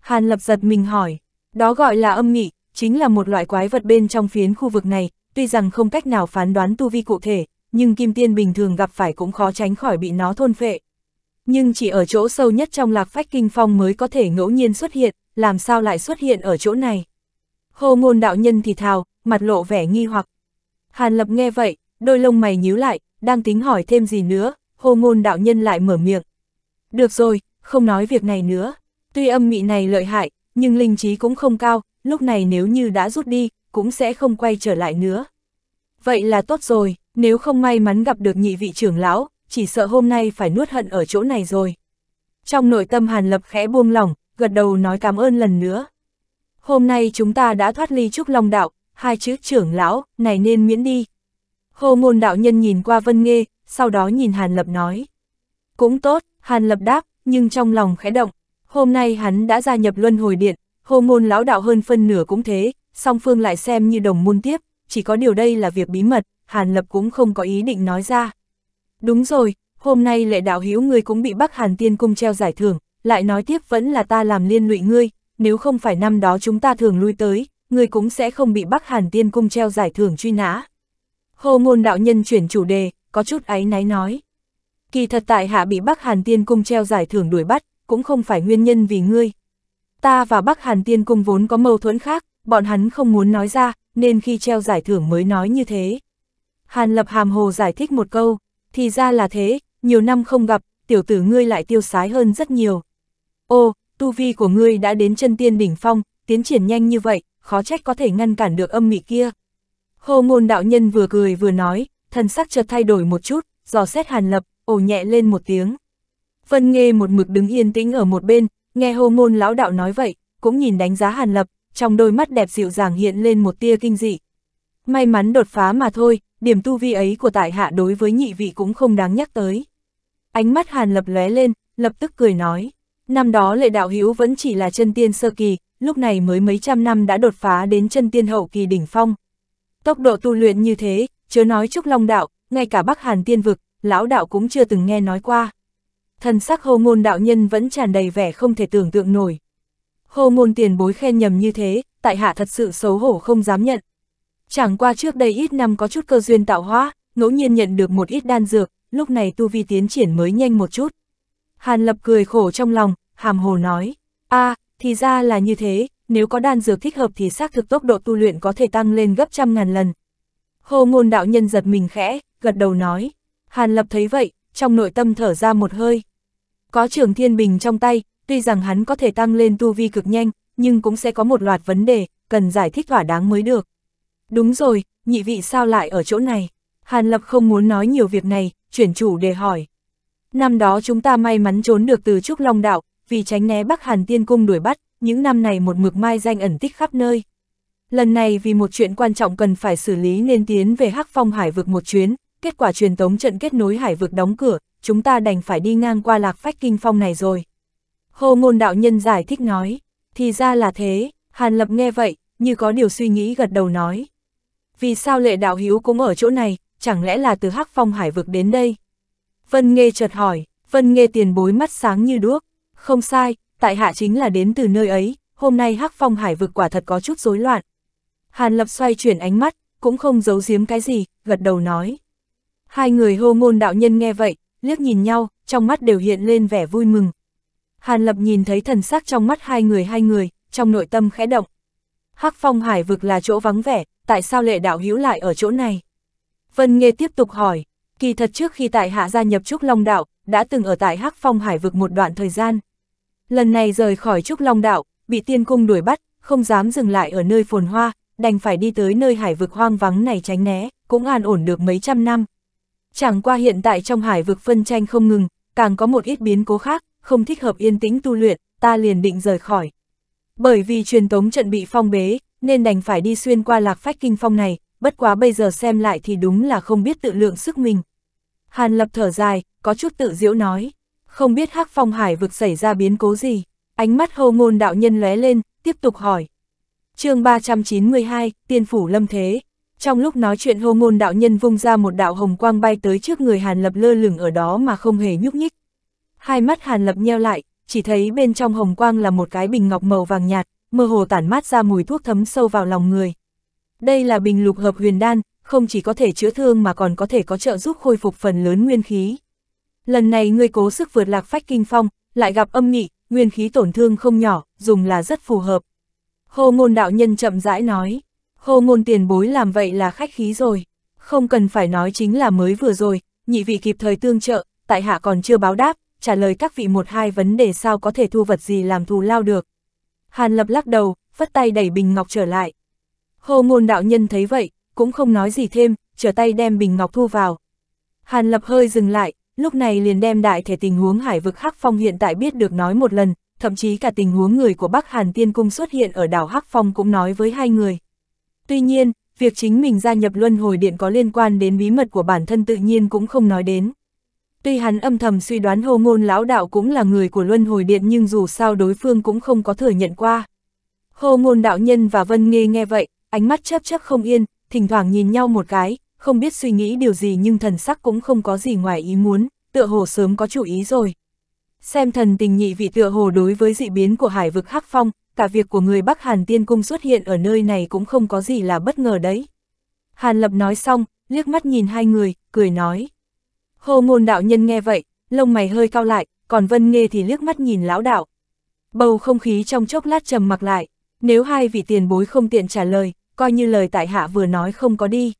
Hàn lập giật mình hỏi, đó gọi là âm nghị, chính là một loại quái vật bên trong phiến khu vực này, tuy rằng không cách nào phán đoán tu vi cụ thể, nhưng kim tiên bình thường gặp phải cũng khó tránh khỏi bị nó thôn phệ. Nhưng chỉ ở chỗ sâu nhất trong lạc phách kinh phong mới có thể ngẫu nhiên xuất hiện, làm sao lại xuất hiện ở chỗ này. Hồ ngôn đạo nhân thì thào, mặt lộ vẻ nghi hoặc. Hàn lập nghe vậy, đôi lông mày nhíu lại, đang tính hỏi thêm gì nữa, hồ ngôn đạo nhân lại mở miệng, được rồi, không nói việc này nữa. Tuy âm mị này lợi hại, nhưng linh trí cũng không cao, lúc này nếu như đã rút đi, cũng sẽ không quay trở lại nữa. Vậy là tốt rồi, nếu không may mắn gặp được nhị vị trưởng lão, chỉ sợ hôm nay phải nuốt hận ở chỗ này rồi. Trong nội tâm Hàn Lập khẽ buông lỏng, gật đầu nói cảm ơn lần nữa. Hôm nay chúng ta đã thoát ly trúc long đạo, hai chữ trưởng lão, này nên miễn đi. Hồ môn đạo nhân nhìn qua Vân Nghê, sau đó nhìn Hàn Lập nói. Cũng tốt, Hàn Lập đáp, nhưng trong lòng khẽ động. Hôm nay hắn đã gia nhập luân hồi điện, hồ môn lão đạo hơn phân nửa cũng thế, song phương lại xem như đồng môn tiếp, chỉ có điều đây là việc bí mật, Hàn Lập cũng không có ý định nói ra. Đúng rồi, hôm nay lệ đạo hiếu ngươi cũng bị Bắc Hàn Tiên Cung treo giải thưởng, lại nói tiếp vẫn là ta làm liên lụy ngươi, nếu không phải năm đó chúng ta thường lui tới, ngươi cũng sẽ không bị Bắc Hàn Tiên Cung treo giải thưởng truy nã. Hồ ngôn đạo nhân chuyển chủ đề, có chút áy náy nói. Kỳ thật tại hạ bị Bắc Hàn Tiên Cung treo giải thưởng đuổi bắt, cũng không phải nguyên nhân vì ngươi. Ta và Bắc Hàn Tiên Cung vốn có mâu thuẫn khác, bọn hắn không muốn nói ra, nên khi treo giải thưởng mới nói như thế. Hàn Lập Hàm Hồ giải thích một câu, thì ra là thế, nhiều năm không gặp, tiểu tử ngươi lại tiêu sái hơn rất nhiều. Ô, tu vi của ngươi đã đến chân tiên đỉnh phong, tiến triển nhanh như vậy, khó trách có thể ngăn cản được âm mị kia. Hồ ngôn đạo nhân vừa cười vừa nói, thần sắc chợt thay đổi một chút, dò xét Hàn Lập, ồ nhẹ lên một tiếng. Vân nghe một mực đứng yên tĩnh ở một bên, nghe hô môn lão đạo nói vậy, cũng nhìn đánh giá Hàn Lập, trong đôi mắt đẹp dịu dàng hiện lên một tia kinh dị. May mắn đột phá mà thôi, điểm tu vi ấy của tại hạ đối với nhị vị cũng không đáng nhắc tới. Ánh mắt Hàn Lập lóe lên, lập tức cười nói, năm đó lệ đạo hữu vẫn chỉ là chân tiên sơ kỳ, lúc này mới mấy trăm năm đã đột phá đến chân tiên hậu kỳ đỉnh phong. Tốc độ tu luyện như thế, chớ nói Trúc Long Đạo, ngay cả Bắc Hàn Tiên Vực, lão đạo cũng chưa từng nghe nói qua. Thần sắc hô ngôn đạo nhân vẫn tràn đầy vẻ không thể tưởng tượng nổi. Hô ngôn tiền bối khen nhầm như thế, tại hạ thật sự xấu hổ không dám nhận. Chẳng qua trước đây ít năm có chút cơ duyên tạo hóa, ngẫu nhiên nhận được một ít đan dược, lúc này tu vi tiến triển mới nhanh một chút. Hàn lập cười khổ trong lòng, hàm hồ nói, a à, thì ra là như thế, nếu có đan dược thích hợp thì xác thực tốc độ tu luyện có thể tăng lên gấp trăm ngàn lần. hô ngôn đạo nhân giật mình khẽ, gật đầu nói, Hàn Lập thấy vậy, trong nội tâm thở ra một hơi. Có trường thiên bình trong tay, tuy rằng hắn có thể tăng lên tu vi cực nhanh, nhưng cũng sẽ có một loạt vấn đề, cần giải thích thỏa đáng mới được. Đúng rồi, nhị vị sao lại ở chỗ này? Hàn Lập không muốn nói nhiều việc này, chuyển chủ để hỏi. Năm đó chúng ta may mắn trốn được từ Trúc Long Đạo, vì tránh né Bắc Hàn Tiên Cung đuổi bắt, những năm này một mực mai danh ẩn tích khắp nơi. Lần này vì một chuyện quan trọng cần phải xử lý nên tiến về Hắc Phong Hải vực một chuyến, kết quả truyền tống trận kết nối hải vực đóng cửa, chúng ta đành phải đi ngang qua lạc phách kinh phong này rồi. Hồ ngôn đạo nhân giải thích nói, thì ra là thế, Hàn Lập nghe vậy, như có điều suy nghĩ gật đầu nói. Vì sao lệ đạo hiếu cũng ở chỗ này, chẳng lẽ là từ hắc phong hải vực đến đây? Vân nghe chợt hỏi, Vân nghe tiền bối mắt sáng như đuốc, không sai, tại hạ chính là đến từ nơi ấy, hôm nay hắc phong hải vực quả thật có chút rối loạn. Hàn Lập xoay chuyển ánh mắt, cũng không giấu giếm cái gì, gật đầu nói. Hai người hô ngôn đạo nhân nghe vậy, liếc nhìn nhau, trong mắt đều hiện lên vẻ vui mừng. Hàn Lập nhìn thấy thần sắc trong mắt hai người hai người, trong nội tâm khẽ động. Hắc Phong Hải vực là chỗ vắng vẻ, tại sao lệ đạo hữu lại ở chỗ này? Vân nghe tiếp tục hỏi, kỳ thật trước khi tại hạ gia nhập Trúc Long Đạo, đã từng ở tại Hắc Phong Hải vực một đoạn thời gian. Lần này rời khỏi Trúc Long Đạo, bị tiên cung đuổi bắt, không dám dừng lại ở nơi phồn hoa, đành phải đi tới nơi hải vực hoang vắng này tránh né, cũng an ổn được mấy trăm năm. Chẳng qua hiện tại trong hải vực phân tranh không ngừng, càng có một ít biến cố khác, không thích hợp yên tĩnh tu luyện, ta liền định rời khỏi. Bởi vì truyền tống trận bị phong bế, nên đành phải đi xuyên qua lạc phách kinh phong này, bất quá bây giờ xem lại thì đúng là không biết tự lượng sức mình. Hàn lập thở dài, có chút tự diễu nói, không biết hắc phong hải vực xảy ra biến cố gì, ánh mắt hô ngôn đạo nhân lóe lên, tiếp tục hỏi. chương 392, Tiên Phủ Lâm Thế trong lúc nói chuyện hô ngôn đạo nhân vung ra một đạo hồng quang bay tới trước người Hàn Lập lơ lửng ở đó mà không hề nhúc nhích. Hai mắt Hàn Lập nheo lại, chỉ thấy bên trong hồng quang là một cái bình ngọc màu vàng nhạt, mơ hồ tản mát ra mùi thuốc thấm sâu vào lòng người. Đây là bình lục hợp huyền đan, không chỉ có thể chữa thương mà còn có thể có trợ giúp khôi phục phần lớn nguyên khí. Lần này ngươi cố sức vượt lạc phách kinh phong, lại gặp âm nghị, nguyên khí tổn thương không nhỏ, dùng là rất phù hợp. Hồ ngôn đạo nhân chậm rãi nói. Hồ ngôn tiền bối làm vậy là khách khí rồi, không cần phải nói chính là mới vừa rồi, nhị vị kịp thời tương trợ, tại hạ còn chưa báo đáp, trả lời các vị một hai vấn đề sao có thể thu vật gì làm thù lao được. Hàn lập lắc đầu, phất tay đẩy bình ngọc trở lại. Hồ ngôn đạo nhân thấy vậy, cũng không nói gì thêm, trở tay đem bình ngọc thu vào. Hàn lập hơi dừng lại, lúc này liền đem đại thể tình huống hải vực Hắc Phong hiện tại biết được nói một lần, thậm chí cả tình huống người của Bắc Hàn Tiên Cung xuất hiện ở đảo Hắc Phong cũng nói với hai người. Tuy nhiên, việc chính mình gia nhập luân hồi điện có liên quan đến bí mật của bản thân tự nhiên cũng không nói đến. Tuy hắn âm thầm suy đoán hô ngôn lão đạo cũng là người của luân hồi điện nhưng dù sao đối phương cũng không có thừa nhận qua. hô ngôn đạo nhân và Vân Nghê nghe vậy, ánh mắt chấp chấp không yên, thỉnh thoảng nhìn nhau một cái, không biết suy nghĩ điều gì nhưng thần sắc cũng không có gì ngoài ý muốn, tựa hồ sớm có chủ ý rồi. Xem thần tình nhị vị tựa hồ đối với dị biến của hải vực Hắc Phong, cả việc của người Bắc Hàn Tiên Cung xuất hiện ở nơi này cũng không có gì là bất ngờ đấy. Hàn Lập nói xong, liếc mắt nhìn hai người, cười nói. Hồ ngôn đạo nhân nghe vậy, lông mày hơi cao lại, còn Vân Nghê thì liếc mắt nhìn lão đạo. Bầu không khí trong chốc lát trầm mặc lại, nếu hai vị tiền bối không tiện trả lời, coi như lời tại hạ vừa nói không có đi.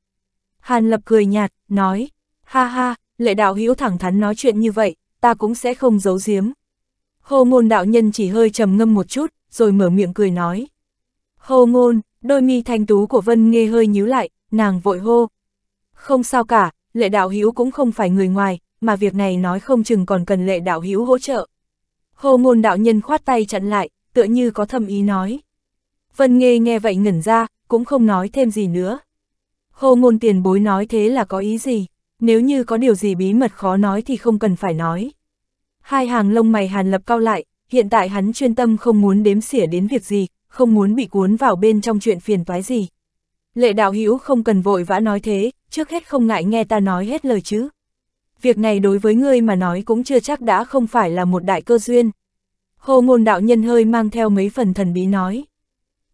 Hàn Lập cười nhạt, nói, ha ha, lệ đạo hữu thẳng thắn nói chuyện như vậy, ta cũng sẽ không giấu giếm. Hồ ngôn đạo nhân chỉ hơi trầm ngâm một chút, rồi mở miệng cười nói. Hô ngôn, đôi mi thanh tú của Vân nghe hơi nhíu lại, nàng vội hô. Không sao cả, lệ đạo hữu cũng không phải người ngoài, mà việc này nói không chừng còn cần lệ đạo hữu hỗ trợ. Hô ngôn đạo nhân khoát tay chặn lại, tựa như có thâm ý nói. Vân nghe nghe vậy ngẩn ra, cũng không nói thêm gì nữa. Hô ngôn tiền bối nói thế là có ý gì, nếu như có điều gì bí mật khó nói thì không cần phải nói. Hai hàng lông mày hàn lập cao lại, hiện tại hắn chuyên tâm không muốn đếm xỉa đến việc gì, không muốn bị cuốn vào bên trong chuyện phiền toái gì. Lệ đạo hữu không cần vội vã nói thế, trước hết không ngại nghe ta nói hết lời chứ. Việc này đối với ngươi mà nói cũng chưa chắc đã không phải là một đại cơ duyên. Hồ ngôn đạo nhân hơi mang theo mấy phần thần bí nói.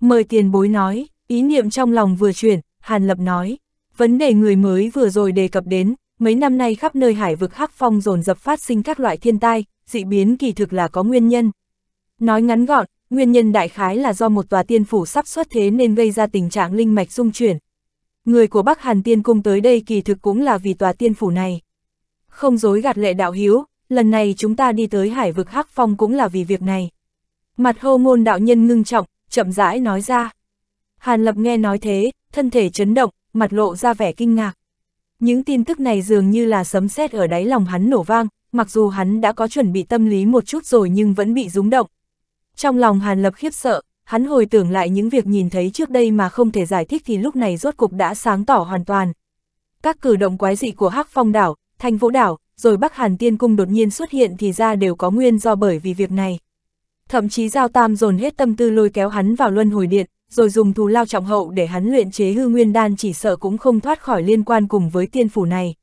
Mời tiền bối nói, ý niệm trong lòng vừa chuyển, Hàn Lập nói. Vấn đề người mới vừa rồi đề cập đến, mấy năm nay khắp nơi hải vực hắc phong dồn dập phát sinh các loại thiên tai, dị biến kỳ thực là có nguyên nhân. Nói ngắn gọn, nguyên nhân đại khái là do một tòa tiên phủ sắp xuất thế nên gây ra tình trạng linh mạch dung chuyển. Người của Bắc Hàn Tiên Cung tới đây kỳ thực cũng là vì tòa tiên phủ này. Không dối gạt lệ đạo hiếu, lần này chúng ta đi tới hải vực hắc phong cũng là vì việc này. Mặt hô ngôn đạo nhân ngưng trọng, chậm rãi nói ra. Hàn Lập nghe nói thế, thân thể chấn động, mặt lộ ra vẻ kinh ngạc. Những tin tức này dường như là sấm sét ở đáy lòng hắn nổ vang, mặc dù hắn đã có chuẩn bị tâm lý một chút rồi nhưng vẫn bị rúng động. Trong lòng Hàn Lập khiếp sợ, hắn hồi tưởng lại những việc nhìn thấy trước đây mà không thể giải thích thì lúc này rốt cục đã sáng tỏ hoàn toàn. Các cử động quái dị của Hắc Phong đảo, Thanh Vũ đảo, rồi Bắc Hàn Tiên Cung đột nhiên xuất hiện thì ra đều có nguyên do bởi vì việc này. Thậm chí Giao Tam dồn hết tâm tư lôi kéo hắn vào luân hồi điện, rồi dùng thù lao trọng hậu để hắn luyện chế hư nguyên đan chỉ sợ cũng không thoát khỏi liên quan cùng với tiên phủ này.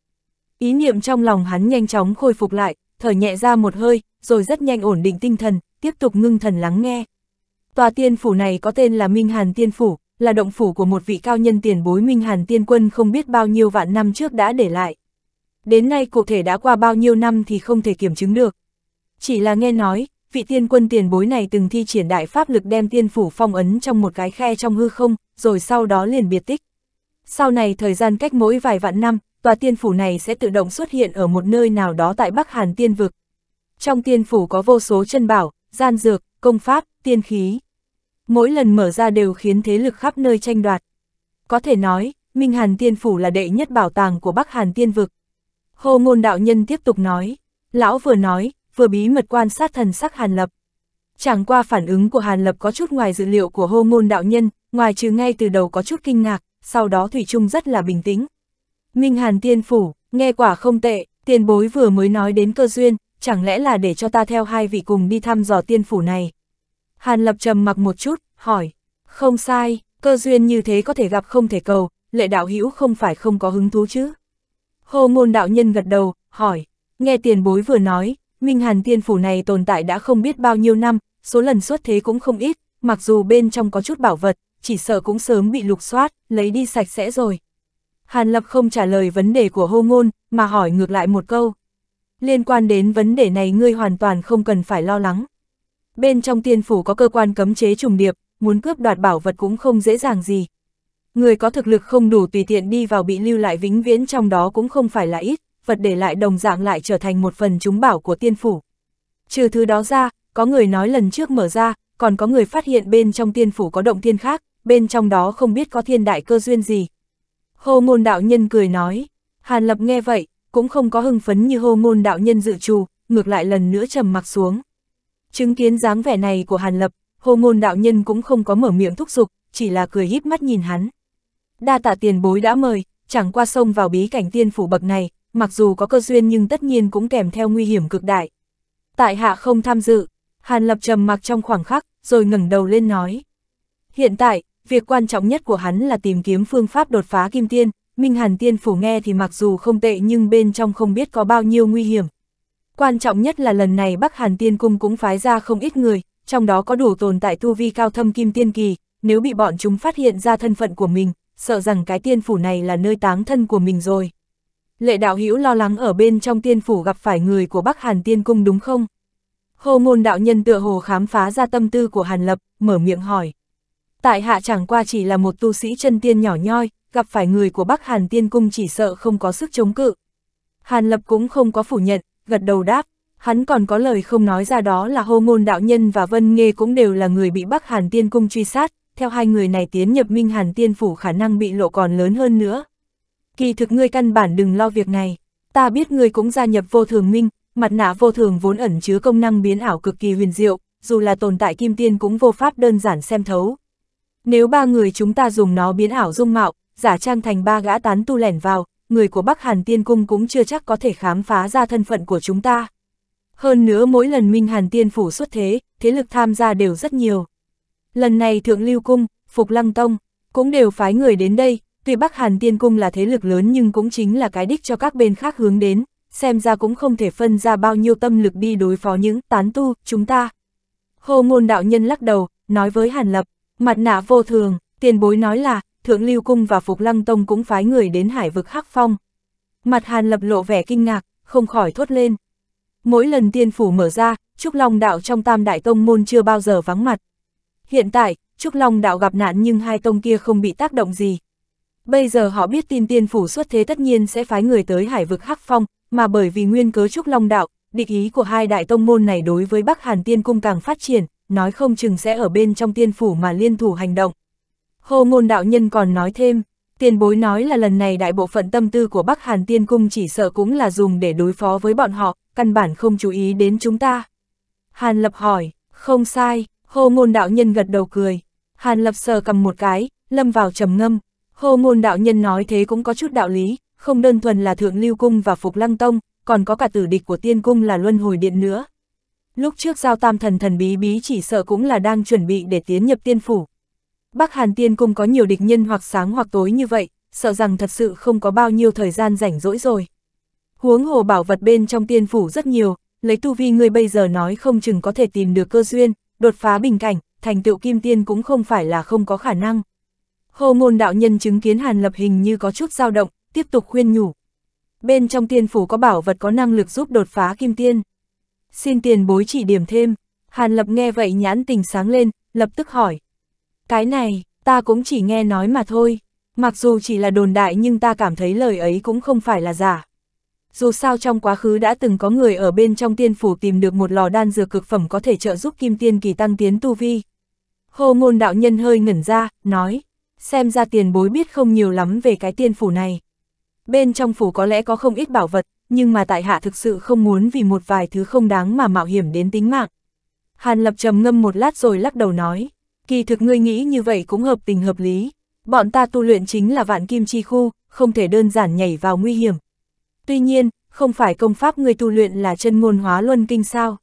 Ý niệm trong lòng hắn nhanh chóng khôi phục lại, thở nhẹ ra một hơi, rồi rất nhanh ổn định tinh thần, tiếp tục ngưng thần lắng nghe. Tòa tiên phủ này có tên là Minh Hàn Tiên Phủ, là động phủ của một vị cao nhân tiền bối Minh Hàn Tiên Quân không biết bao nhiêu vạn năm trước đã để lại. Đến nay cụ thể đã qua bao nhiêu năm thì không thể kiểm chứng được. Chỉ là nghe nói, vị tiên quân tiền bối này từng thi triển đại pháp lực đem tiên phủ phong ấn trong một cái khe trong hư không, rồi sau đó liền biệt tích. Sau này thời gian cách mỗi vài vạn năm, tòa tiên phủ này sẽ tự động xuất hiện ở một nơi nào đó tại Bắc Hàn tiên vực. Trong tiên phủ có vô số chân bảo, gian dược, công pháp, tiên khí. Mỗi lần mở ra đều khiến thế lực khắp nơi tranh đoạt. Có thể nói, Minh Hàn tiên phủ là đệ nhất bảo tàng của Bắc Hàn tiên vực. Hồ ngôn đạo nhân tiếp tục nói, lão vừa nói, vừa bí mật quan sát thần sắc Hàn Lập. Chẳng qua phản ứng của Hàn Lập có chút ngoài dự liệu của hô môn đạo nhân, ngoài trừ ngay từ đầu có chút kinh ngạc, sau đó Thủy Trung rất là bình tĩnh. Minh Hàn Tiên Phủ, nghe quả không tệ, tiền bối vừa mới nói đến cơ duyên, chẳng lẽ là để cho ta theo hai vị cùng đi thăm dò tiên phủ này. Hàn Lập trầm mặc một chút, hỏi, không sai, cơ duyên như thế có thể gặp không thể cầu, lệ đạo hữu không phải không có hứng thú chứ. Hồ môn đạo nhân gật đầu, hỏi, nghe tiền bối vừa nói, Minh Hàn Tiên Phủ này tồn tại đã không biết bao nhiêu năm, số lần xuất thế cũng không ít, mặc dù bên trong có chút bảo vật, chỉ sợ cũng sớm bị lục soát, lấy đi sạch sẽ rồi. Hàn Lập không trả lời vấn đề của hô ngôn, mà hỏi ngược lại một câu. Liên quan đến vấn đề này ngươi hoàn toàn không cần phải lo lắng. Bên trong tiên phủ có cơ quan cấm chế trùng điệp, muốn cướp đoạt bảo vật cũng không dễ dàng gì. Người có thực lực không đủ tùy tiện đi vào bị lưu lại vĩnh viễn trong đó cũng không phải là ít vật để lại đồng dạng lại trở thành một phần chúng bảo của tiên phủ. Trừ thứ đó ra, có người nói lần trước mở ra, còn có người phát hiện bên trong tiên phủ có động thiên khác, bên trong đó không biết có thiên đại cơ duyên gì. Hô ngôn đạo nhân cười nói, Hàn Lập nghe vậy, cũng không có hưng phấn như hô ngôn đạo nhân dự trù, ngược lại lần nữa trầm mặc xuống. Chứng kiến dáng vẻ này của Hàn Lập, hô ngôn đạo nhân cũng không có mở miệng thúc giục, chỉ là cười híp mắt nhìn hắn. Đa tạ tiền bối đã mời, chẳng qua sông vào bí cảnh tiên phủ bậc này, mặc dù có cơ duyên nhưng tất nhiên cũng kèm theo nguy hiểm cực đại. Tại hạ không tham dự, Hàn Lập trầm mặc trong khoảng khắc, rồi ngẩng đầu lên nói. Hiện tại, việc quan trọng nhất của hắn là tìm kiếm phương pháp đột phá kim tiên, Minh Hàn Tiên Phủ nghe thì mặc dù không tệ nhưng bên trong không biết có bao nhiêu nguy hiểm. Quan trọng nhất là lần này Bắc Hàn Tiên Cung cũng phái ra không ít người, trong đó có đủ tồn tại tu vi cao thâm kim tiên kỳ, nếu bị bọn chúng phát hiện ra thân phận của mình, sợ rằng cái tiên phủ này là nơi táng thân của mình rồi. Lệ đạo hữu lo lắng ở bên trong tiên phủ gặp phải người của Bắc Hàn tiên cung đúng không? Hô ngôn đạo nhân tựa hồ khám phá ra tâm tư của Hàn Lập, mở miệng hỏi. Tại hạ chẳng qua chỉ là một tu sĩ chân tiên nhỏ nhoi, gặp phải người của Bắc Hàn tiên cung chỉ sợ không có sức chống cự. Hàn Lập cũng không có phủ nhận, gật đầu đáp, hắn còn có lời không nói ra đó là hô ngôn đạo nhân và Vân Nghê cũng đều là người bị Bắc Hàn tiên cung truy sát, theo hai người này tiến nhập Minh Hàn tiên phủ khả năng bị lộ còn lớn hơn nữa, kỳ thực ngươi căn bản đừng lo việc này. Ta biết ngươi cũng gia nhập vô thường minh, mặt nạ vô thường vốn ẩn chứa công năng biến ảo cực kỳ huyền diệu, dù là tồn tại kim tiên cũng vô pháp đơn giản xem thấu. Nếu ba người chúng ta dùng nó biến ảo dung mạo, giả trang thành ba gã tán tu lẻn vào, người của Bắc Hàn Tiên Cung cũng chưa chắc có thể khám phá ra thân phận của chúng ta. Hơn nữa mỗi lần Minh Hàn Tiên Phủ xuất thế, thế lực tham gia đều rất nhiều. Lần này Thượng Lưu Cung, Phục Lăng Tông, cũng đều phái người đến đây, Tuy Bắc Hàn Tiên Cung là thế lực lớn nhưng cũng chính là cái đích cho các bên khác hướng đến, xem ra cũng không thể phân ra bao nhiêu tâm lực đi đối phó những tán tu, chúng ta. Hồ ngôn đạo nhân lắc đầu, nói với Hàn Lập, mặt nạ vô thường, tiền bối nói là, Thượng Lưu Cung và Phục Lăng Tông cũng phái người đến hải vực Hắc Phong. Mặt Hàn Lập lộ vẻ kinh ngạc, không khỏi thốt lên. Mỗi lần tiên phủ mở ra, Trúc Long Đạo trong Tam Đại Tông môn chưa bao giờ vắng mặt. Hiện tại, Trúc Long Đạo gặp nạn nhưng hai tông kia không bị tác động gì, Bây giờ họ biết tin tiên phủ xuất thế tất nhiên sẽ phái người tới hải vực Hắc Phong, mà bởi vì nguyên cớ trúc long đạo, địch ý của hai đại tông môn này đối với Bắc Hàn Tiên Cung càng phát triển, nói không chừng sẽ ở bên trong tiên phủ mà liên thủ hành động. Hồ ngôn đạo nhân còn nói thêm, tiền bối nói là lần này đại bộ phận tâm tư của Bắc Hàn Tiên Cung chỉ sợ cũng là dùng để đối phó với bọn họ, căn bản không chú ý đến chúng ta. Hàn Lập hỏi, không sai, hồ ngôn đạo nhân gật đầu cười. Hàn Lập sờ cầm một cái, lâm vào trầm ngâm. Hồ ngôn đạo nhân nói thế cũng có chút đạo lý, không đơn thuần là thượng lưu cung và phục lăng tông, còn có cả tử địch của tiên cung là luân hồi điện nữa. Lúc trước giao tam thần thần bí bí chỉ sợ cũng là đang chuẩn bị để tiến nhập tiên phủ. Bắc Hàn tiên cung có nhiều địch nhân hoặc sáng hoặc tối như vậy, sợ rằng thật sự không có bao nhiêu thời gian rảnh rỗi rồi. Huống hồ bảo vật bên trong tiên phủ rất nhiều, lấy tu vi người bây giờ nói không chừng có thể tìm được cơ duyên, đột phá bình cảnh, thành tựu kim tiên cũng không phải là không có khả năng. Hồ ngôn đạo nhân chứng kiến Hàn Lập hình như có chút dao động, tiếp tục khuyên nhủ. Bên trong tiên phủ có bảo vật có năng lực giúp đột phá kim tiên. Xin tiền bối chỉ điểm thêm. Hàn Lập nghe vậy nhãn tình sáng lên, lập tức hỏi. Cái này, ta cũng chỉ nghe nói mà thôi. Mặc dù chỉ là đồn đại nhưng ta cảm thấy lời ấy cũng không phải là giả. Dù sao trong quá khứ đã từng có người ở bên trong tiên phủ tìm được một lò đan dược cực phẩm có thể trợ giúp kim tiên kỳ tăng tiến tu vi. Hồ ngôn đạo nhân hơi ngẩn ra, nói xem ra tiền bối biết không nhiều lắm về cái tiên phủ này. Bên trong phủ có lẽ có không ít bảo vật, nhưng mà tại hạ thực sự không muốn vì một vài thứ không đáng mà mạo hiểm đến tính mạng. Hàn Lập trầm ngâm một lát rồi lắc đầu nói, kỳ thực ngươi nghĩ như vậy cũng hợp tình hợp lý. Bọn ta tu luyện chính là vạn kim chi khu, không thể đơn giản nhảy vào nguy hiểm. Tuy nhiên, không phải công pháp ngươi tu luyện là chân ngôn hóa luân kinh sao.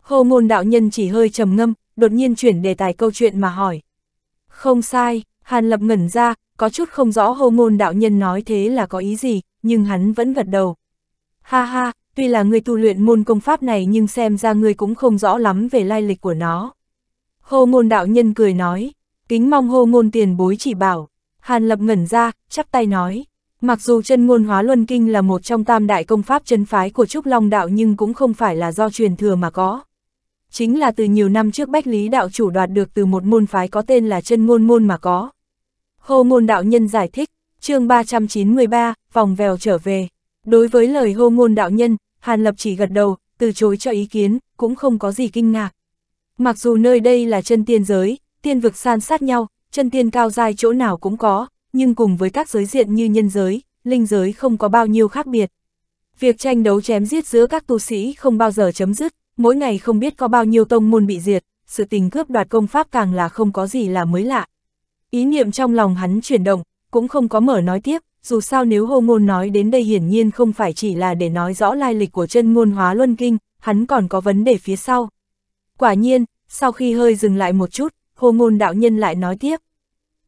Hồ ngôn đạo nhân chỉ hơi trầm ngâm, đột nhiên chuyển đề tài câu chuyện mà hỏi. Không sai, Hàn Lập ngẩn ra, có chút không rõ hô ngôn đạo nhân nói thế là có ý gì, nhưng hắn vẫn gật đầu. Ha ha, tuy là người tu luyện môn công pháp này nhưng xem ra người cũng không rõ lắm về lai lịch của nó. Hô ngôn đạo nhân cười nói, kính mong hô ngôn tiền bối chỉ bảo. Hàn Lập ngẩn ra, chắp tay nói. Mặc dù chân ngôn hóa luân kinh là một trong tam đại công pháp chân phái của Trúc Long Đạo nhưng cũng không phải là do truyền thừa mà có chính là từ nhiều năm trước Bách Lý đạo chủ đoạt được từ một môn phái có tên là chân ngôn môn mà có. Hô ngôn đạo nhân giải thích, chương 393, vòng vèo trở về. Đối với lời hô ngôn đạo nhân, Hàn Lập chỉ gật đầu, từ chối cho ý kiến, cũng không có gì kinh ngạc. Mặc dù nơi đây là chân tiên giới, tiên vực san sát nhau, chân tiên cao dài chỗ nào cũng có, nhưng cùng với các giới diện như nhân giới, linh giới không có bao nhiêu khác biệt. Việc tranh đấu chém giết giữa các tu sĩ không bao giờ chấm dứt, mỗi ngày không biết có bao nhiêu tông môn bị diệt, sự tình cướp đoạt công pháp càng là không có gì là mới lạ. Ý niệm trong lòng hắn chuyển động, cũng không có mở nói tiếp, dù sao nếu hô ngôn nói đến đây hiển nhiên không phải chỉ là để nói rõ lai lịch của chân ngôn hóa luân kinh, hắn còn có vấn đề phía sau. Quả nhiên, sau khi hơi dừng lại một chút, hô ngôn đạo nhân lại nói tiếp.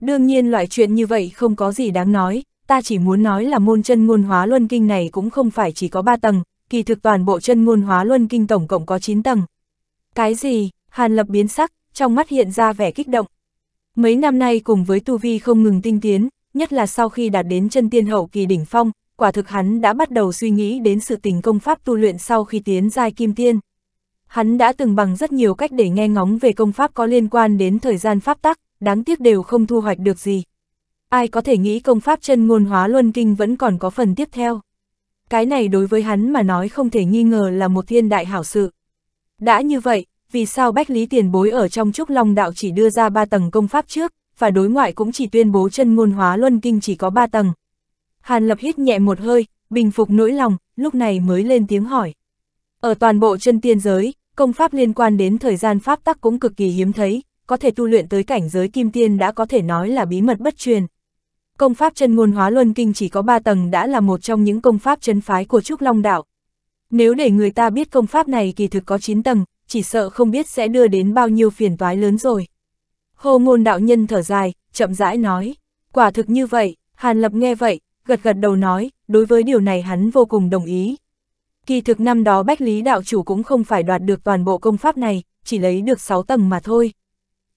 Đương nhiên loại chuyện như vậy không có gì đáng nói, ta chỉ muốn nói là môn chân ngôn hóa luân kinh này cũng không phải chỉ có ba tầng, kỳ thực toàn bộ chân ngôn hóa luân kinh tổng cộng có 9 tầng. Cái gì, Hàn Lập biến sắc, trong mắt hiện ra vẻ kích động. Mấy năm nay cùng với tu vi không ngừng tinh tiến, nhất là sau khi đạt đến chân tiên hậu kỳ đỉnh phong, quả thực hắn đã bắt đầu suy nghĩ đến sự tình công pháp tu luyện sau khi tiến giai kim tiên. Hắn đã từng bằng rất nhiều cách để nghe ngóng về công pháp có liên quan đến thời gian pháp tắc, đáng tiếc đều không thu hoạch được gì. Ai có thể nghĩ công pháp chân ngôn hóa luân kinh vẫn còn có phần tiếp theo cái này đối với hắn mà nói không thể nghi ngờ là một thiên đại hảo sự. Đã như vậy, vì sao Bách Lý Tiền Bối ở trong Trúc Long Đạo chỉ đưa ra ba tầng công pháp trước, và đối ngoại cũng chỉ tuyên bố chân ngôn hóa luân kinh chỉ có ba tầng. Hàn Lập hít nhẹ một hơi, bình phục nỗi lòng, lúc này mới lên tiếng hỏi. Ở toàn bộ chân tiên giới, công pháp liên quan đến thời gian pháp tắc cũng cực kỳ hiếm thấy, có thể tu luyện tới cảnh giới kim tiên đã có thể nói là bí mật bất truyền. Công pháp chân ngôn hóa luân kinh chỉ có 3 tầng đã là một trong những công pháp chân phái của Trúc Long Đạo. Nếu để người ta biết công pháp này kỳ thực có 9 tầng, chỉ sợ không biết sẽ đưa đến bao nhiêu phiền toái lớn rồi. Hồ ngôn đạo nhân thở dài, chậm rãi nói, quả thực như vậy, Hàn Lập nghe vậy, gật gật đầu nói, đối với điều này hắn vô cùng đồng ý. Kỳ thực năm đó Bách Lý đạo chủ cũng không phải đoạt được toàn bộ công pháp này, chỉ lấy được 6 tầng mà thôi.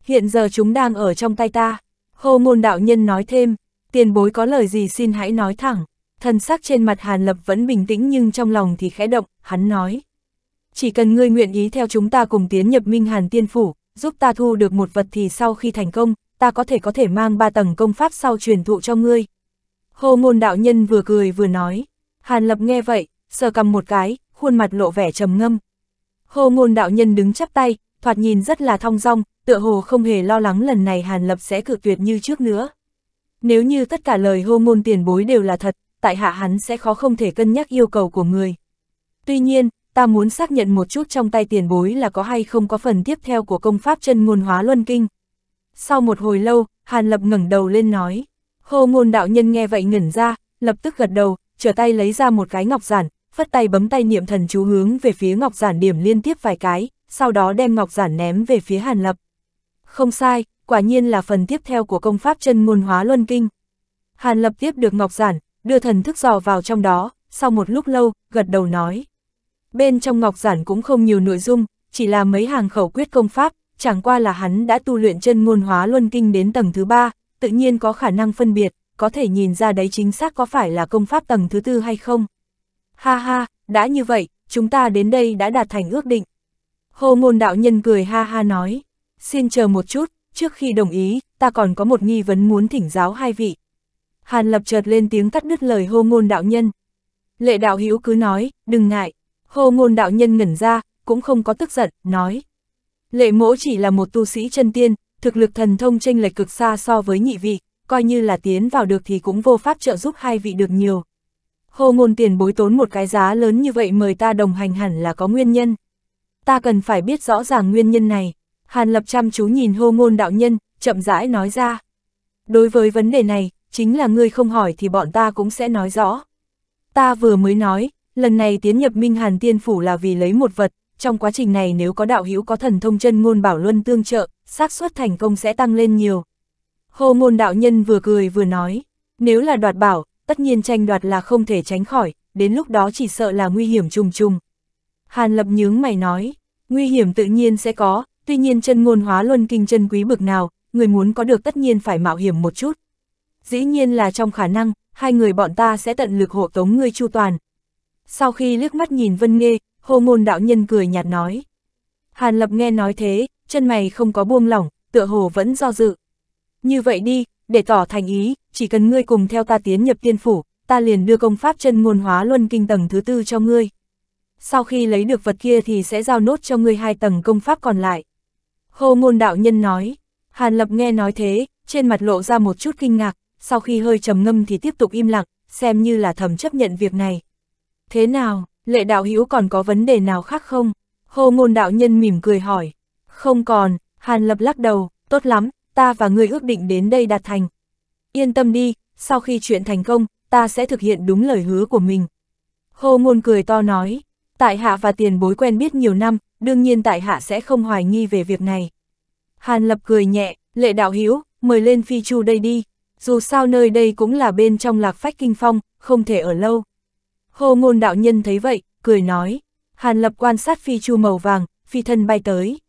Hiện giờ chúng đang ở trong tay ta. Hồ ngôn đạo nhân nói thêm, tiền bối có lời gì xin hãy nói thẳng. Thần sắc trên mặt Hàn Lập vẫn bình tĩnh nhưng trong lòng thì khẽ động, hắn nói. Chỉ cần ngươi nguyện ý theo chúng ta cùng tiến nhập Minh Hàn Tiên Phủ, giúp ta thu được một vật thì sau khi thành công, ta có thể có thể mang ba tầng công pháp sau truyền thụ cho ngươi. Hồ ngôn đạo nhân vừa cười vừa nói. Hàn Lập nghe vậy, sờ cầm một cái, khuôn mặt lộ vẻ trầm ngâm. Hồ ngôn đạo nhân đứng chắp tay, thoạt nhìn rất là thong dong, tựa hồ không hề lo lắng lần này Hàn Lập sẽ cự tuyệt như trước nữa. Nếu như tất cả lời hô môn tiền bối đều là thật, tại hạ hắn sẽ khó không thể cân nhắc yêu cầu của người. Tuy nhiên, ta muốn xác nhận một chút trong tay tiền bối là có hay không có phần tiếp theo của công pháp chân ngôn hóa luân kinh. Sau một hồi lâu, Hàn Lập ngẩng đầu lên nói. Hô ngôn đạo nhân nghe vậy ngẩn ra, lập tức gật đầu, trở tay lấy ra một cái ngọc giản, phất tay bấm tay niệm thần chú hướng về phía ngọc giản điểm liên tiếp vài cái, sau đó đem ngọc giản ném về phía Hàn Lập. Không sai, quả nhiên là phần tiếp theo của công pháp chân ngôn hóa luân kinh. Hàn lập tiếp được ngọc giản, đưa thần thức dò vào trong đó, sau một lúc lâu, gật đầu nói. Bên trong ngọc giản cũng không nhiều nội dung, chỉ là mấy hàng khẩu quyết công pháp, chẳng qua là hắn đã tu luyện chân ngôn hóa luân kinh đến tầng thứ ba, tự nhiên có khả năng phân biệt, có thể nhìn ra đấy chính xác có phải là công pháp tầng thứ tư hay không. Ha ha, đã như vậy, chúng ta đến đây đã đạt thành ước định. Hồ ngôn đạo nhân cười ha ha nói, xin chờ một chút, trước khi đồng ý, ta còn có một nghi vấn muốn thỉnh giáo hai vị. Hàn Lập chợt lên tiếng cắt đứt lời hô ngôn đạo nhân. Lệ đạo hữu cứ nói, đừng ngại. Hô ngôn đạo nhân ngẩn ra, cũng không có tức giận, nói. Lệ mỗ chỉ là một tu sĩ chân tiên, thực lực thần thông tranh lệch cực xa so với nhị vị, coi như là tiến vào được thì cũng vô pháp trợ giúp hai vị được nhiều. Hô ngôn tiền bối tốn một cái giá lớn như vậy mời ta đồng hành hẳn là có nguyên nhân. Ta cần phải biết rõ ràng nguyên nhân này. Hàn Lập chăm chú nhìn hô ngôn đạo nhân, chậm rãi nói ra. Đối với vấn đề này, chính là ngươi không hỏi thì bọn ta cũng sẽ nói rõ. Ta vừa mới nói, lần này tiến nhập Minh Hàn Tiên Phủ là vì lấy một vật, trong quá trình này nếu có đạo hữu có thần thông chân ngôn bảo luân tương trợ, xác suất thành công sẽ tăng lên nhiều. Hô ngôn đạo nhân vừa cười vừa nói, nếu là đoạt bảo, tất nhiên tranh đoạt là không thể tránh khỏi, đến lúc đó chỉ sợ là nguy hiểm trùng trùng. Hàn lập nhướng mày nói, nguy hiểm tự nhiên sẽ có, Tuy nhiên chân ngôn hóa luân kinh chân quý bực nào, người muốn có được tất nhiên phải mạo hiểm một chút. Dĩ nhiên là trong khả năng, hai người bọn ta sẽ tận lực hộ tống ngươi chu toàn. Sau khi liếc mắt nhìn Vân Nghê, hồ ngôn đạo nhân cười nhạt nói. Hàn Lập nghe nói thế, chân mày không có buông lỏng, tựa hồ vẫn do dự. Như vậy đi, để tỏ thành ý, chỉ cần ngươi cùng theo ta tiến nhập tiên phủ, ta liền đưa công pháp chân ngôn hóa luân kinh tầng thứ tư cho ngươi. Sau khi lấy được vật kia thì sẽ giao nốt cho ngươi hai tầng công pháp còn lại. Hồ ngôn đạo nhân nói, Hàn Lập nghe nói thế, trên mặt lộ ra một chút kinh ngạc, sau khi hơi trầm ngâm thì tiếp tục im lặng, xem như là thầm chấp nhận việc này. Thế nào, lệ đạo hữu còn có vấn đề nào khác không? Hồ ngôn đạo nhân mỉm cười hỏi. Không còn, Hàn Lập lắc đầu, tốt lắm, ta và người ước định đến đây đạt thành. Yên tâm đi, sau khi chuyện thành công, ta sẽ thực hiện đúng lời hứa của mình. Hồ ngôn cười to nói, tại hạ và tiền bối quen biết nhiều năm, đương nhiên tại hạ sẽ không hoài nghi về việc này. Hàn Lập cười nhẹ, lệ đạo hiếu, mời lên phi chu đây đi, dù sao nơi đây cũng là bên trong lạc phách kinh phong, không thể ở lâu. Hô ngôn đạo nhân thấy vậy, cười nói, Hàn Lập quan sát phi chu màu vàng, phi thân bay tới.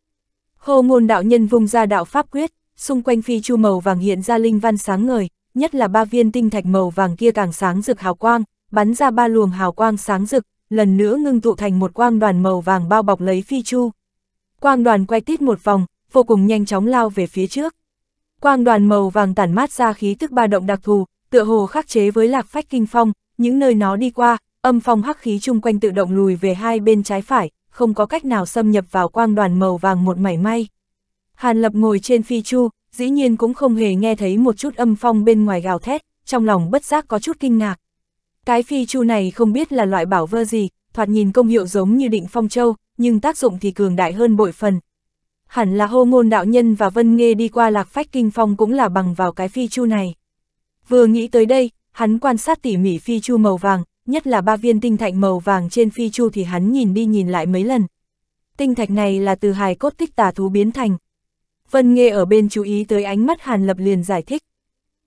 Hô ngôn đạo nhân vung ra đạo pháp quyết, xung quanh phi chu màu vàng hiện ra linh văn sáng ngời, nhất là ba viên tinh thạch màu vàng kia càng sáng rực hào quang, bắn ra ba luồng hào quang sáng rực, lần nữa ngưng tụ thành một quang đoàn màu vàng bao bọc lấy phi chu. Quang đoàn quay tít một vòng, vô cùng nhanh chóng lao về phía trước. Quang đoàn màu vàng tản mát ra khí tức ba động đặc thù, tựa hồ khắc chế với lạc phách kinh phong, những nơi nó đi qua, âm phong hắc khí chung quanh tự động lùi về hai bên trái phải, không có cách nào xâm nhập vào quang đoàn màu vàng một mảy may. Hàn Lập ngồi trên phi chu, dĩ nhiên cũng không hề nghe thấy một chút âm phong bên ngoài gào thét, trong lòng bất giác có chút kinh ngạc. Cái phi chu này không biết là loại bảo vơ gì, thoạt nhìn công hiệu giống như định phong châu, nhưng tác dụng thì cường đại hơn bội phần. Hẳn là hô ngôn đạo nhân và vân nghe đi qua lạc phách kinh phong cũng là bằng vào cái phi chu này. Vừa nghĩ tới đây, hắn quan sát tỉ mỉ phi chu màu vàng, nhất là ba viên tinh thạch màu vàng trên phi chu thì hắn nhìn đi nhìn lại mấy lần. Tinh thạch này là từ hài cốt tích tà thú biến thành. Vân nghe ở bên chú ý tới ánh mắt Hàn Lập liền giải thích.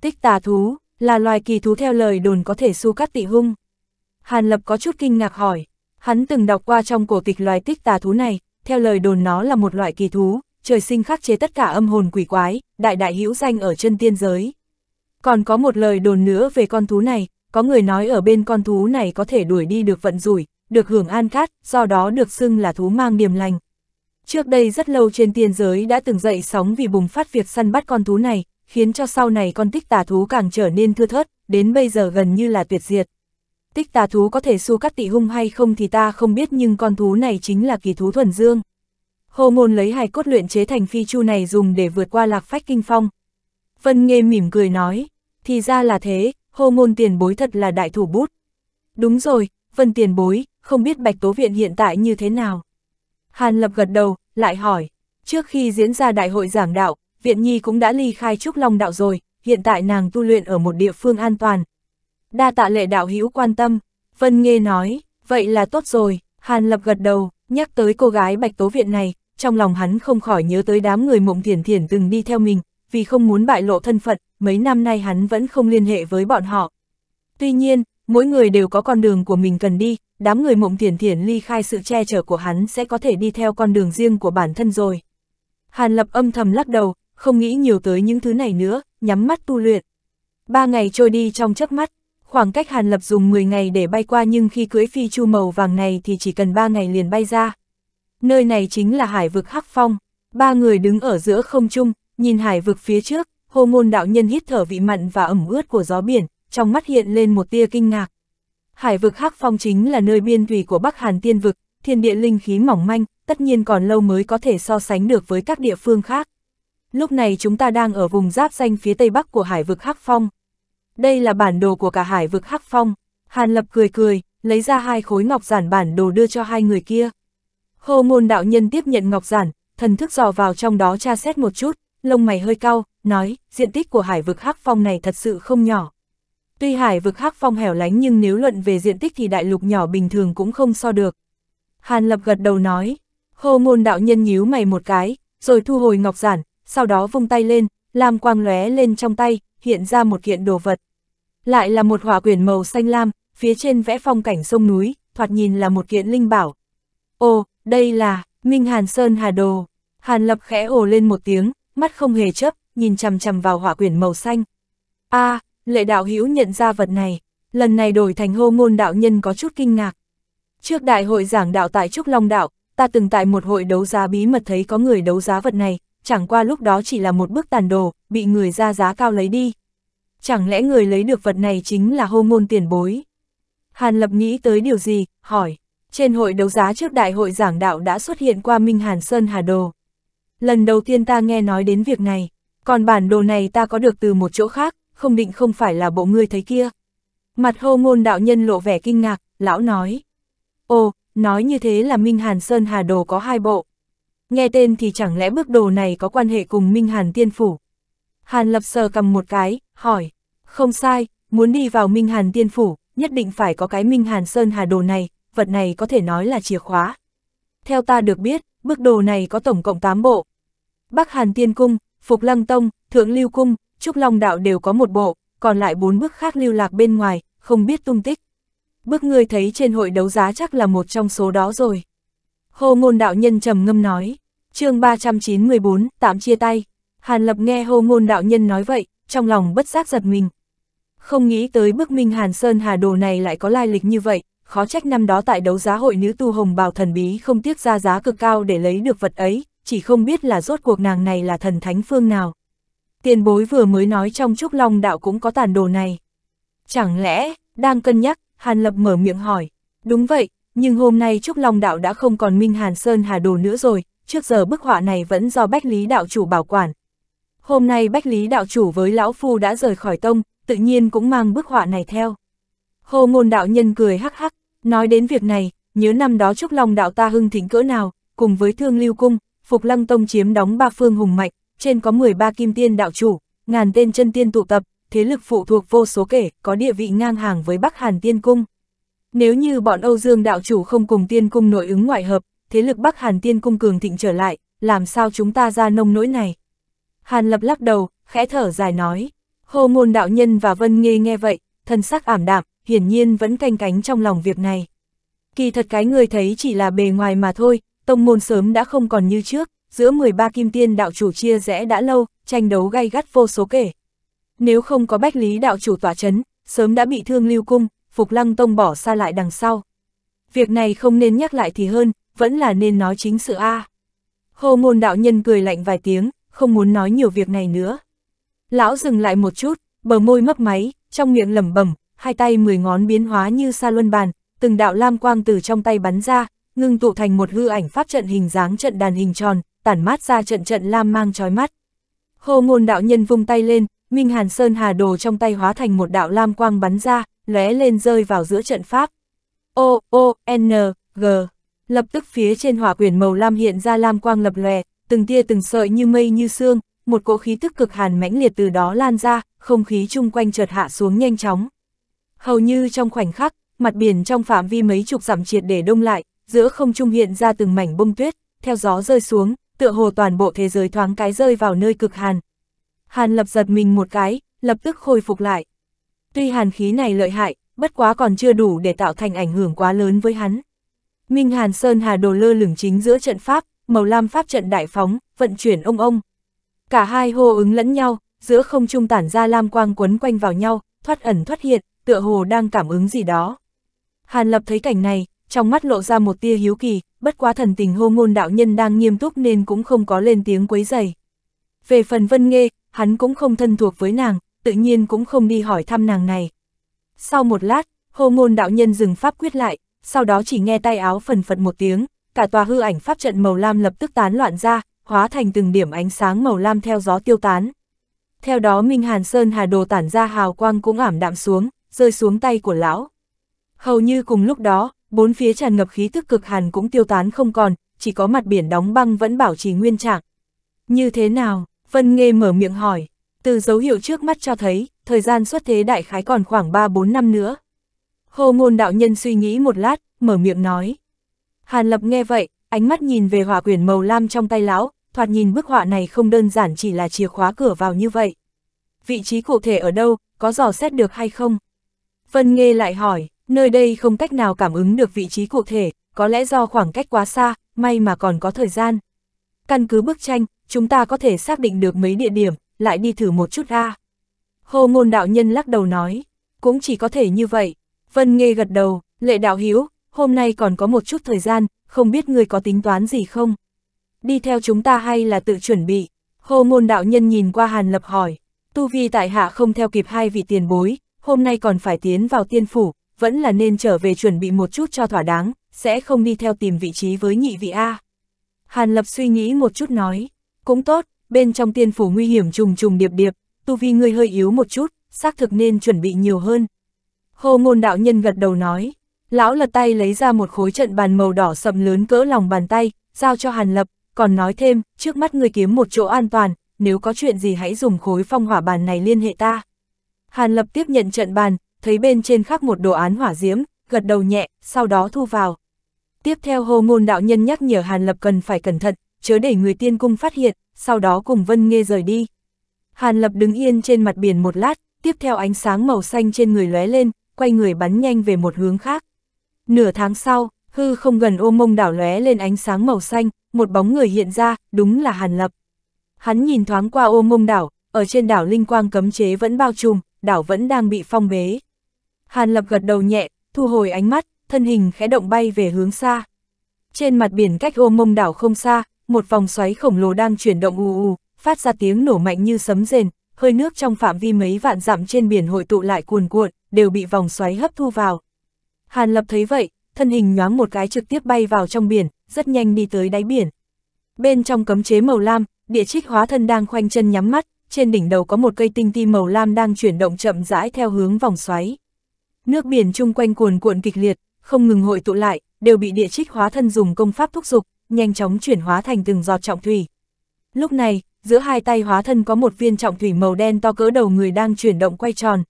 Tích tà thú, là loài kỳ thú theo lời đồn có thể su cắt tị hung. Hàn Lập có chút kinh ngạc hỏi, hắn từng đọc qua trong cổ tịch loài tích tà thú này, theo lời đồn nó là một loại kỳ thú, trời sinh khắc chế tất cả âm hồn quỷ quái, đại đại hữu danh ở chân tiên giới. Còn có một lời đồn nữa về con thú này, có người nói ở bên con thú này có thể đuổi đi được vận rủi, được hưởng an cát, do đó được xưng là thú mang điềm lành. Trước đây rất lâu trên tiên giới đã từng dậy sóng vì bùng phát việc săn bắt con thú này, khiến cho sau này con tích tà thú càng trở nên thưa thớt, đến bây giờ gần như là tuyệt diệt. Tích tà thú có thể su cắt tị hung hay không thì ta không biết nhưng con thú này chính là kỳ thú thuần dương. Hồ ngôn lấy hài cốt luyện chế thành phi chu này dùng để vượt qua lạc phách kinh phong. Vân nghe mỉm cười nói, thì ra là thế, hồ ngôn tiền bối thật là đại thủ bút. Đúng rồi, vân tiền bối, không biết bạch tố viện hiện tại như thế nào. Hàn lập gật đầu, lại hỏi, trước khi diễn ra đại hội giảng đạo, Viện Nhi cũng đã ly khai Trúc Long Đạo rồi, hiện tại nàng tu luyện ở một địa phương an toàn. Đa tạ lệ đạo hữu quan tâm, Vân Nghê nói, vậy là tốt rồi, Hàn Lập gật đầu, nhắc tới cô gái Bạch Tố Viện này, trong lòng hắn không khỏi nhớ tới đám người mộng Thiền Thiền từng đi theo mình, vì không muốn bại lộ thân phận, mấy năm nay hắn vẫn không liên hệ với bọn họ. Tuy nhiên, mỗi người đều có con đường của mình cần đi, đám người mộng Thiền Thiền ly khai sự che chở của hắn sẽ có thể đi theo con đường riêng của bản thân rồi. Hàn Lập âm thầm lắc đầu, không nghĩ nhiều tới những thứ này nữa, nhắm mắt tu luyện. Ba ngày trôi đi trong chớp mắt, khoảng cách Hàn Lập dùng 10 ngày để bay qua nhưng khi cưỡi phi chu màu vàng này thì chỉ cần 3 ngày liền bay ra. Nơi này chính là hải vực Hắc Phong, ba người đứng ở giữa không trung, nhìn hải vực phía trước, hô ngôn đạo nhân hít thở vị mặn và ẩm ướt của gió biển, trong mắt hiện lên một tia kinh ngạc. Hải vực Hắc Phong chính là nơi biên thủy của Bắc Hàn Tiên vực, thiên địa linh khí mỏng manh, tất nhiên còn lâu mới có thể so sánh được với các địa phương khác. Lúc này chúng ta đang ở vùng giáp danh phía tây bắc của hải vực Hắc Phong. Đây là bản đồ của cả hải vực Hắc Phong. Hàn Lập cười cười, lấy ra hai khối ngọc giản bản đồ đưa cho hai người kia. Hồ môn đạo nhân tiếp nhận ngọc giản, thần thức dò vào trong đó tra xét một chút, lông mày hơi cao, nói, diện tích của hải vực Hắc Phong này thật sự không nhỏ. Tuy hải vực Hắc Phong hẻo lánh nhưng nếu luận về diện tích thì đại lục nhỏ bình thường cũng không so được. Hàn Lập gật đầu nói, hồ môn đạo nhân nhíu mày một cái, rồi thu hồi ngọc giản, sau đó vung tay lên, lam quang lóe lên trong tay, hiện ra một kiện đồ vật. Lại là một hỏa quyển màu xanh lam, phía trên vẽ phong cảnh sông núi, thoạt nhìn là một kiện linh bảo. Ồ, đây là, Minh Hàn Sơn Hà Đồ. Hàn Lập khẽ ồ lên một tiếng, mắt không hề chấp, nhìn chằm chằm vào hỏa quyển màu xanh. a à, lệ đạo hữu nhận ra vật này, lần này đổi thành hô ngôn đạo nhân có chút kinh ngạc. Trước đại hội giảng đạo tại Trúc Long Đạo, ta từng tại một hội đấu giá bí mật thấy có người đấu giá vật này, chẳng qua lúc đó chỉ là một bức tàn đồ, bị người ra giá cao lấy đi. Chẳng lẽ người lấy được vật này chính là hô ngôn tiền bối? Hàn Lập nghĩ tới điều gì, hỏi. Trên hội đấu giá trước đại hội giảng đạo đã xuất hiện qua Minh Hàn Sơn Hà Đồ. Lần đầu tiên ta nghe nói đến việc này, còn bản đồ này ta có được từ một chỗ khác, không định không phải là bộ ngươi thấy kia. Mặt hô ngôn đạo nhân lộ vẻ kinh ngạc, lão nói. Ồ, nói như thế là Minh Hàn Sơn Hà Đồ có hai bộ. Nghe tên thì chẳng lẽ bước đồ này có quan hệ cùng Minh Hàn Tiên Phủ? Hàn Lập sờ cầm một cái, hỏi. Không sai, muốn đi vào Minh Hàn Tiên Phủ, nhất định phải có cái Minh Hàn Sơn Hà đồ này, vật này có thể nói là chìa khóa. Theo ta được biết, bước đồ này có tổng cộng 8 bộ. Bắc Hàn Tiên Cung, Phục Lăng Tông, Thượng Lưu Cung, Trúc Long Đạo đều có một bộ, còn lại bốn bước khác lưu lạc bên ngoài, không biết tung tích. Bước ngươi thấy trên hội đấu giá chắc là một trong số đó rồi. Hồ ngôn đạo nhân trầm ngâm nói chương 394, tạm chia tay. Hàn Lập nghe hô ngôn đạo nhân nói vậy, trong lòng bất giác giật mình. Không nghĩ tới bức minh Hàn Sơn Hà Đồ này lại có lai lịch như vậy, khó trách năm đó tại đấu giá hội nữ tu hồng bào thần bí không tiếc ra giá cực cao để lấy được vật ấy, chỉ không biết là rốt cuộc nàng này là thần thánh phương nào. Tiền bối vừa mới nói trong trúc long đạo cũng có tàn đồ này. Chẳng lẽ, đang cân nhắc, Hàn Lập mở miệng hỏi. Đúng vậy, nhưng hôm nay trúc long đạo đã không còn minh Hàn Sơn Hà Đồ nữa rồi, trước giờ bức họa này vẫn do Bách Lý Đạo Chủ bảo quản. Hôm nay Bách Lý Đạo Chủ với Lão Phu đã rời khỏi tông, tự nhiên cũng mang bức họa này theo. Hồ ngôn đạo nhân cười hắc hắc, nói đến việc này, nhớ năm đó Trúc Long đạo ta hưng thịnh cỡ nào, cùng với Thương Lưu Cung, Phục Lăng Tông chiếm đóng ba phương hùng mạnh, trên có 13 kim tiên đạo chủ, ngàn tên chân tiên tụ tập, thế lực phụ thuộc vô số kể, có địa vị ngang hàng với Bắc Hàn Tiên Cung. Nếu như bọn Âu Dương đạo chủ không cùng tiên cung nội ứng ngoại hợp, thế lực Bắc Hàn Tiên Cung cường thịnh trở lại, làm sao chúng ta ra nông nỗi này? Hàn Lập lắc đầu, khẽ thở dài nói. Hồ ngôn đạo nhân và Vân nghe nghe vậy, thân sắc ảm đạm, hiển nhiên vẫn canh cánh trong lòng việc này. Kỳ thật cái người thấy chỉ là bề ngoài mà thôi, tông môn sớm đã không còn như trước, giữa 13 kim tiên đạo chủ chia rẽ đã lâu, tranh đấu gay gắt vô số kể. Nếu không có bách lý đạo chủ tỏa chấn, sớm đã bị thương lưu cung, Phục Lăng Tông bỏ xa lại đằng sau. Việc này không nên nhắc lại thì hơn, vẫn là nên nói chính sự a. À. Hồ ngôn đạo nhân cười lạnh vài tiếng, không muốn nói nhiều việc này nữa. Lão dừng lại một chút, bờ môi mấp máy, trong miệng lẩm bẩm, hai tay mười ngón biến hóa như sa luân bàn, từng đạo lam quang từ trong tay bắn ra, ngưng tụ thành một hư ảnh pháp trận hình dáng trận đàn hình tròn, tản mát ra trận trận lam mang chói mắt. Hồ ngôn đạo nhân vung tay lên, Minh Hàn Sơn Hà Đồ trong tay hóa thành một đạo lam quang bắn ra, lóe lên rơi vào giữa trận pháp. O, O, N, G. Lập tức phía trên hỏa quyển màu lam hiện ra lam quang lập lòe, từng tia từng sợi như mây như sương, một cỗ khí tức cực hàn mãnh liệt từ đó lan ra, không khí chung quanh chợt hạ xuống nhanh chóng. Hầu như trong khoảnh khắc, mặt biển trong phạm vi mấy chục dặm triệt để đông lại, giữa không trung hiện ra từng mảnh bông tuyết, theo gió rơi xuống, tựa hồ toàn bộ thế giới thoáng cái rơi vào nơi cực hàn. Hàn lập giật mình một cái, lập tức khôi phục lại. Tuy hàn khí này lợi hại, bất quá còn chưa đủ để tạo thành ảnh hưởng quá lớn với hắn. Minh Hàn Sơn Hà Đồ lơ lửng chính giữa trận pháp, màu lam pháp trận đại phóng, vận chuyển ông ông. Cả hai hô ứng lẫn nhau, giữa không trung tản ra lam quang quấn quanh vào nhau, thoát ẩn thoát hiện, tựa hồ đang cảm ứng gì đó. Hàn Lập thấy cảnh này, trong mắt lộ ra một tia hiếu kỳ, bất quá thần tình hô ngôn đạo nhân đang nghiêm túc nên cũng không có lên tiếng quấy dày. Về phần Vân Nghe, hắn cũng không thân thuộc với nàng, tự nhiên cũng không đi hỏi thăm nàng này. Sau một lát, hô ngôn đạo nhân dừng pháp quyết lại, sau đó chỉ nghe tay áo phần phật một tiếng, cả tòa hư ảnh pháp trận màu lam lập tức tán loạn ra, hóa thành từng điểm ánh sáng màu lam theo gió tiêu tán. Theo đó Minh Hàn Sơn Hà Đồ tản ra hào quang cũng ảm đạm xuống, rơi xuống tay của lão. Hầu như cùng lúc đó, bốn phía tràn ngập khí tức cực hàn cũng tiêu tán không còn, chỉ có mặt biển đóng băng vẫn bảo trì nguyên trạng. Như thế nào? Vân Nghê mở miệng hỏi. Từ dấu hiệu trước mắt cho thấy, thời gian xuất thế đại khái còn khoảng 3-4 năm nữa. Hồ ngôn đạo nhân suy nghĩ một lát, mở miệng nói. Hàn Lập nghe vậy, ánh mắt nhìn về hỏa quyển màu lam trong tay lão, thoạt nhìn bức họa này không đơn giản chỉ là chìa khóa cửa vào như vậy. Vị trí cụ thể ở đâu, có dò xét được hay không? Vân nghe lại hỏi, nơi đây không cách nào cảm ứng được vị trí cụ thể, có lẽ do khoảng cách quá xa, may mà còn có thời gian. Căn cứ bức tranh, chúng ta có thể xác định được mấy địa điểm, lại đi thử một chút ra. Hồ ngôn đạo nhân lắc đầu nói, cũng chỉ có thể như vậy, Vân Nghê gật đầu, lệ đạo hiếu, hôm nay còn có một chút thời gian, không biết người có tính toán gì không? Đi theo chúng ta hay là tự chuẩn bị? Hồ môn đạo nhân nhìn qua Hàn Lập hỏi, tu vi tại hạ không theo kịp hai vị tiền bối, hôm nay còn phải tiến vào tiên phủ, vẫn là nên trở về chuẩn bị một chút cho thỏa đáng, sẽ không đi theo tìm vị trí với nhị vị A. Hàn Lập suy nghĩ một chút nói, cũng tốt, bên trong tiên phủ nguy hiểm trùng trùng điệp điệp, tu vi ngươi hơi yếu một chút, xác thực nên chuẩn bị nhiều hơn, Hồ ngôn đạo nhân gật đầu nói, lão lật tay lấy ra một khối trận bàn màu đỏ sầm lớn cỡ lòng bàn tay, giao cho Hàn Lập, còn nói thêm, trước mắt người kiếm một chỗ an toàn, nếu có chuyện gì hãy dùng khối phong hỏa bàn này liên hệ ta. Hàn Lập tiếp nhận trận bàn, thấy bên trên khắc một đồ án hỏa diễm, gật đầu nhẹ, sau đó thu vào. Tiếp theo hồ ngôn đạo nhân nhắc nhở Hàn Lập cần phải cẩn thận, chớ để người tiên cung phát hiện, sau đó cùng Vân Nghê rời đi. Hàn Lập đứng yên trên mặt biển một lát, tiếp theo ánh sáng màu xanh trên người lóe lên, quay người bắn nhanh về một hướng khác. Nửa tháng sau, hư không gần ô mông đảo lóe lên ánh sáng màu xanh, một bóng người hiện ra, đúng là Hàn Lập. Hắn nhìn thoáng qua ô mông đảo, ở trên đảo Linh Quang cấm chế vẫn bao trùm, đảo vẫn đang bị phong bế. Hàn Lập gật đầu nhẹ, thu hồi ánh mắt, thân hình khẽ động bay về hướng xa. Trên mặt biển cách ô mông đảo không xa, một vòng xoáy khổng lồ đang chuyển động ù ù, phát ra tiếng nổ mạnh như sấm rền, hơi nước trong phạm vi mấy vạn dặm trên biển hội tụ lại cuồn cuộn, đều bị vòng xoáy hấp thu vào. Hàn Lập thấy vậy, thân hình nhoáng một cái trực tiếp bay vào trong biển, rất nhanh đi tới đáy biển. Bên trong cấm chế màu lam, địa trích hóa thân đang khoanh chân nhắm mắt, trên đỉnh đầu có một cây tinh ti màu lam đang chuyển động chậm rãi theo hướng vòng xoáy. Nước biển chung quanh cuồn cuộn kịch liệt, không ngừng hội tụ lại, đều bị địa trích hóa thân dùng công pháp thúc dục, nhanh chóng chuyển hóa thành từng giọt trọng thủy. Lúc này, giữa hai tay hóa thân có một viên trọng thủy màu đen to cỡ đầu người đang chuyển động quay tròn,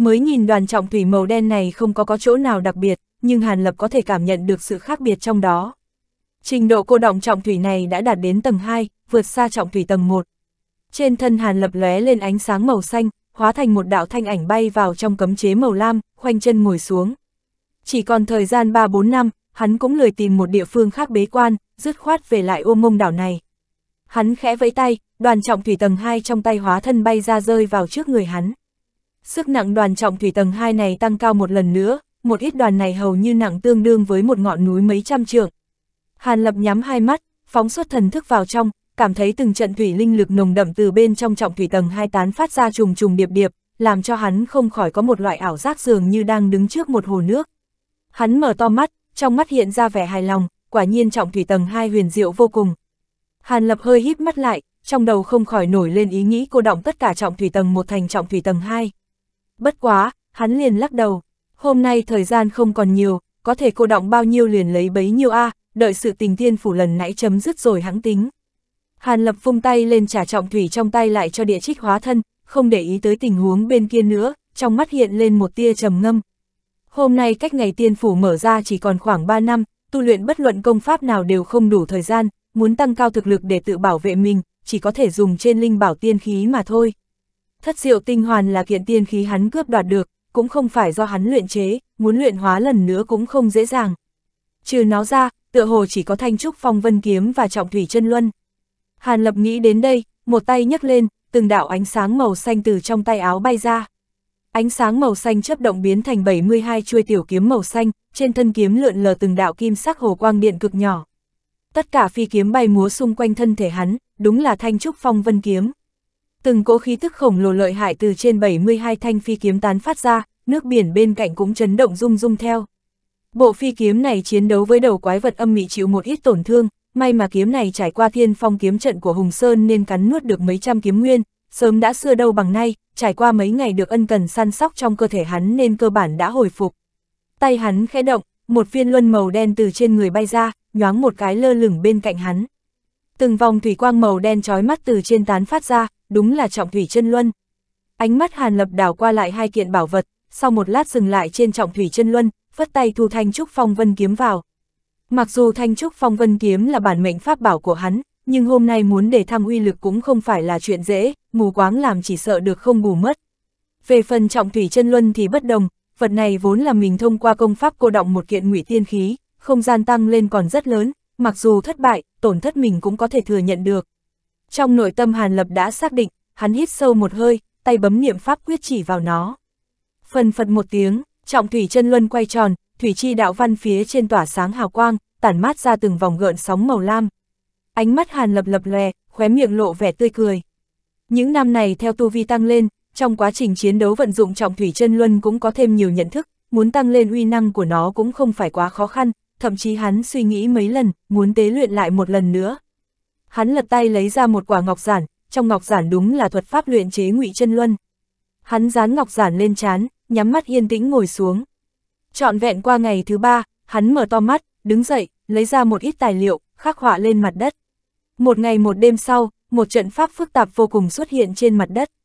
Mới nhìn đoàn trọng thủy màu đen này không có có chỗ nào đặc biệt, nhưng Hàn Lập có thể cảm nhận được sự khác biệt trong đó. Trình độ cô động trọng thủy này đã đạt đến tầng 2, vượt xa trọng thủy tầng 1. Trên thân Hàn Lập lóe lên ánh sáng màu xanh, hóa thành một đạo thanh ảnh bay vào trong cấm chế màu lam, khoanh chân ngồi xuống. Chỉ còn thời gian 3-4 năm, hắn cũng lười tìm một địa phương khác bế quan, dứt khoát về lại ô mông đảo này. Hắn khẽ vẫy tay, đoàn trọng thủy tầng 2 trong tay hóa thân bay ra rơi vào trước người hắn. Sức nặng đoàn trọng thủy tầng 2 này tăng cao một lần nữa, một ít đoàn này hầu như nặng tương đương với một ngọn núi mấy trăm trượng. Hàn Lập nhắm hai mắt, phóng xuất thần thức vào trong, cảm thấy từng trận thủy linh lực nồng đậm từ bên trong trọng thủy tầng hai tán phát ra trùng trùng điệp điệp, làm cho hắn không khỏi có một loại ảo giác dường như đang đứng trước một hồ nước. Hắn mở to mắt, trong mắt hiện ra vẻ hài lòng, quả nhiên trọng thủy tầng hai huyền diệu vô cùng. Hàn Lập hơi híp mắt lại, trong đầu không khỏi nổi lên ý nghĩ cô động tất cả trọng thủy tầng một thành trọng thủy tầng hai. Bất quá, hắn liền lắc đầu. Hôm nay thời gian không còn nhiều, có thể cô động bao nhiêu liền lấy bấy nhiêu a à, đợi sự tình thiên phủ lần nãy chấm dứt rồi hắn tính. Hàn lập vung tay lên trả trọng thủy trong tay lại cho địa trích hóa thân, không để ý tới tình huống bên kia nữa, trong mắt hiện lên một tia trầm ngâm. Hôm nay cách ngày tiên phủ mở ra chỉ còn khoảng 3 năm, tu luyện bất luận công pháp nào đều không đủ thời gian, muốn tăng cao thực lực để tự bảo vệ mình, chỉ có thể dùng trên linh bảo tiên khí mà thôi. Thất diệu tinh hoàn là kiện tiên khí hắn cướp đoạt được, cũng không phải do hắn luyện chế, muốn luyện hóa lần nữa cũng không dễ dàng. Trừ nó ra, tựa hồ chỉ có thanh trúc phong vân kiếm và trọng thủy chân luân. Hàn lập nghĩ đến đây, một tay nhấc lên, từng đạo ánh sáng màu xanh từ trong tay áo bay ra. Ánh sáng màu xanh chấp động biến thành 72 chuôi tiểu kiếm màu xanh, trên thân kiếm lượn lờ từng đạo kim sắc hồ quang điện cực nhỏ. Tất cả phi kiếm bay múa xung quanh thân thể hắn, đúng là thanh trúc phong vân kiếm. Từng cỗ khí tức khổng lồ lợi hại từ trên 72 thanh phi kiếm tán phát ra, nước biển bên cạnh cũng chấn động rung rung theo. Bộ phi kiếm này chiến đấu với đầu quái vật âm mị chịu một ít tổn thương, may mà kiếm này trải qua thiên phong kiếm trận của Hùng Sơn nên cắn nuốt được mấy trăm kiếm nguyên, sớm đã xưa đâu bằng nay, trải qua mấy ngày được ân cần săn sóc trong cơ thể hắn nên cơ bản đã hồi phục. Tay hắn khẽ động, một viên luân màu đen từ trên người bay ra, nhoáng một cái lơ lửng bên cạnh hắn. Từng vòng thủy quang màu đen trói mắt từ trên tán phát ra, đúng là trọng thủy chân luân. Ánh mắt Hàn Lập đảo qua lại hai kiện bảo vật, sau một lát dừng lại trên trọng thủy chân luân, phất tay thu thanh trúc phong vân kiếm vào. Mặc dù thanh trúc phong vân kiếm là bản mệnh pháp bảo của hắn, nhưng hôm nay muốn để thăm uy lực cũng không phải là chuyện dễ, mù quáng làm chỉ sợ được không bù mất. Về phần trọng thủy chân luân thì bất đồng, vật này vốn là mình thông qua công pháp cô động một kiện ngụy tiên khí, không gian tăng lên còn rất lớn, mặc dù thất bại, tổn thất mình cũng có thể thừa nhận được. Trong nội tâm Hàn Lập đã xác định, hắn hít sâu một hơi, tay bấm niệm pháp quyết chỉ vào nó. Phần phật một tiếng, trọng thủy chân luân quay tròn, thủy chi đạo văn phía trên tỏa sáng hào quang, tản mát ra từng vòng gợn sóng màu lam. Ánh mắt Hàn Lập lập lè, khóe miệng lộ vẻ tươi cười. Những năm này theo tu vi tăng lên, trong quá trình chiến đấu vận dụng trọng thủy chân luân cũng có thêm nhiều nhận thức, muốn tăng lên uy năng của nó cũng không phải quá khó khăn, thậm chí hắn suy nghĩ mấy lần, muốn tế luyện lại một lần nữa, hắn lật tay lấy ra một quả ngọc giản, trong ngọc giản đúng là thuật pháp luyện chế ngụy chân luân. Hắn dán ngọc giản lên chán, nhắm mắt yên tĩnh ngồi xuống. Trọn vẹn qua ngày thứ ba, hắn mở to mắt, đứng dậy, lấy ra một ít tài liệu, khắc họa lên mặt đất. Một ngày một đêm sau, một trận pháp phức tạp vô cùng xuất hiện trên mặt đất.